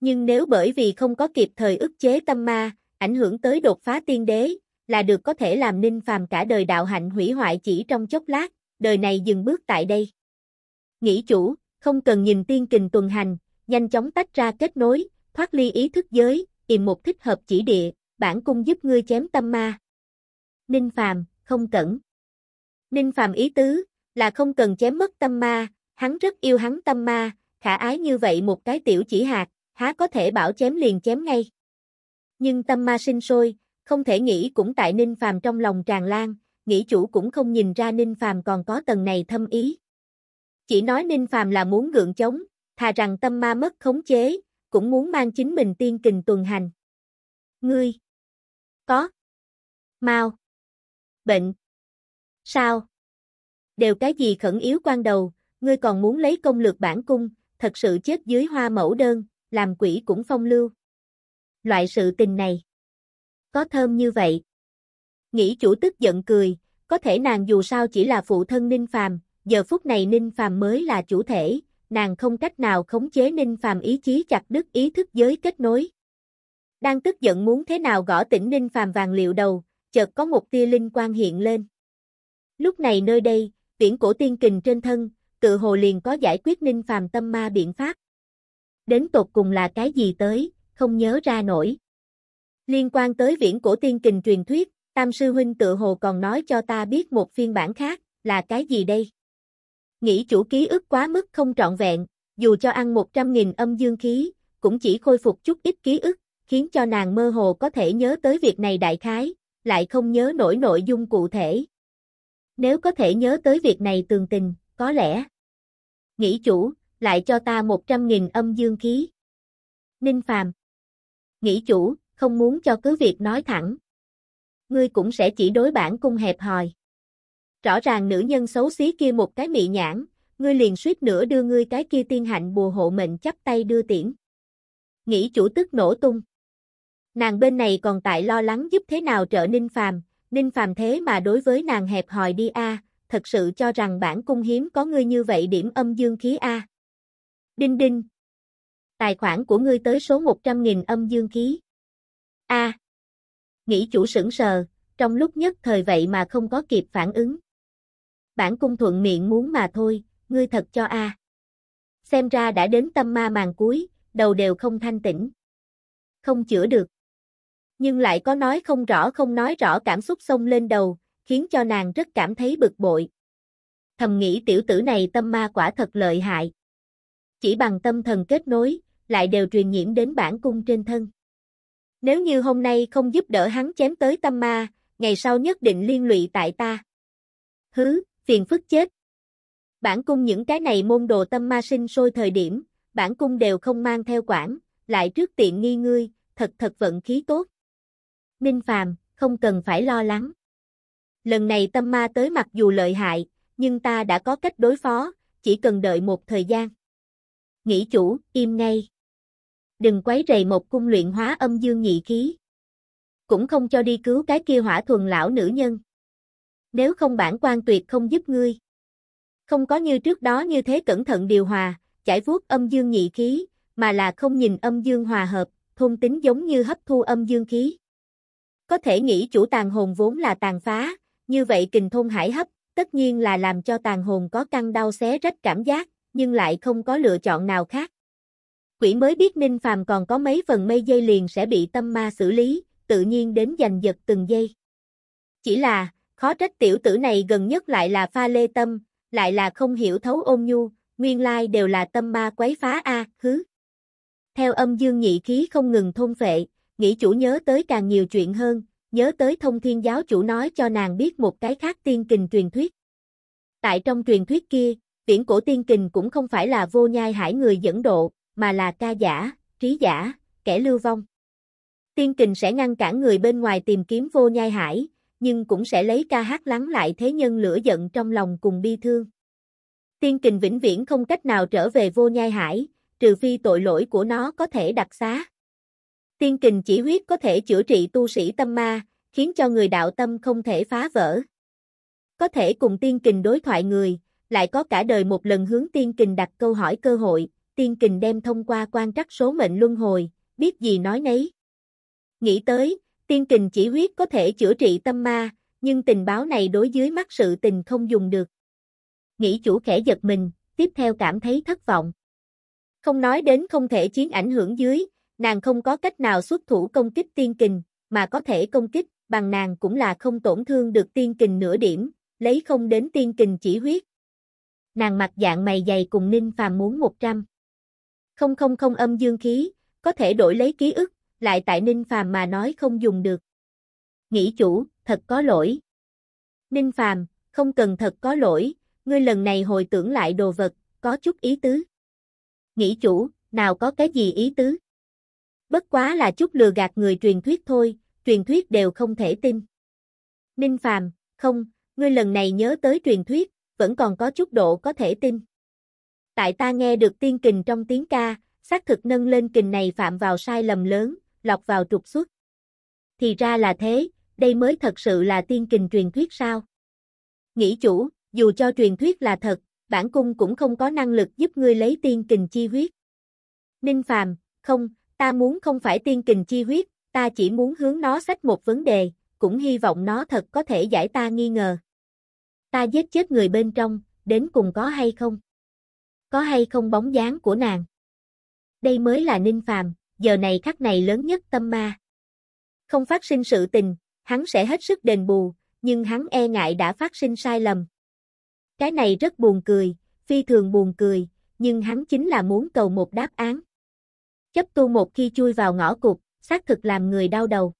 A: Nhưng nếu bởi vì không có kịp thời ức chế tâm ma, ảnh hưởng tới đột phá tiên đế, là được có thể làm ninh phàm cả đời đạo hạnh hủy hoại chỉ trong chốc lát, đời này dừng bước tại đây. Nghĩ chủ, không cần nhìn tiên kình tuần hành, nhanh chóng tách ra kết nối, thoát ly ý thức giới, tìm một thích hợp chỉ địa, bản cung giúp ngươi chém tâm ma. Ninh Phàm, không cẩn. Ninh Phàm ý tứ là không cần chém mất tâm ma, hắn rất yêu hắn tâm ma, khả ái như vậy một cái tiểu chỉ hạt, há có thể bảo chém liền chém ngay. Nhưng tâm ma sinh sôi, không thể nghĩ cũng tại Ninh Phàm trong lòng tràn lan, nghĩ chủ cũng không nhìn ra Ninh Phàm còn có tầng này thâm ý. Chỉ nói Ninh Phàm là muốn gượng chống, thà rằng tâm ma mất khống chế, cũng muốn mang chính mình tiên kình tuần hành. Ngươi có mau bệnh sao đều cái gì khẩn yếu quan đầu, ngươi còn muốn lấy công lược bản cung, thật sự chết dưới hoa mẫu đơn, làm quỷ cũng phong lưu. Loại sự tình này, có thơm như vậy. Nghĩ chủ tức giận cười, có thể nàng dù sao chỉ là phụ thân Ninh Phàm, giờ phút này Ninh Phàm mới là chủ thể, nàng không cách nào khống chế Ninh Phàm ý chí chặt đứt ý thức giới kết nối. Đang tức giận muốn thế nào gõ tỉnh Ninh Phàm vàng liệu đầu, chợt có một tia linh quang hiện lên. Lúc này nơi đây, viễn cổ tiên kình trên thân, tự hồ liền có giải quyết Ninh Phàm tâm ma biện pháp đến tột cùng là cái gì tới, không nhớ ra nổi. Liên quan tới viễn cổ tiên kình truyền thuyết, Tam Sư Huynh tự hồ còn nói cho ta biết một phiên bản khác, là cái gì đây? Nghĩ chủ ký ức quá mức không trọn vẹn, dù cho ăn 100.000 âm dương khí, cũng chỉ khôi phục chút ít ký ức, khiến cho nàng mơ hồ có thể nhớ tới việc này đại khái, lại không nhớ nổi nội dung cụ thể. Nếu có thể nhớ tới việc này tường tình, có lẽ. Nghĩ chủ, lại cho ta 100.000 âm dương khí. Ninh Phàm Nghĩ chủ, không muốn cho cứ việc nói thẳng. Ngươi cũng sẽ chỉ đối bản cung hẹp hòi. Rõ ràng nữ nhân xấu xí kia một cái mị nhãn, ngươi liền suýt nữa đưa ngươi cái kia tiên hạnh bùa hộ mệnh chắp tay đưa tiễn. Nghĩ chủ tức nổ tung. Nàng bên này còn tại lo lắng giúp thế nào trợ Ninh Phàm, Ninh Phàm thế mà đối với nàng hẹp hòi đi a, thật sự cho rằng bản cung hiếm có ngươi như vậy điểm âm dương khí a. Đinh đinh. Tài khoản của ngươi tới số 100.000 âm dương khí. A. Nghĩ chủ sững sờ, trong lúc nhất thời vậy mà không có kịp phản ứng. Bản cung thuận miệng muốn mà thôi, ngươi thật cho A. Xem ra đã đến tâm ma màn cuối, đầu đều không thanh tĩnh. Không chữa được. Nhưng lại có nói không rõ không nói rõ cảm xúc xông lên đầu, khiến cho nàng rất cảm thấy bực bội. Thầm nghĩ tiểu tử này tâm ma quả thật lợi hại chỉ bằng tâm thần kết nối, lại đều truyền nhiễm đến bản cung trên thân. Nếu như hôm nay không giúp đỡ hắn chém tới tâm ma, ngày sau nhất định liên lụy tại ta. Hứ, phiền phức chết. Bản cung những cái này môn đồ tâm ma sinh sôi thời điểm, bản cung đều không mang theo quản, lại trước tiện nghi ngươi, thật thật vận khí tốt. minh Phàm, không cần phải lo lắng. Lần này tâm ma tới mặc dù lợi hại, nhưng ta đã có cách đối phó, chỉ cần đợi một thời gian nghĩ chủ, im ngay. Đừng quấy rầy một cung luyện hóa âm dương nhị khí. Cũng không cho đi cứu cái kia hỏa thuần lão nữ nhân. Nếu không bản quan tuyệt không giúp ngươi. Không có như trước đó như thế cẩn thận điều hòa, chải vuốt âm dương nhị khí, mà là không nhìn âm dương hòa hợp, thôn tính giống như hấp thu âm dương khí. Có thể nghĩ chủ tàn hồn vốn là tàn phá, như vậy kình thôn hải hấp, tất nhiên là làm cho tàn hồn có căng đau xé rách cảm giác, nhưng lại không có lựa chọn nào khác. Quỷ mới biết Ninh Phàm còn có mấy phần mây dây liền sẽ bị tâm ma xử lý, tự nhiên đến giành giật từng giây. Chỉ là, khó trách tiểu tử này gần nhất lại là pha lê tâm, lại là không hiểu thấu ôn nhu, nguyên lai đều là tâm ma quấy phá a, hứ. Theo âm dương nhị khí không ngừng thôn phệ, nghĩ chủ nhớ tới càng nhiều chuyện hơn, nhớ tới thông thiên giáo chủ nói cho nàng biết một cái khác tiên kình truyền thuyết. Tại trong truyền thuyết kia, tiễn cổ tiên kình cũng không phải là vô nhai hải người dẫn độ, mà là ca giả, trí giả, kẻ lưu vong. Tiên kình sẽ ngăn cản người bên ngoài tìm kiếm vô nhai hải, nhưng cũng sẽ lấy ca hát lắng lại thế nhân lửa giận trong lòng cùng bi thương. Tiên kình vĩnh viễn không cách nào trở về vô nhai hải, trừ phi tội lỗi của nó có thể đặc xá. Tiên kình chỉ huyết có thể chữa trị tu sĩ tâm ma, khiến cho người đạo tâm không thể phá vỡ. Có thể cùng tiên kình đối thoại người, lại có cả đời một lần hướng tiên kình đặt câu hỏi cơ hội, tiên kình đem thông qua quan trắc số mệnh luân hồi, biết gì nói nấy. Nghĩ tới, tiên kình chỉ huyết có thể chữa trị tâm ma, nhưng tình báo này đối dưới mắt sự tình không dùng được. Nghĩ chủ khẽ giật mình, tiếp theo cảm thấy thất vọng. Không nói đến không thể chiến ảnh hưởng dưới, nàng không có cách nào xuất thủ công kích tiên kình, mà có thể công kích, bằng nàng cũng là không tổn thương được tiên kình nửa điểm, lấy không đến tiên kình chỉ huyết nàng mặt dạng mày dày cùng Ninh Phàm muốn 100. Không không không âm dương khí, có thể đổi lấy ký ức, lại tại Ninh Phàm mà nói không dùng được. Nghĩ chủ, thật có lỗi. Ninh Phàm, không cần thật có lỗi, ngươi lần này hồi tưởng lại đồ vật, có chút ý tứ. Nghĩ chủ, nào có cái gì ý tứ? Bất quá là chút lừa gạt người truyền thuyết thôi, truyền thuyết đều không thể tin. Ninh Phàm, không, ngươi lần này nhớ tới truyền thuyết, vẫn còn có chút độ có thể tin. Tại ta nghe được tiên kình trong tiếng ca, xác thực nâng lên kình này phạm vào sai lầm lớn, lọc vào trục xuất. Thì ra là thế, đây mới thật sự là tiên kình truyền thuyết sao? Nghĩ chủ, dù cho truyền thuyết là thật, bản cung cũng không có năng lực giúp ngươi lấy tiên kình chi huyết. Ninh Phàm, không, ta muốn không phải tiên kình chi huyết, ta chỉ muốn hướng nó sách một vấn đề, cũng hy vọng nó thật có thể giải ta nghi ngờ. Ta giết chết người bên trong, đến cùng có hay không? Có hay không bóng dáng của nàng? Đây mới là Ninh Phàm, giờ này khắc này lớn nhất tâm ma. Không phát sinh sự tình, hắn sẽ hết sức đền bù, nhưng hắn e ngại đã phát sinh sai lầm. Cái này rất buồn cười, phi thường buồn cười, nhưng hắn chính là muốn cầu một đáp án. Chấp tu một khi chui vào ngõ cụt, xác thực làm người đau đầu.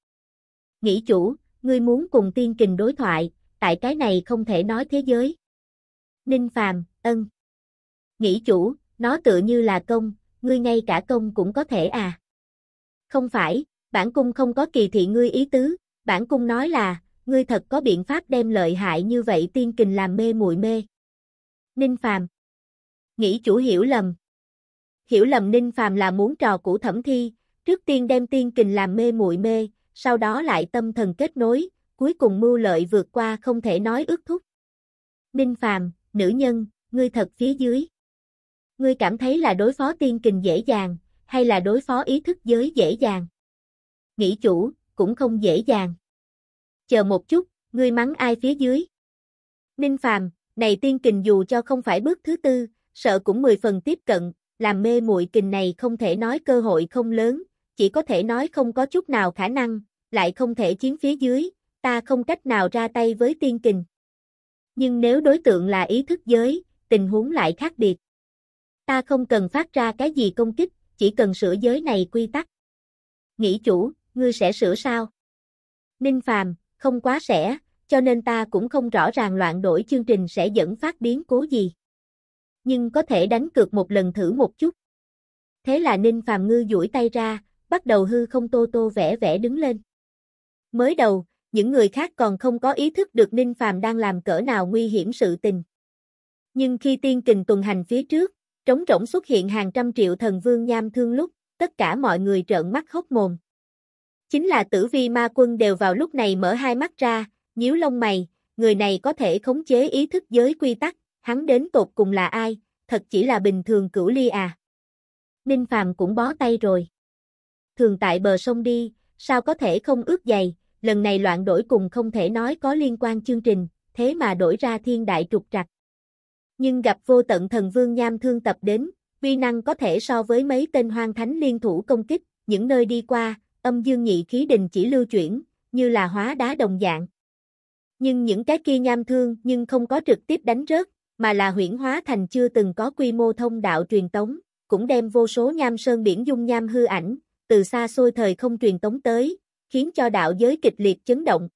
A: Nghĩ chủ, ngươi muốn cùng tiên kình đối thoại, tại cái này không thể nói thế giới. Ninh Phàm, ân. Nghĩ chủ, nó tự như là công, ngươi ngay cả công cũng có thể à. Không phải, bản cung không có kỳ thị ngươi ý tứ, bản cung nói là, ngươi thật có biện pháp đem lợi hại như vậy tiên kình làm mê muội mê. Ninh Phàm. Nghĩ chủ hiểu lầm. Hiểu lầm Ninh Phàm là muốn trò của thẩm thi, trước tiên đem tiên kình làm mê muội mê, sau đó lại tâm thần kết nối, cuối cùng mưu lợi vượt qua không thể nói ước thúc. Ninh Phàm, nữ nhân, ngươi thật phía dưới. Ngươi cảm thấy là đối phó tiên kình dễ dàng, hay là đối phó ý thức giới dễ dàng? Nghĩ chủ, cũng không dễ dàng. Chờ một chút, ngươi mắng ai phía dưới? Ninh Phàm, này tiên kình dù cho không phải bước thứ tư, sợ cũng mười phần tiếp cận, làm mê muội kình này không thể nói cơ hội không lớn, chỉ có thể nói không có chút nào khả năng, lại không thể chiến phía dưới, ta không cách nào ra tay với tiên kình. Nhưng nếu đối tượng là ý thức giới, tình huống lại khác biệt. Ta không cần phát ra cái gì công kích, chỉ cần sửa giới này quy tắc. Nghĩ chủ, ngươi sẽ sửa sao? Ninh Phàm, không quá sẽ, cho nên ta cũng không rõ ràng loạn đổi chương trình sẽ dẫn phát biến cố gì. Nhưng có thể đánh cược một lần thử một chút. Thế là Ninh Phàm ngư duỗi tay ra, bắt đầu hư không tô tô vẽ vẽ đứng lên. Mới đầu, những người khác còn không có ý thức được Ninh Phàm đang làm cỡ nào nguy hiểm sự tình. Nhưng khi tiên kình tuần hành phía trước, trống rỗng xuất hiện hàng trăm triệu thần vương nham thương lúc, tất cả mọi người trợn mắt hốc mồm. Chính là tử vi ma quân đều vào lúc này mở hai mắt ra, nhíu lông mày, người này có thể khống chế ý thức giới quy tắc, hắn đến cột cùng là ai, thật chỉ là bình thường cửu ly à. Ninh Phàm cũng bó tay rồi. Thường tại bờ sông đi, sao có thể không ướt giày, lần này loạn đổi cùng không thể nói có liên quan chương trình, thế mà đổi ra thiên đại trục trặc. Nhưng gặp vô tận thần vương nham thương tập đến, vi năng có thể so với mấy tên hoang thánh liên thủ công kích, những nơi đi qua, âm dương nhị khí đình chỉ lưu chuyển, như là hóa đá đồng dạng. Nhưng những cái kia nham thương nhưng không có trực tiếp đánh rớt, mà là huyển hóa thành chưa từng có quy mô thông đạo truyền tống, cũng đem vô số nham sơn biển dung nham hư ảnh, từ xa xôi thời không truyền tống tới, khiến cho đạo giới kịch liệt chấn động.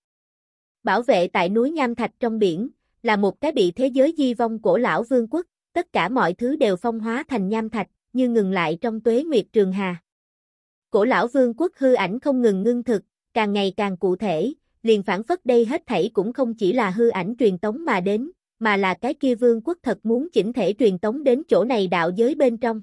A: Bảo vệ tại núi Nham Thạch trong biển, là một cái bị thế giới di vong cổ lão vương quốc, tất cả mọi thứ đều phong hóa thành Nham Thạch, như ngừng lại trong tuế nguyệt trường hà. Cổ lão vương quốc hư ảnh không ngừng ngưng thực, càng ngày càng cụ thể, liền phản phất đây hết thảy cũng không chỉ là hư ảnh truyền tống mà đến, mà là cái kia vương quốc thật muốn chỉnh thể truyền tống đến chỗ này đạo giới bên trong.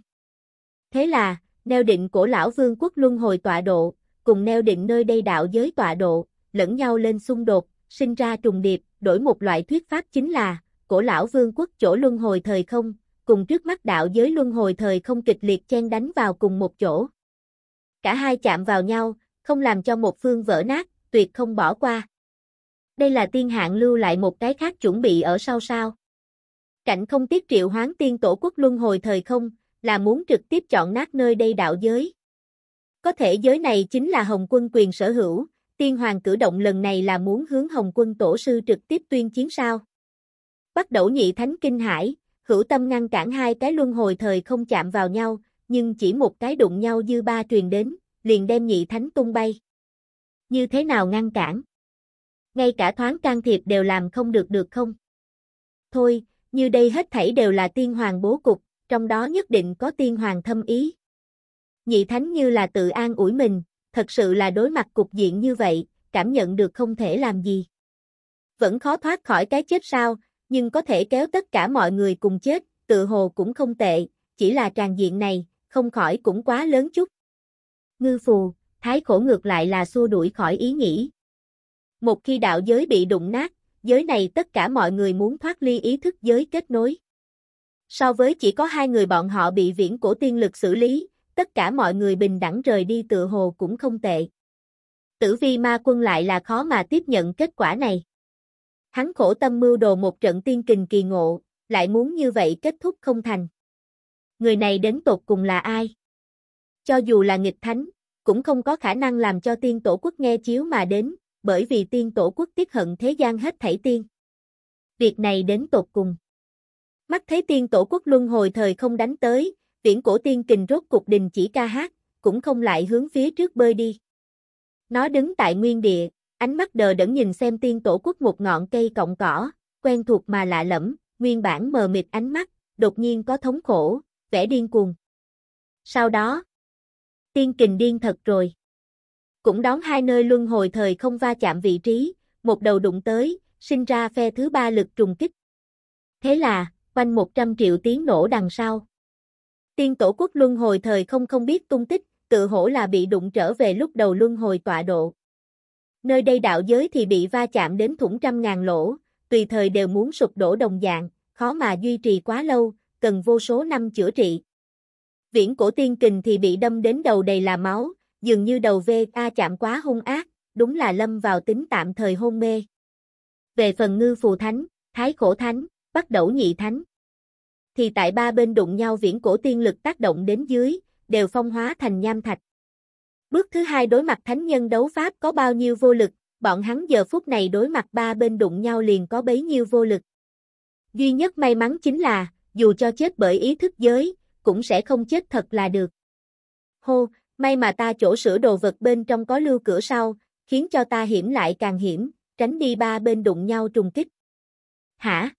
A: Thế là, neo định cổ lão vương quốc luân hồi tọa độ, cùng neo định nơi đây đạo giới tọa độ, lẫn nhau lên xung đột, sinh ra trùng điệp, đổi một loại thuyết pháp chính là, cổ lão vương quốc chỗ luân hồi thời không, cùng trước mắt đạo giới luân hồi thời không kịch liệt chen đánh vào cùng một chỗ. Cả hai chạm vào nhau, không làm cho một phương vỡ nát, tuyệt không bỏ qua. Đây là tiên hạng lưu lại một cái khác chuẩn bị ở sau sao. Cảnh không tiết triệu hoán tiên tổ quốc luân hồi thời không, là muốn trực tiếp chọn nát nơi đây đạo giới. Có thể giới này chính là Hồng quân quyền sở hữu, tiên hoàng cử động lần này là muốn hướng Hồng quân tổ sư trực tiếp tuyên chiến sao. Bắt đầu nhị thánh kinh hải, hữu tâm ngăn cản hai cái luân hồi thời không chạm vào nhau, nhưng chỉ một cái đụng nhau dư ba truyền đến, liền đem nhị thánh tung bay. Như thế nào ngăn cản? Ngay cả thoáng can thiệp đều làm không được được không? Thôi, như đây hết thảy đều là tiên hoàng bố cục, trong đó nhất định có tiên hoàng thâm ý. Nhị Thánh như là tự an ủi mình, thật sự là đối mặt cục diện như vậy, cảm nhận được không thể làm gì. Vẫn khó thoát khỏi cái chết sao, nhưng có thể kéo tất cả mọi người cùng chết, tự hồ cũng không tệ, chỉ là tràn diện này, không khỏi cũng quá lớn chút. Ngư phù, thái khổ ngược lại là xua đuổi khỏi ý nghĩ. Một khi đạo giới bị đụng nát, giới này tất cả mọi người muốn thoát ly ý thức giới kết nối. So với chỉ có hai người bọn họ bị viễn cổ tiên lực xử lý, tất cả mọi người bình đẳng rời đi tựa hồ cũng không tệ. Tử vi ma quân lại là khó mà tiếp nhận kết quả này. Hắn khổ tâm mưu đồ một trận tiên kình kỳ ngộ, lại muốn như vậy kết thúc không thành. Người này đến tột cùng là ai? Cho dù là nghịch thánh, cũng không có khả năng làm cho tiên tổ quốc nghe chiếu mà đến, bởi vì tiên tổ quốc tiếc hận thế gian hết thảy tiên. Việc này đến tột cùng. Mắt thấy tiên tổ quốc luân hồi thời không đánh tới, viễn cổ tiên kình rốt cục đình chỉ ca hát, cũng không lại hướng phía trước bơi đi. Nó đứng tại nguyên địa, ánh mắt đờ đẫn nhìn xem tiên tổ quốc một ngọn cây cọng cỏ, quen thuộc mà lạ lẫm, nguyên bản mờ mịt ánh mắt, đột nhiên có thống khổ, vẻ điên cuồng. Sau đó, tiên kình điên thật rồi. Cũng đón hai nơi luân hồi thời không va chạm vị trí, một đầu đụng tới, sinh ra phe thứ ba lực trùng kích. Thế là, quanh 100 triệu tiếng nổ đằng sau. Tiên tổ quốc luân hồi thời không không biết tung tích, tự hổ là bị đụng trở về lúc đầu luân hồi tọa độ. Nơi đây đạo giới thì bị va chạm đến thủng trăm ngàn lỗ, tùy thời đều muốn sụp đổ đồng dạng, khó mà duy trì quá lâu, cần vô số năm chữa trị. Viễn cổ tiên kình thì bị đâm đến đầu đầy là máu, dường như đầu vê a chạm quá hung ác, đúng là lâm vào tính tạm thời hôn mê. Về phần ngư phù thánh, thái khổ thánh, bắt đẩu nhị thánh, thì tại ba bên đụng nhau viễn cổ tiên lực tác động đến dưới, đều phong hóa thành nham thạch. Bước thứ hai đối mặt thánh nhân đấu pháp có bao nhiêu vô lực, bọn hắn giờ phút này đối mặt ba bên đụng nhau liền có bấy nhiêu vô lực. Duy nhất may mắn chính là, dù cho chết bởi ý thức giới, cũng sẽ không chết thật là được. Hô, may mà ta chỗ sửa đồ vật bên trong có lưu cửa sau, khiến cho ta hiểm lại càng hiểm, tránh đi ba bên đụng nhau trùng kích. Hả?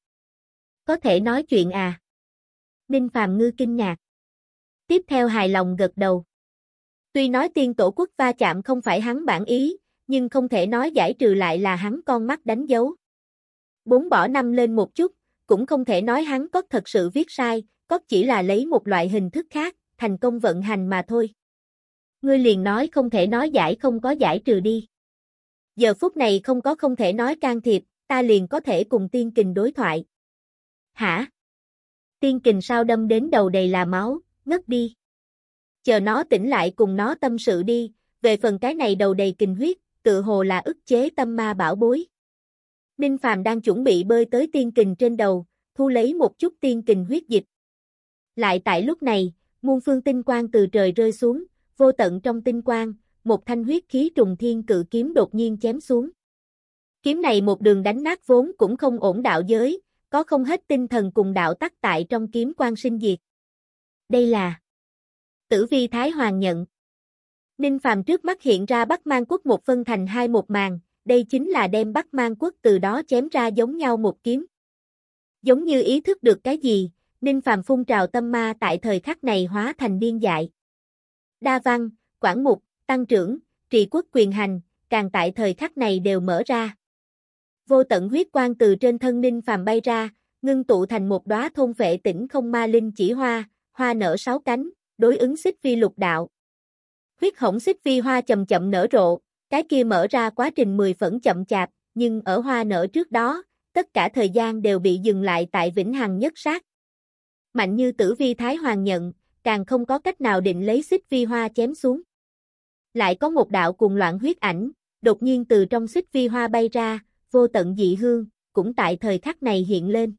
A: Có thể nói chuyện à? Đinh Phàm Ngư kinh ngạc. Tiếp theo hài lòng gật đầu. Tuy nói tiên tổ quốc va chạm không phải hắn bản ý, nhưng không thể nói giải trừ lại là hắn con mắt đánh dấu. Bốn bỏ năm lên một chút, cũng không thể nói hắn có thật sự viết sai, có chỉ là lấy một loại hình thức khác, thành công vận hành mà thôi. Ngươi liền nói không thể nói giải không có giải trừ đi. Giờ phút này không có không thể nói can thiệp, ta liền có thể cùng tiên kình đối thoại. Hả? tiên kình sao đâm đến đầu đầy là máu, ngất đi. Chờ nó tỉnh lại cùng nó tâm sự đi, về phần cái này đầu đầy kình huyết, tự hồ là ức chế tâm ma bảo bối. Ninh Phàm đang chuẩn bị bơi tới tiên kình trên đầu, thu lấy một chút tiên kình huyết dịch. Lại tại lúc này, muôn phương tinh quang từ trời rơi xuống, vô tận trong tinh quang, một thanh huyết khí trùng thiên cự kiếm đột nhiên chém xuống. Kiếm này một đường đánh nát vốn cũng không ổn đạo giới, có không hết tinh thần cùng đạo tắc tại trong kiếm quan sinh diệt. Đây là Tử Vi Thái Hoàng nhận. Ninh Phàm trước mắt hiện ra Bắc Mang Quốc một phân thành hai một màn, đây chính là đem Bắc Mang Quốc từ đó chém ra giống nhau một kiếm. Giống như ý thức được cái gì, Ninh Phàm phun trào tâm ma tại thời khắc này hóa thành điên dại. Đa văn, quản mục, tăng trưởng, trì quốc quyền hành, càng tại thời khắc này đều mở ra vô tận huyết quang từ trên thân ninh phàm bay ra, ngưng tụ thành một đóa thôn vệ tỉnh không ma linh chỉ hoa, hoa nở sáu cánh, đối ứng xích phi lục đạo. Huyết hỏng xích phi hoa chậm chậm nở rộ, cái kia mở ra quá trình mười phẫn chậm chạp, nhưng ở hoa nở trước đó, tất cả thời gian đều bị dừng lại tại vĩnh hằng nhất sát. Mạnh như tử vi thái hoàng nhận, càng không có cách nào định lấy xích vi hoa chém xuống. Lại có một đạo cuồng loạn huyết ảnh, đột nhiên từ trong xích vi hoa bay ra, vô tận dị hương, cũng tại thời khắc này hiện lên.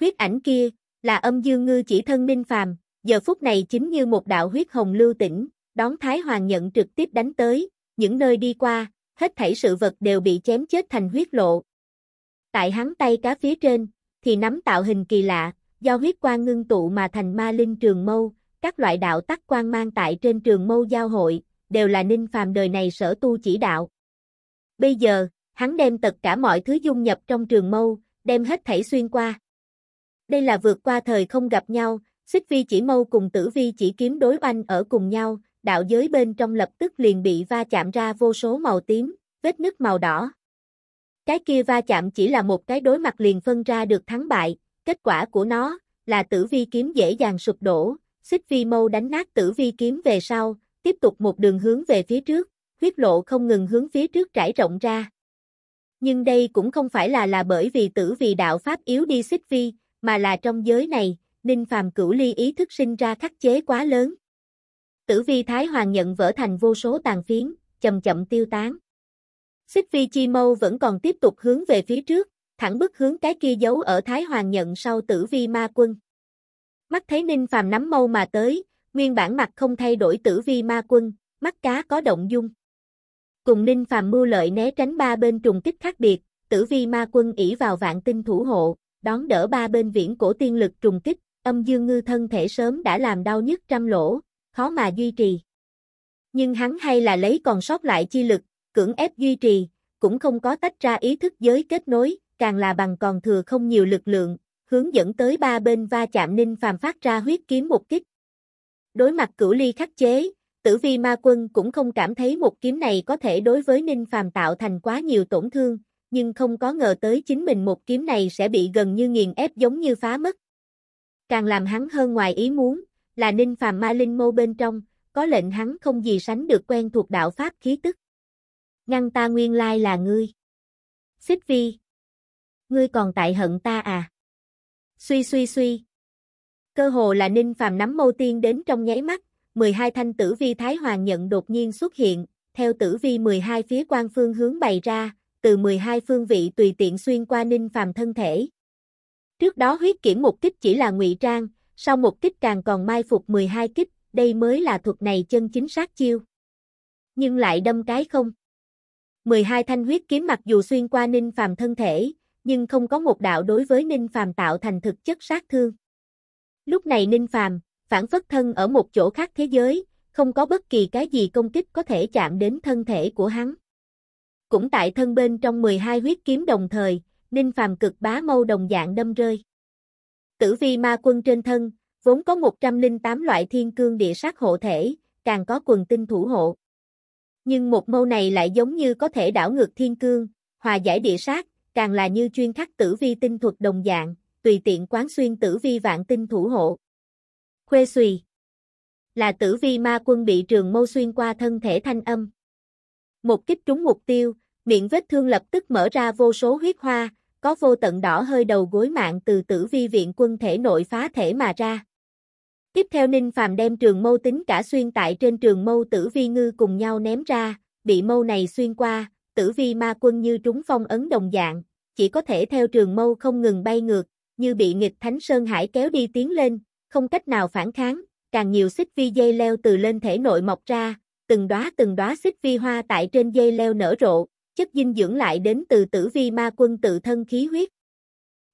A: Huyết ảnh kia, là âm dương ngư chỉ thân minh phàm, giờ phút này chính như một đạo huyết hồng lưu tỉnh, đón Thái Hoàng nhận trực tiếp đánh tới, những nơi đi qua, hết thảy sự vật đều bị chém chết thành huyết lộ. Tại hắn tay cá phía trên, thì nắm tạo hình kỳ lạ, do huyết quang ngưng tụ mà thành ma linh trường mâu, các loại đạo tắc quang mang tại trên trường mâu giao hội, đều là ninh phàm đời này sở tu chỉ đạo. Bây giờ, hắn đem tất cả mọi thứ dung nhập trong trường mâu, đem hết thảy xuyên qua. Đây là vượt qua thời không gặp nhau, xích vi chỉ mâu cùng tử vi chỉ kiếm đối oanh ở cùng nhau, đạo giới bên trong lập tức liền bị va chạm ra vô số màu tím, vết nứt màu đỏ. Cái kia va chạm chỉ là một cái đối mặt liền phân ra được thắng bại, kết quả của nó là tử vi kiếm dễ dàng sụp đổ, xích vi mâu đánh nát tử vi kiếm về sau, tiếp tục một đường hướng về phía trước, huyết lộ không ngừng hướng phía trước trải rộng ra. Nhưng đây cũng không phải là là bởi vì tử vì đạo pháp yếu đi xích vi, mà là trong giới này, Ninh Phàm cửu ly ý thức sinh ra khắc chế quá lớn. Tử vi Thái Hoàng nhận vỡ thành vô số tàn phiến, chậm chậm tiêu tán. Xích vi chi mâu vẫn còn tiếp tục hướng về phía trước, thẳng bức hướng cái kia giấu ở Thái Hoàng nhận sau tử vi ma quân. Mắt thấy Ninh Phàm nắm mâu mà tới, nguyên bản mặt không thay đổi tử vi ma quân, mắt cá có động dung. Cùng Ninh Phàm mưu lợi né tránh ba bên trùng kích khác biệt, tử vi ma quân ỷ vào vạn tinh thủ hộ, đón đỡ ba bên viễn cổ tiên lực trùng kích, âm dương ngư thân thể sớm đã làm đau nhức trăm lỗ, khó mà duy trì. Nhưng hắn hay là lấy còn sót lại chi lực, cưỡng ép duy trì, cũng không có tách ra ý thức giới kết nối, càng là bằng còn thừa không nhiều lực lượng, hướng dẫn tới ba bên va chạm ninh phàm phát ra huyết kiếm một kích. Đối mặt cửu ly khắc chế, tử vi ma quân cũng không cảm thấy một kiếm này có thể đối với Ninh Phàm tạo thành quá nhiều tổn thương, nhưng không có ngờ tới chính mình một kiếm này sẽ bị gần như nghiền ép giống như phá mất. Càng làm hắn hơn ngoài ý muốn, là Ninh Phàm ma linh mô bên trong, có lệnh hắn không gì sánh được quen thuộc đạo pháp khí tức. Ngăn ta nguyên lai là ngươi. Xích vi. Ngươi còn tại hận ta à? Suy suy suy. Cơ hồ là Ninh Phàm nắm mâu tiên đến trong nháy mắt, 12 thanh tử vi Thái Hoàng nhận đột nhiên xuất hiện, theo tử vi 12 phía quan phương hướng bày ra, từ 12 phương vị tùy tiện xuyên qua ninh phàm thân thể. Trước đó huyết kiểm một kích chỉ là ngụy trang, sau một kích càng còn mai phục 12 kích, đây mới là thuật này chân chính sát chiêu. Nhưng lại đâm cái không. 12 thanh huyết kiếm mặc dù xuyên qua ninh phàm thân thể, nhưng không có một đạo đối với ninh phàm tạo thành thực chất sát thương. Lúc này ninh phàm, phản phất thân ở một chỗ khác thế giới, không có bất kỳ cái gì công kích có thể chạm đến thân thể của hắn. Cũng tại thân bên trong 12 huyết kiếm đồng thời, Ninh Phàm cực bá mâu đồng dạng đâm rơi. Tử vi ma quân trên thân, vốn có 108 loại thiên cương địa sát hộ thể, càng có quần tinh thủ hộ. Nhưng một mâu này lại giống như có thể đảo ngược thiên cương, hòa giải địa sát, càng là như chuyên khắc tử vi tinh thuật đồng dạng, tùy tiện quán xuyên tử vi vạn tinh thủ hộ. Khuê xùy. Là tử vi ma quân bị trường mâu xuyên qua thân thể thanh âm. Một kích trúng mục tiêu, miệng vết thương lập tức mở ra vô số huyết hoa, có vô tận đỏ hơi đầu gối mạng từ tử vi viện quân thể nội phá thể mà ra. Tiếp theo Ninh Phàm đem trường mâu tính cả xuyên tại trên trường mâu tử vi ngư cùng nhau ném ra, bị mâu này xuyên qua, tử vi ma quân như trúng phong ấn đồng dạng, chỉ có thể theo trường mâu không ngừng bay ngược, như bị nghịch thánh sơn hải kéo đi tiến lên, không cách nào phản kháng, càng nhiều xích vi dây leo từ lên thể nội mọc ra, từng đóa từng đóa xích vi hoa tại trên dây leo nở rộ, chất dinh dưỡng lại đến từ tử vi ma quân tự thân khí huyết.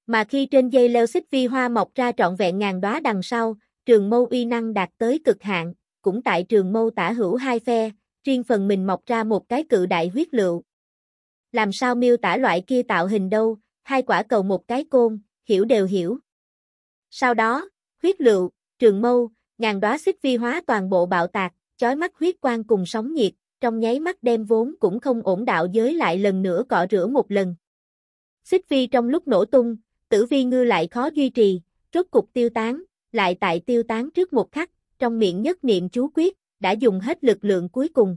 A: Mà khi trên dây leo xích vi hoa mọc ra trọn vẹn ngàn đóa đằng sau, trường mâu uy năng đạt tới cực hạn, cũng tại trường mâu tả hữu hai phe, riêng phần mình mọc ra một cái cự đại huyết lựu. Làm sao miêu tả loại kia tạo hình đâu, hai quả cầu một cái côn, hiểu đều hiểu. Sau đó, huyết lựu, trường mâu, ngàn đóa xích vi hóa toàn bộ bạo tạc, chói mắt huyết quang cùng sóng nhiệt, trong nháy mắt đem vốn cũng không ổn đạo giới lại lần nữa cọ rửa một lần. Xích vi trong lúc nổ tung, tử vi ngư lại khó duy trì, rốt cục tiêu tán, lại tại tiêu tán trước một khắc, trong miệng nhất niệm chú quyết, đã dùng hết lực lượng cuối cùng.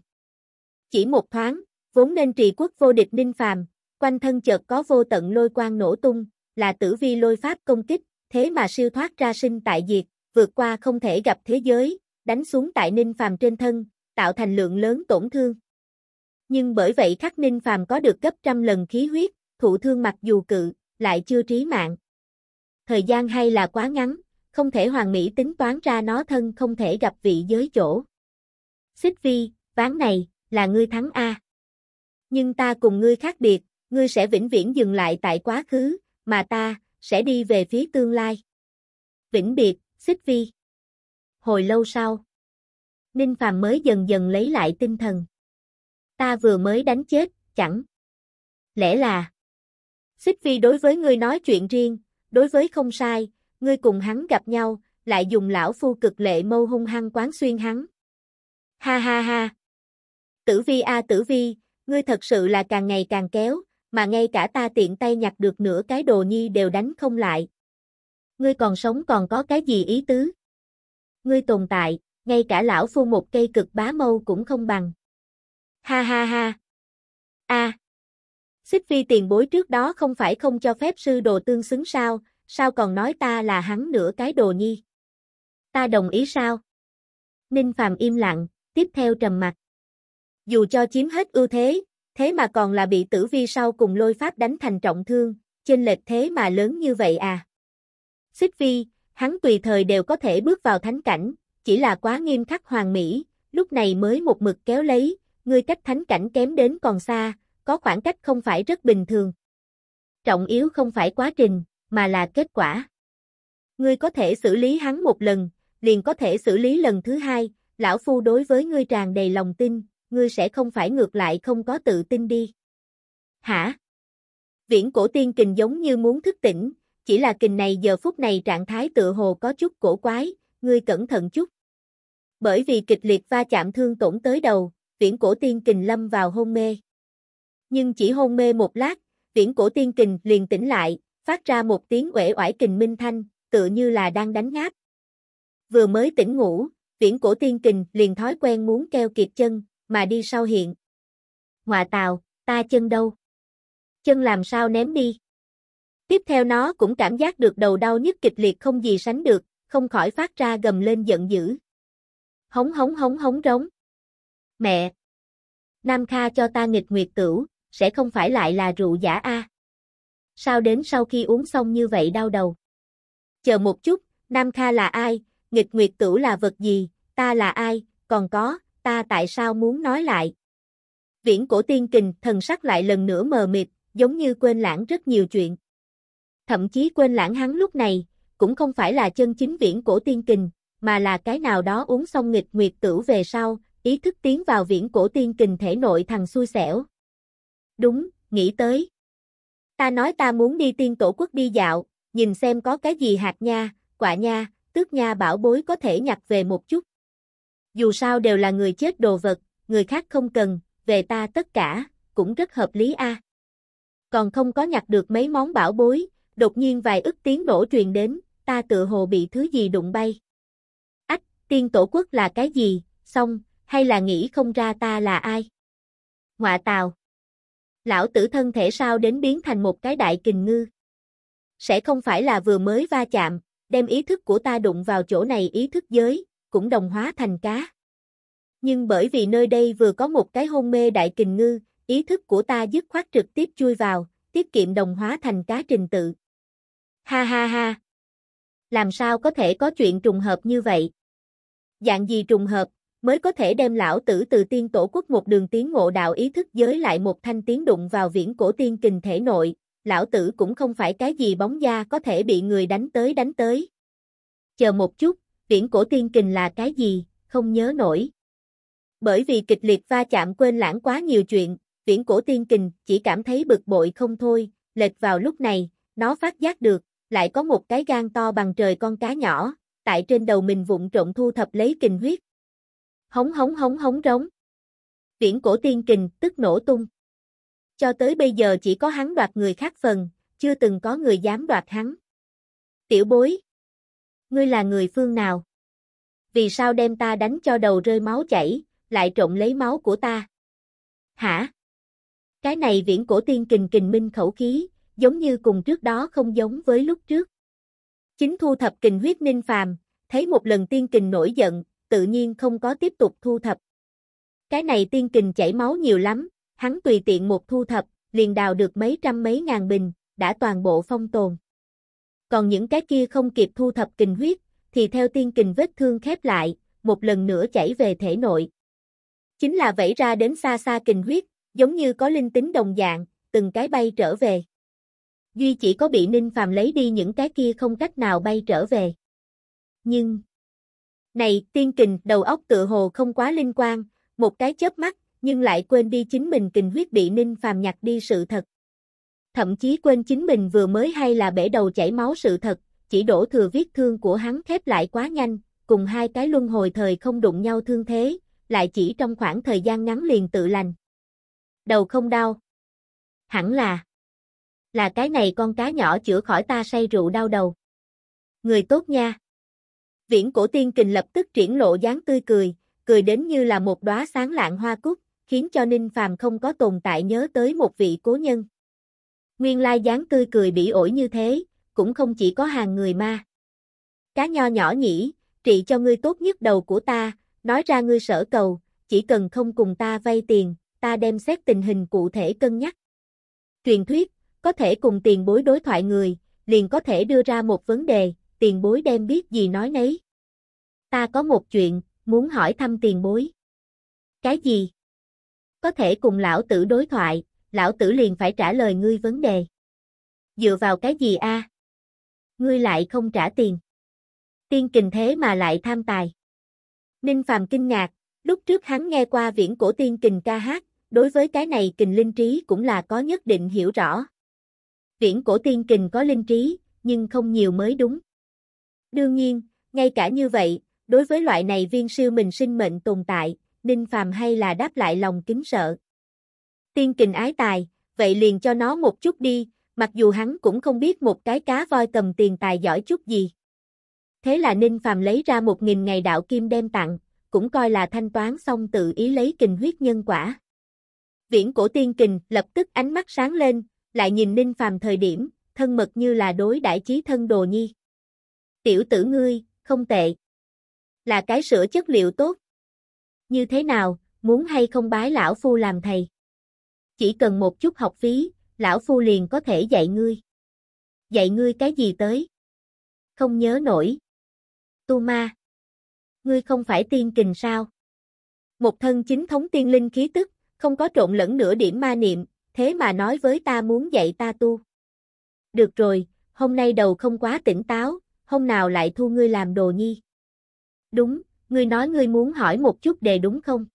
A: Chỉ một thoáng, vốn nên trì quốc vô địch ninh phàm, quanh thân chợt có vô tận lôi quang nổ tung, là tử vi lôi pháp công kích, thế mà siêu thoát ra sinh tại diệt, vượt qua không thể gặp thế giới, đánh xuống tại Ninh Phàm trên thân, tạo thành lượng lớn tổn thương. Nhưng bởi vậy khắc Ninh Phàm có được gấp trăm lần khí huyết, thụ thương mặc dù cự, lại chưa trí mạng. Thời gian hay là quá ngắn, không thể hoàn mỹ tính toán ra nó thân không thể gặp vị giới chỗ. Xích vi, ván này, là ngươi thắng A. Nhưng ta cùng ngươi khác biệt, ngươi sẽ vĩnh viễn dừng lại tại quá khứ, mà ta, sẽ đi về phía tương lai. Vĩnh biệt, xích vi. Hồi lâu sau, Ninh Phàm mới dần dần lấy lại tinh thần. Ta vừa mới đánh chết, chẳng. Lẽ là, xích vi đối với ngươi nói chuyện riêng, đối với không sai, ngươi cùng hắn gặp nhau, lại dùng lão phu cực lệ mâu hung hăng quán xuyên hắn. Ha ha ha. Tử vi a tử vi, ngươi thật sự là càng ngày càng kéo, mà ngay cả ta tiện tay nhặt được nửa cái đồ nhi đều đánh không lại. Ngươi còn sống còn có cái gì ý tứ? Ngươi tồn tại, ngay cả lão phu một cây cực bá mâu cũng không bằng. Ha ha ha. A. À. Xích phi tiền bối trước đó không phải không cho phép sư đồ tương xứng sao, sao còn nói ta là hắn nửa cái đồ nhi? Ta đồng ý sao? Ninh Phàm im lặng, tiếp theo trầm mặt. Dù cho chiếm hết ưu thế, thế mà còn là bị tử vi sau cùng lôi pháp đánh thành trọng thương, trên lệch thế mà lớn như vậy à. Xích vi, hắn tùy thời đều có thể bước vào thánh cảnh, chỉ là quá nghiêm khắc hoàng mỹ, lúc này mới một mực kéo lấy, ngươi cách thánh cảnh kém đến còn xa, có khoảng cách không phải rất bình thường. Trọng yếu không phải quá trình, mà là kết quả. Ngươi có thể xử lý hắn một lần, liền có thể xử lý lần thứ hai, lão phu đối với ngươi tràn đầy lòng tin, ngươi sẽ không phải ngược lại không có tự tin đi. Hả? Viễn cổ tiên kình giống như muốn thức tỉnh, chỉ là kình này giờ phút này trạng thái tự hồ có chút cổ quái, ngươi cẩn thận chút. Bởi vì kịch liệt va chạm thương tổn tới đầu, viễn cổ tiên kình lâm vào hôn mê. Nhưng chỉ hôn mê một lát, viễn cổ tiên kình liền tỉnh lại, phát ra một tiếng uể oải kình minh thanh, tựa như là đang đánh ngáp. Vừa mới tỉnh ngủ, viễn cổ tiên kình liền thói quen muốn keo kiệt chân, mà đi sau hiện. Ngoà tào, ta chân đâu? Chân làm sao ném đi? Tiếp theo nó cũng cảm giác được đầu đau nhức kịch liệt không gì sánh được, không khỏi phát ra gầm lên giận dữ. Hống hống hống hống rống. Mẹ! Nam Kha cho ta nghịch nguyệt cửu, sẽ không phải lại là rượu giả a. Sao đến sau khi uống xong như vậy đau đầu? Chờ một chút, Nam Kha là ai, nghịch nguyệt cửu là vật gì, ta là ai, còn có, ta tại sao muốn nói lại? Viễn cổ tiên kình, thần sắc lại lần nữa mờ mịt, giống như quên lãng rất nhiều chuyện. Thậm chí quên lãng hắn lúc này, cũng không phải là chân chính viễn cổ tiên kình, mà là cái nào đó uống xong nghịch nguyệt tử về sau, ý thức tiến vào viễn cổ tiên kình thể nội thằng xui xẻo. Đúng, nghĩ tới. Ta nói ta muốn đi tiên tổ quốc đi dạo, nhìn xem có cái gì hạt nha, quả nha, tước nha bảo bối có thể nhặt về một chút. Dù sao đều là người chết đồ vật, người khác không cần, về ta tất cả, cũng rất hợp lý a. Còn không có nhặt được mấy món bảo bối, đột nhiên vài ức tiếng nổ truyền đến, ta tự hồ bị thứ gì đụng bay. Ách, tiên tổ quốc là cái gì, xong, hay là nghĩ không ra ta là ai? Ngoạ tào. Lão tử thân thể sao đến biến thành một cái đại kình ngư? Sẽ không phải là vừa mới va chạm, đem ý thức của ta đụng vào chỗ này ý thức giới, cũng đồng hóa thành cá. Nhưng bởi vì nơi đây vừa có một cái hôn mê đại kình ngư, ý thức của ta dứt khoát trực tiếp chui vào, tiết kiệm đồng hóa thành cá trình tự. Ha ha ha! Làm sao có thể có chuyện trùng hợp như vậy? Dạng gì trùng hợp, mới có thể đem lão tử từ tiên tổ quốc một đường tiến ngộ đạo ý thức giới lại một thanh tiến đụng vào viễn cổ tiên kình thể nội, lão tử cũng không phải cái gì bóng da có thể bị người đánh tới đánh tới. Chờ một chút, điển cổ tiên kình là cái gì, không nhớ nổi. Bởi vì kịch liệt va chạm quên lãng quá nhiều chuyện, viễn cổ tiên kình chỉ cảm thấy bực bội không thôi, lệch vào lúc này, nó phát giác được, lại có một cái gan to bằng trời con cá nhỏ, tại trên đầu mình vụng trộn thu thập lấy kình huyết. Hống hống hống hống rống. Viễn cổ tiên kình tức nổ tung. Cho tới bây giờ chỉ có hắn đoạt người khác phần, chưa từng có người dám đoạt hắn. Tiểu bối, Ngươi là người phương nào? Vì sao đem ta đánh cho đầu rơi máu chảy, lại trộm lấy máu của ta? Hả? Cái này viễn cổ tiên kình kình minh khẩu khí, giống như cùng trước đó không giống với lúc trước. Chính thu thập kình huyết ninh phàm, thấy một lần tiên kình nổi giận, tự nhiên không có tiếp tục thu thập. Cái này tiên kình chảy máu nhiều lắm, hắn tùy tiện một thu thập, liền đào được mấy trăm mấy ngàn bình, đã toàn bộ phong tồn còn những cái kia không kịp thu thập kình huyết, thì theo tiên kình vết thương khép lại, một lần nữa chảy về thể nội. Chính là vẫy ra đến xa xa kình huyết, giống như có linh tính đồng dạng, từng cái bay trở về. Duy chỉ có bị Ninh Phàm lấy đi những cái kia không cách nào bay trở về. Nhưng, này, tiên kình đầu óc tựa hồ không quá linh quan, một cái chớp mắt, nhưng lại quên đi chính mình kình huyết bị Ninh Phàm nhặt đi sự thật thậm chí quên chính mình vừa mới hay là bể đầu chảy máu sự thật, chỉ đổ thừa vết thương của hắn khép lại quá nhanh, cùng hai cái luân hồi thời không đụng nhau thương thế, lại chỉ trong khoảng thời gian ngắn liền tự lành. Đầu không đau. Hẳn là là cái này con cá nhỏ chữa khỏi ta say rượu đau đầu. Người tốt nha. Viễn cổ tiên kình lập tức triển lộ dáng tươi cười, cười đến như là một đóa sáng lạng hoa cúc, khiến cho Ninh Phàm không có tồn tại nhớ tới một vị cố nhân. Nguyên lai dáng tươi cười bị ổi như thế, cũng không chỉ có hàng người ma. Cá nho nhỏ nhỉ, trị cho ngươi tốt nhất đầu của ta, nói ra ngươi sở cầu, chỉ cần không cùng ta vay tiền, ta đem xét tình hình cụ thể cân nhắc. Truyền thuyết, có thể cùng tiền bối đối thoại người, liền có thể đưa ra một vấn đề, tiền bối đem biết gì nói nấy. Ta có một chuyện, muốn hỏi thăm tiền bối. Cái gì? Có thể cùng lão tử đối thoại, lão tử liền phải trả lời ngươi vấn đề. Dựa vào cái gì a? Ngươi lại không trả tiền. Tiên kình thế mà lại tham tài. Ninh Phàm kinh ngạc, lúc trước hắn nghe qua viễn cổ tiên kình ca hát, đối với cái này kình linh trí cũng là có nhất định hiểu rõ. Viễn cổ tiên kình có linh trí, nhưng không nhiều mới đúng. Đương nhiên, ngay cả như vậy, đối với loại này viên siêu mình sinh mệnh tồn tại, Ninh Phàm hay là đáp lại lòng kính sợ tiên kình ái tài, vậy liền cho nó một chút đi, mặc dù hắn cũng không biết một cái cá voi cầm tiền tài giỏi chút gì. Thế là Ninh Phàm lấy ra một nghìn ngày đạo kim đem tặng, cũng coi là thanh toán xong tự ý lấy kình huyết nhân quả. Viễn cổ tiên kình lập tức ánh mắt sáng lên, lại nhìn Ninh Phàm thời điểm, thân mật như là đối đại trí thân đồ nhi. Tiểu tử ngươi, không tệ. Là cái sữa chất liệu tốt. Như thế nào, muốn hay không bái lão phu làm thầy? chỉ cần một chút học phí, lão phu liền có thể dạy ngươi. Dạy ngươi cái gì tới? Không nhớ nổi. Tu ma. Ngươi không phải tiên kình sao? Một thân chính thống tiên linh khí tức, không có trộn lẫn nửa điểm ma niệm, thế mà nói với ta muốn dạy ta tu. Được rồi, hôm nay đầu không quá tỉnh táo, hôm nào lại thu ngươi làm đồ nhi. Đúng, ngươi nói ngươi muốn hỏi một chút đề đúng không?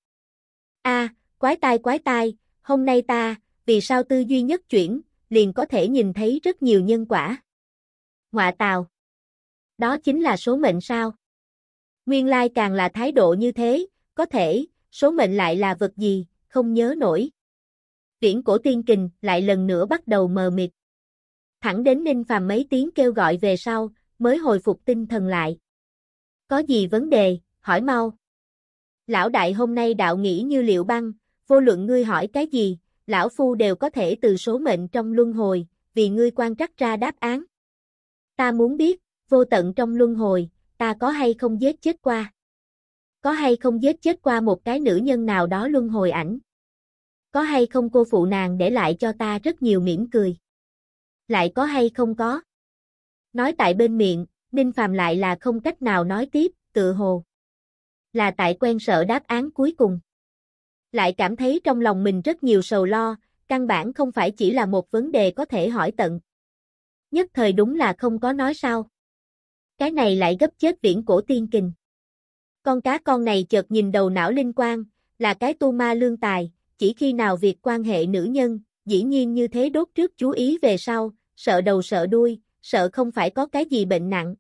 A: A, quái tai quái tai, Hôm nay ta, vì sao tư duy nhất chuyển, liền có thể nhìn thấy rất nhiều nhân quả. Họa tào. Đó chính là số mệnh sao? Nguyên lai càng là thái độ như thế, có thể, số mệnh lại là vật gì, không nhớ nổi. Viễn cổ tiên kình lại lần nữa bắt đầu mờ mịt. Thẳng đến Ninh Phàm mấy tiếng kêu gọi về sau, mới hồi phục tinh thần lại. Có gì vấn đề, hỏi mau. Lão đại hôm nay đạo nghĩ như liệu băng, vô luận ngươi hỏi cái gì, lão phu đều có thể từ số mệnh trong luân hồi, vì ngươi quan trắc ra đáp án. Ta muốn biết, vô tận trong luân hồi, ta có hay không giết chết qua? Có hay không giết chết qua một cái nữ nhân nào đó luân hồi ảnh? Có hay không cô phụ nàng để lại cho ta rất nhiều mỉm cười? Lại có hay không có? Nói tại bên miệng, Ninh Phàm lại là không cách nào nói tiếp, tự hồ. Là tại quen sợ đáp án cuối cùng lại cảm thấy trong lòng mình rất nhiều sầu lo, căn bản không phải chỉ là một vấn đề có thể hỏi tận. Nhất thời đúng là không có nói sao. Cái này lại gấp chết viễn cổ tiên kình. Con cá con này chợt nhìn đầu não linh quang, là cái tu ma lương tài, chỉ khi nào việc quan hệ nữ nhân, dĩ nhiên như thế đốt trước chú ý về sau, sợ đầu sợ đuôi, sợ không phải có cái gì bệnh nặng.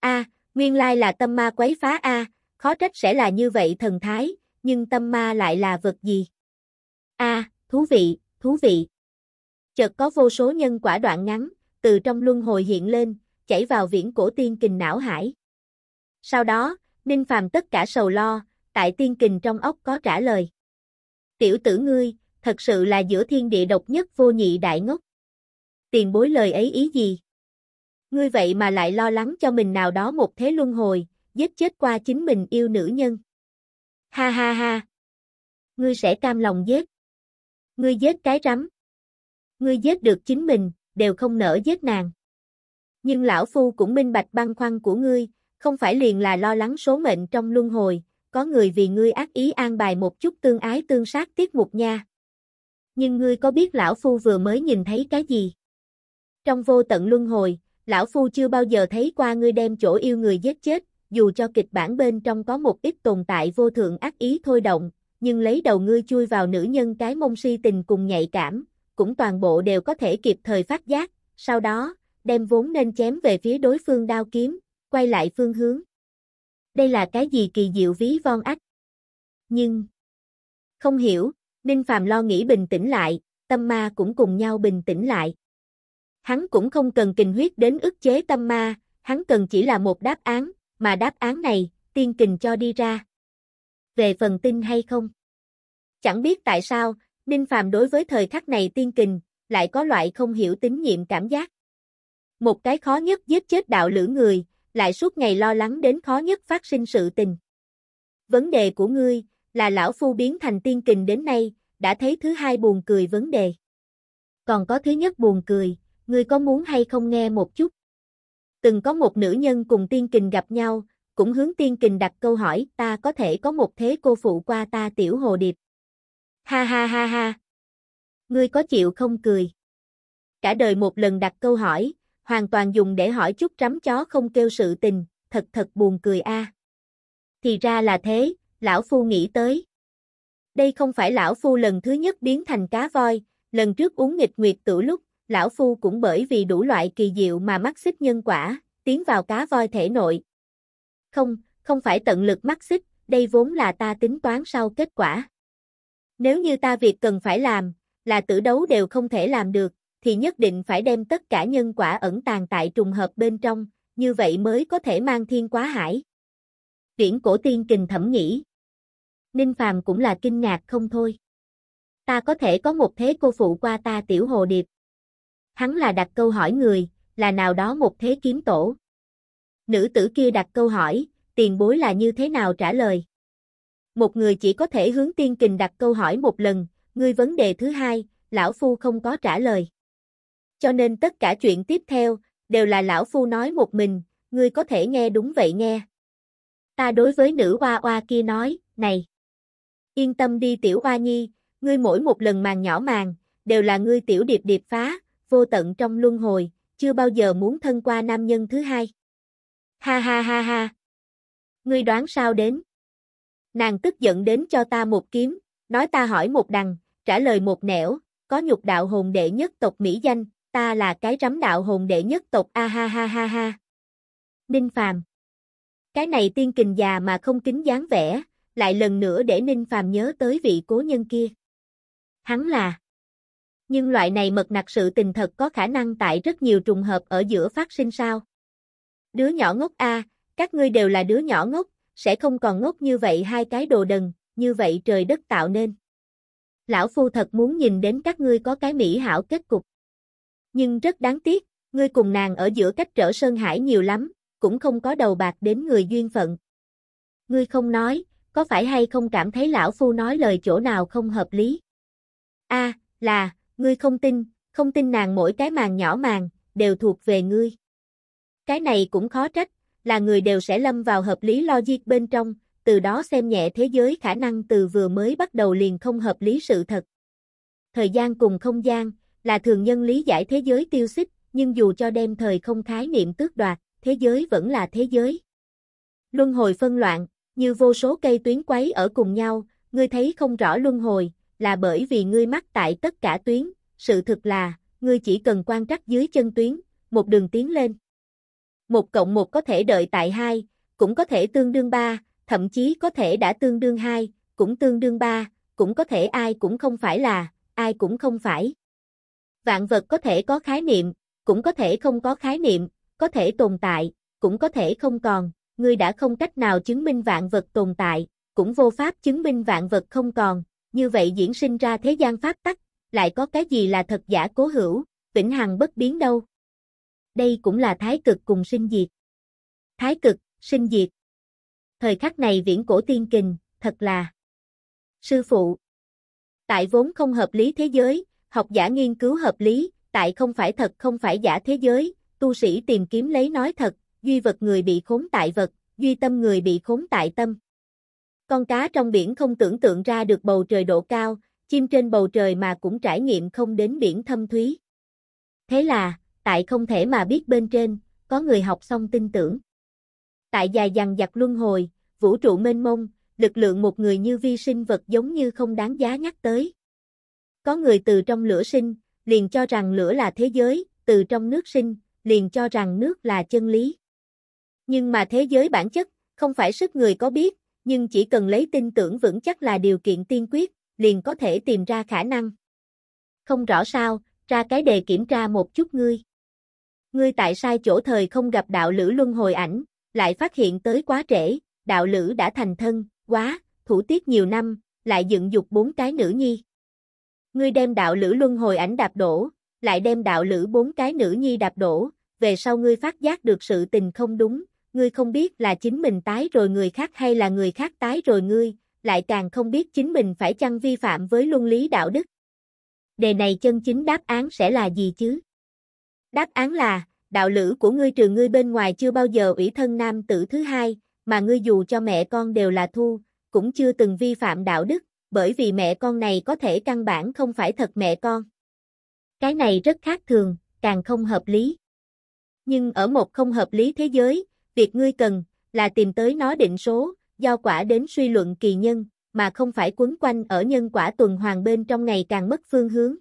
A: A, nguyên lai là tâm ma quấy phá A, khó trách sẽ là như vậy thần thái, nhưng tâm ma lại là vật gì? A, thú vị, thú vị. Chợt có vô số nhân quả đoạn ngắn, từ trong luân hồi hiện lên, chảy vào viễn cổ tiên kình não hải. Sau đó, Ninh Phàm tất cả sầu lo, tại tiên kình trong ốc có trả lời. Tiểu tử ngươi, thật sự là giữa thiên địa độc nhất vô nhị đại ngốc. Tiền bối lời ấy ý gì? Ngươi vậy mà lại lo lắng cho mình nào đó một thế luân hồi, giết chết qua chính mình yêu nữ nhân. Ha ha ha. Ngươi sẽ cam lòng giết. Ngươi giết cái rắm. Ngươi giết được chính mình, đều không nỡ giết nàng. Nhưng lão phu cũng minh bạch băng khoăn của ngươi, không phải liền là lo lắng số mệnh trong luân hồi, có người vì ngươi ác ý an bài một chút tương ái tương sát tiết mục nha. Nhưng ngươi có biết lão phu vừa mới nhìn thấy cái gì? Trong vô tận luân hồi, lão phu chưa bao giờ thấy qua ngươi đem chỗ yêu người giết chết, dù cho kịch bản bên trong có một ít tồn tại vô thượng ác ý thôi động, nhưng lấy đầu ngươi chui vào nữ nhân cái mông si tình cùng nhạy cảm, cũng toàn bộ đều có thể kịp thời phát giác, sau đó, đem vốn nên chém về phía đối phương đao kiếm, quay lại phương hướng. Đây là cái gì kỳ diệu ví von ách? Nhưng, không hiểu, Ninh Phạm lo nghĩ bình tĩnh lại, tâm ma cũng cùng nhau bình tĩnh lại. Hắn cũng không cần kinh huyết đến ức chế tâm ma, hắn cần chỉ là một đáp án, mà đáp án này, tiên kình cho đi ra. Về phần tin hay không? Chẳng biết tại sao, Ninh Phàm đối với thời khắc này tiên kình, lại có loại không hiểu tín nhiệm cảm giác. Một cái khó nhất giết chết đạo lửa người, lại suốt ngày lo lắng đến khó nhất phát sinh sự tình. Vấn đề của ngươi, là lão phu biến thành tiên kình đến nay, đã thấy thứ hai buồn cười vấn đề. Còn có thứ nhất buồn cười, ngươi có muốn hay không nghe một chút? từng có một nữ nhân cùng tiên kình gặp nhau, cũng hướng tiên kình đặt câu hỏi ta có thể có một thế cô phụ qua ta tiểu hồ điệp. Ha ha ha ha. Ngươi có chịu không cười? Cả đời một lần đặt câu hỏi, hoàn toàn dùng để hỏi chút rắm chó không kêu sự tình, thật thật buồn cười a. Thì ra là thế, lão phu nghĩ tới. Đây không phải lão phu lần thứ nhất biến thành cá voi, lần trước uống nghịch nguyệt tử lúc lão phu cũng bởi vì đủ loại kỳ diệu mà mắc xích nhân quả, tiến vào cá voi thể nội. Không, không phải tận lực mắc xích, đây vốn là ta tính toán sau kết quả. Nếu như ta việc cần phải làm, là tử đấu đều không thể làm được, thì nhất định phải đem tất cả nhân quả ẩn tàng tại trùng hợp bên trong, như vậy mới có thể mang thiên quá hải. Viễn cổ tiên kình thẩm nghĩ. Ninh Phàm cũng là kinh ngạc không thôi. Ta có thể có một thế cô phụ qua ta tiểu hồ điệp hắn là đặt câu hỏi người, là nào đó một thế kiếm tổ. Nữ tử kia đặt câu hỏi, tiền bối là như thế nào trả lời? Một người chỉ có thể hướng tiên kình đặt câu hỏi một lần, ngươi vấn đề thứ hai, lão phu không có trả lời. Cho nên tất cả chuyện tiếp theo, đều là lão phu nói một mình, ngươi có thể nghe đúng vậy nghe. Ta đối với nữ hoa hoa kia nói, này, yên tâm đi tiểu hoa nhi, ngươi mỗi một lần màn nhỏ màn, đều là ngươi tiểu điệp điệp phá, vô tận trong luân hồi, chưa bao giờ muốn thân qua nam nhân thứ hai. Ha ha ha ha. Ngươi đoán sao đến? Nàng tức giận đến cho ta một kiếm, nói ta hỏi một đằng, trả lời một nẻo, có nhục đạo hồn đệ nhất tộc Mỹ danh, ta là cái rắm đạo hồn đệ nhất tộc a ha ha ha ha. Ninh Phàm. Cái này tiên kình già mà không kính dáng vẻ, lại lần nữa để Ninh Phàm nhớ tới vị cố nhân kia. Hắn là nhưng loại này mật nặc sự tình thật có khả năng tại rất nhiều trùng hợp ở giữa phát sinh sao. Đứa nhỏ ngốc a, các ngươi đều là đứa nhỏ ngốc, sẽ không còn ngốc như vậy hai cái đồ đần, như vậy trời đất tạo nên. Lão phu thật muốn nhìn đến các ngươi có cái mỹ hảo kết cục. Nhưng rất đáng tiếc, ngươi cùng nàng ở giữa cách trở Sơn Hải nhiều lắm, cũng không có đầu bạc đến người duyên phận. Ngươi không nói, có phải hay không cảm thấy lão phu nói lời chỗ nào không hợp lý? A, là, Ngươi không tin, không tin nàng mỗi cái màn nhỏ màn, đều thuộc về ngươi. Cái này cũng khó trách, là người đều sẽ lâm vào hợp lý logic bên trong, từ đó xem nhẹ thế giới khả năng từ vừa mới bắt đầu liền không hợp lý sự thật. Thời gian cùng không gian, là thường nhân lý giải thế giới tiêu xích, nhưng dù cho đem thời không khái niệm tước đoạt, thế giới vẫn là thế giới. Luân hồi phân loạn, như vô số cây tuyến quấy ở cùng nhau, ngươi thấy không rõ luân hồi, là bởi vì ngươi mắc tại tất cả tuyến, sự thực là, ngươi chỉ cần quan trắc dưới chân tuyến, một đường tiến lên. Một cộng một có thể đợi tại hai, cũng có thể tương đương ba, thậm chí có thể đã tương đương hai, cũng tương đương ba, cũng có thể ai cũng không phải là, ai cũng không phải. Vạn vật có thể có khái niệm, cũng có thể không có khái niệm, có thể tồn tại, cũng có thể không còn, ngươi đã không cách nào chứng minh vạn vật tồn tại, cũng vô pháp chứng minh vạn vật không còn, như vậy diễn sinh ra thế gian pháp tắc, lại có cái gì là thật giả cố hữu, vĩnh hằng bất biến đâu. Đây cũng là thái cực cùng sinh diệt. Thái cực, sinh diệt. Thời khắc này viễn cổ tiên kình, thật là Sư phụ Tại vốn không hợp lý thế giới, học giả nghiên cứu hợp lý, tại không phải thật không phải giả thế giới, tu sĩ tìm kiếm lấy nói thật, duy vật người bị khốn tại vật, duy tâm người bị khốn tại tâm. Con cá trong biển không tưởng tượng ra được bầu trời độ cao, chim trên bầu trời mà cũng trải nghiệm không đến biển thâm thúy. Thế là, tại không thể mà biết bên trên, có người học xong tin tưởng. Tại dài dằng dặc luân hồi, vũ trụ mênh mông, lực lượng một người như vi sinh vật giống như không đáng giá nhắc tới. Có người từ trong lửa sinh, liền cho rằng lửa là thế giới, từ trong nước sinh, liền cho rằng nước là chân lý. Nhưng mà thế giới bản chất, không phải sức người có biết, nhưng chỉ cần lấy tin tưởng vững chắc là điều kiện tiên quyết, liền có thể tìm ra khả năng. Không rõ sao, ra cái đề kiểm tra một chút ngươi. Ngươi tại sai chỗ thời không gặp đạo lữ luân hồi ảnh, lại phát hiện tới quá trễ, đạo lữ đã thành thân, quá, thủ tiết nhiều năm, lại dựng dục bốn cái nữ nhi. Ngươi đem đạo lữ luân hồi ảnh đạp đổ, lại đem đạo lữ bốn cái nữ nhi đạp đổ, về sau ngươi phát giác được sự tình không đúng, ngươi không biết là chính mình tái rồi người khác hay là người khác tái rồi ngươi, lại càng không biết chính mình phải chăng vi phạm với luân lý đạo đức. Đề này chân chính đáp án sẽ là gì chứ? Đáp án là, đạo lữ của ngươi trừ ngươi bên ngoài chưa bao giờ ủy thân nam tử thứ hai, mà ngươi dù cho mẹ con đều là thu, cũng chưa từng vi phạm đạo đức, bởi vì mẹ con này có thể căn bản không phải thật mẹ con. Cái này rất khác thường, càng không hợp lý. Nhưng ở một không hợp lý thế giới, Việc ngươi cần là tìm tới nó định số, do quả đến suy luận kỳ nhân, mà không phải quấn quanh ở nhân quả tuần hoàn bên trong ngày càng mất phương hướng.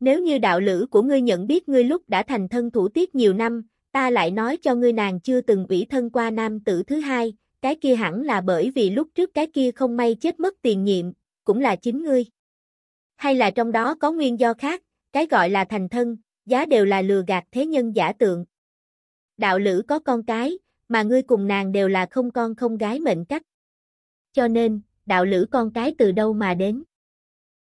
A: Nếu như đạo lữ của ngươi nhận biết ngươi lúc đã thành thân thủ tiết nhiều năm, ta lại nói cho ngươi nàng chưa từng ủy thân qua nam tử thứ hai, cái kia hẳn là bởi vì lúc trước cái kia không may chết mất tiền nhiệm, cũng là chính ngươi. Hay là trong đó có nguyên do khác, cái gọi là thành thân, giá đều là lừa gạt thế nhân giả tượng, đạo lữ có con cái, mà ngươi cùng nàng đều là không con không gái mệnh cách. Cho nên, đạo lữ con cái từ đâu mà đến?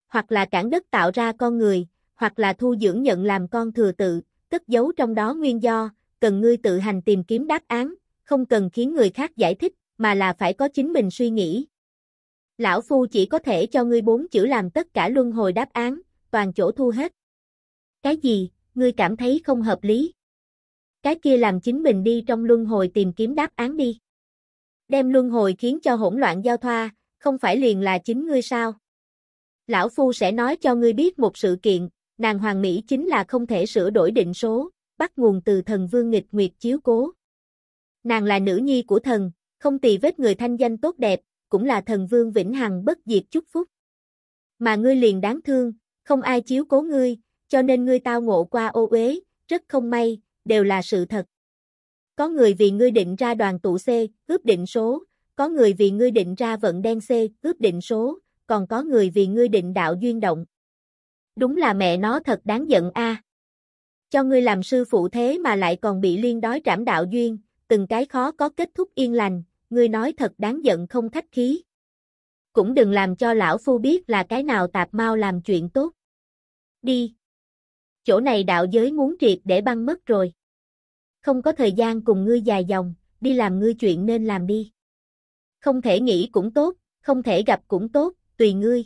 A: Hoặc là cản đất tạo ra con người, hoặc là thu dưỡng nhận làm con thừa tự, cất giấu trong đó nguyên do, cần ngươi tự hành tìm kiếm đáp án, không cần khiến người khác giải thích, mà là phải có chính mình suy nghĩ. Lão Phu chỉ có thể cho ngươi bốn chữ làm tất cả luân hồi đáp án, toàn chỗ thu hết. Cái gì, ngươi cảm thấy không hợp lý? cái kia làm chính mình đi trong luân hồi tìm kiếm đáp án đi. Đem luân hồi khiến cho hỗn loạn giao thoa, không phải liền là chính ngươi sao? Lão Phu sẽ nói cho ngươi biết một sự kiện, nàng hoàng mỹ chính là không thể sửa đổi định số, bắt nguồn từ thần vương nghịch nguyệt chiếu cố. Nàng là nữ nhi của thần, không tỳ vết người thanh danh tốt đẹp, cũng là thần vương vĩnh hằng bất diệt chúc phúc. Mà ngươi liền đáng thương, không ai chiếu cố ngươi, cho nên ngươi tao ngộ qua ô uế, rất không may, đều là sự thật. Có người vì ngươi định ra đoàn tụ C, ướp định số, có người vì ngươi định ra vận đen C, ướp định số, còn có người vì ngươi định đạo duyên động. Đúng là mẹ nó thật đáng giận a. Cho ngươi làm sư phụ thế mà lại còn bị liên đói trảm đạo duyên, từng cái khó có kết thúc yên lành, ngươi nói thật đáng giận không khách khí. Cũng đừng làm cho lão phu biết là cái nào tạp mau làm chuyện tốt. Đi chỗ này đạo giới muốn triệt để băng mất rồi. Không có thời gian cùng ngươi dài dòng, đi làm ngươi chuyện nên làm đi. Không thể nghĩ cũng tốt, không thể gặp cũng tốt, tùy ngươi.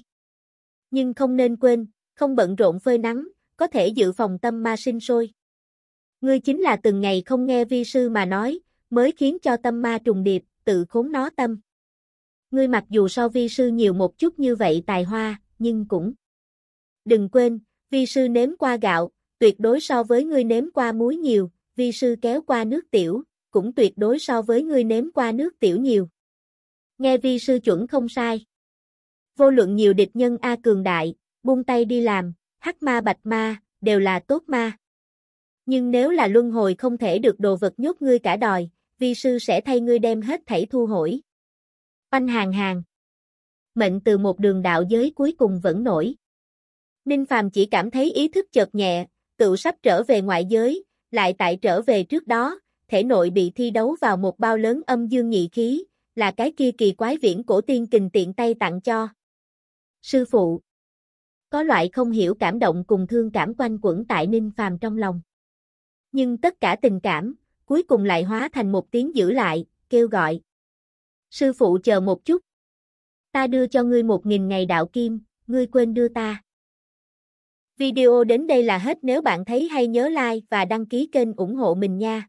A: Nhưng không nên quên, không bận rộn phơi nắng, có thể dự phòng tâm ma sinh sôi. Ngươi chính là từng ngày không nghe vi sư mà nói, mới khiến cho tâm ma trùng điệp, tự khốn nó tâm. Ngươi mặc dù so vi sư nhiều một chút như vậy tài hoa, nhưng cũng đừng quên, Vi sư nếm qua gạo, tuyệt đối so với ngươi nếm qua muối nhiều, vi sư kéo qua nước tiểu, cũng tuyệt đối so với ngươi nếm qua nước tiểu nhiều. Nghe vi sư chuẩn không sai. Vô luận nhiều địch nhân A cường đại, buông tay đi làm, hắc ma bạch ma, đều là tốt ma. Nhưng nếu là luân hồi không thể được đồ vật nhốt ngươi cả đòi, vi sư sẽ thay ngươi đem hết thảy thu hồi. Oanh hàng hàng. Mệnh từ một đường đạo giới cuối cùng vẫn nổi. Ninh Phàm chỉ cảm thấy ý thức chợt nhẹ, tự sắp trở về ngoại giới, lại tại trở về trước đó, thể nội bị thi đấu vào một bao lớn âm dương nhị khí, là cái kia kỳ quái viễn cổ tiên kình tiện tay tặng cho. Sư phụ Có loại không hiểu cảm động cùng thương cảm quanh quẩn tại Ninh Phàm trong lòng. Nhưng tất cả tình cảm, cuối cùng lại hóa thành một tiếng giữ lại, kêu gọi. Sư phụ chờ một chút. Ta đưa cho ngươi một nghìn ngày đạo kim, ngươi quên đưa ta. Video đến đây là hết nếu bạn thấy hay nhớ like và đăng ký kênh ủng hộ mình nha.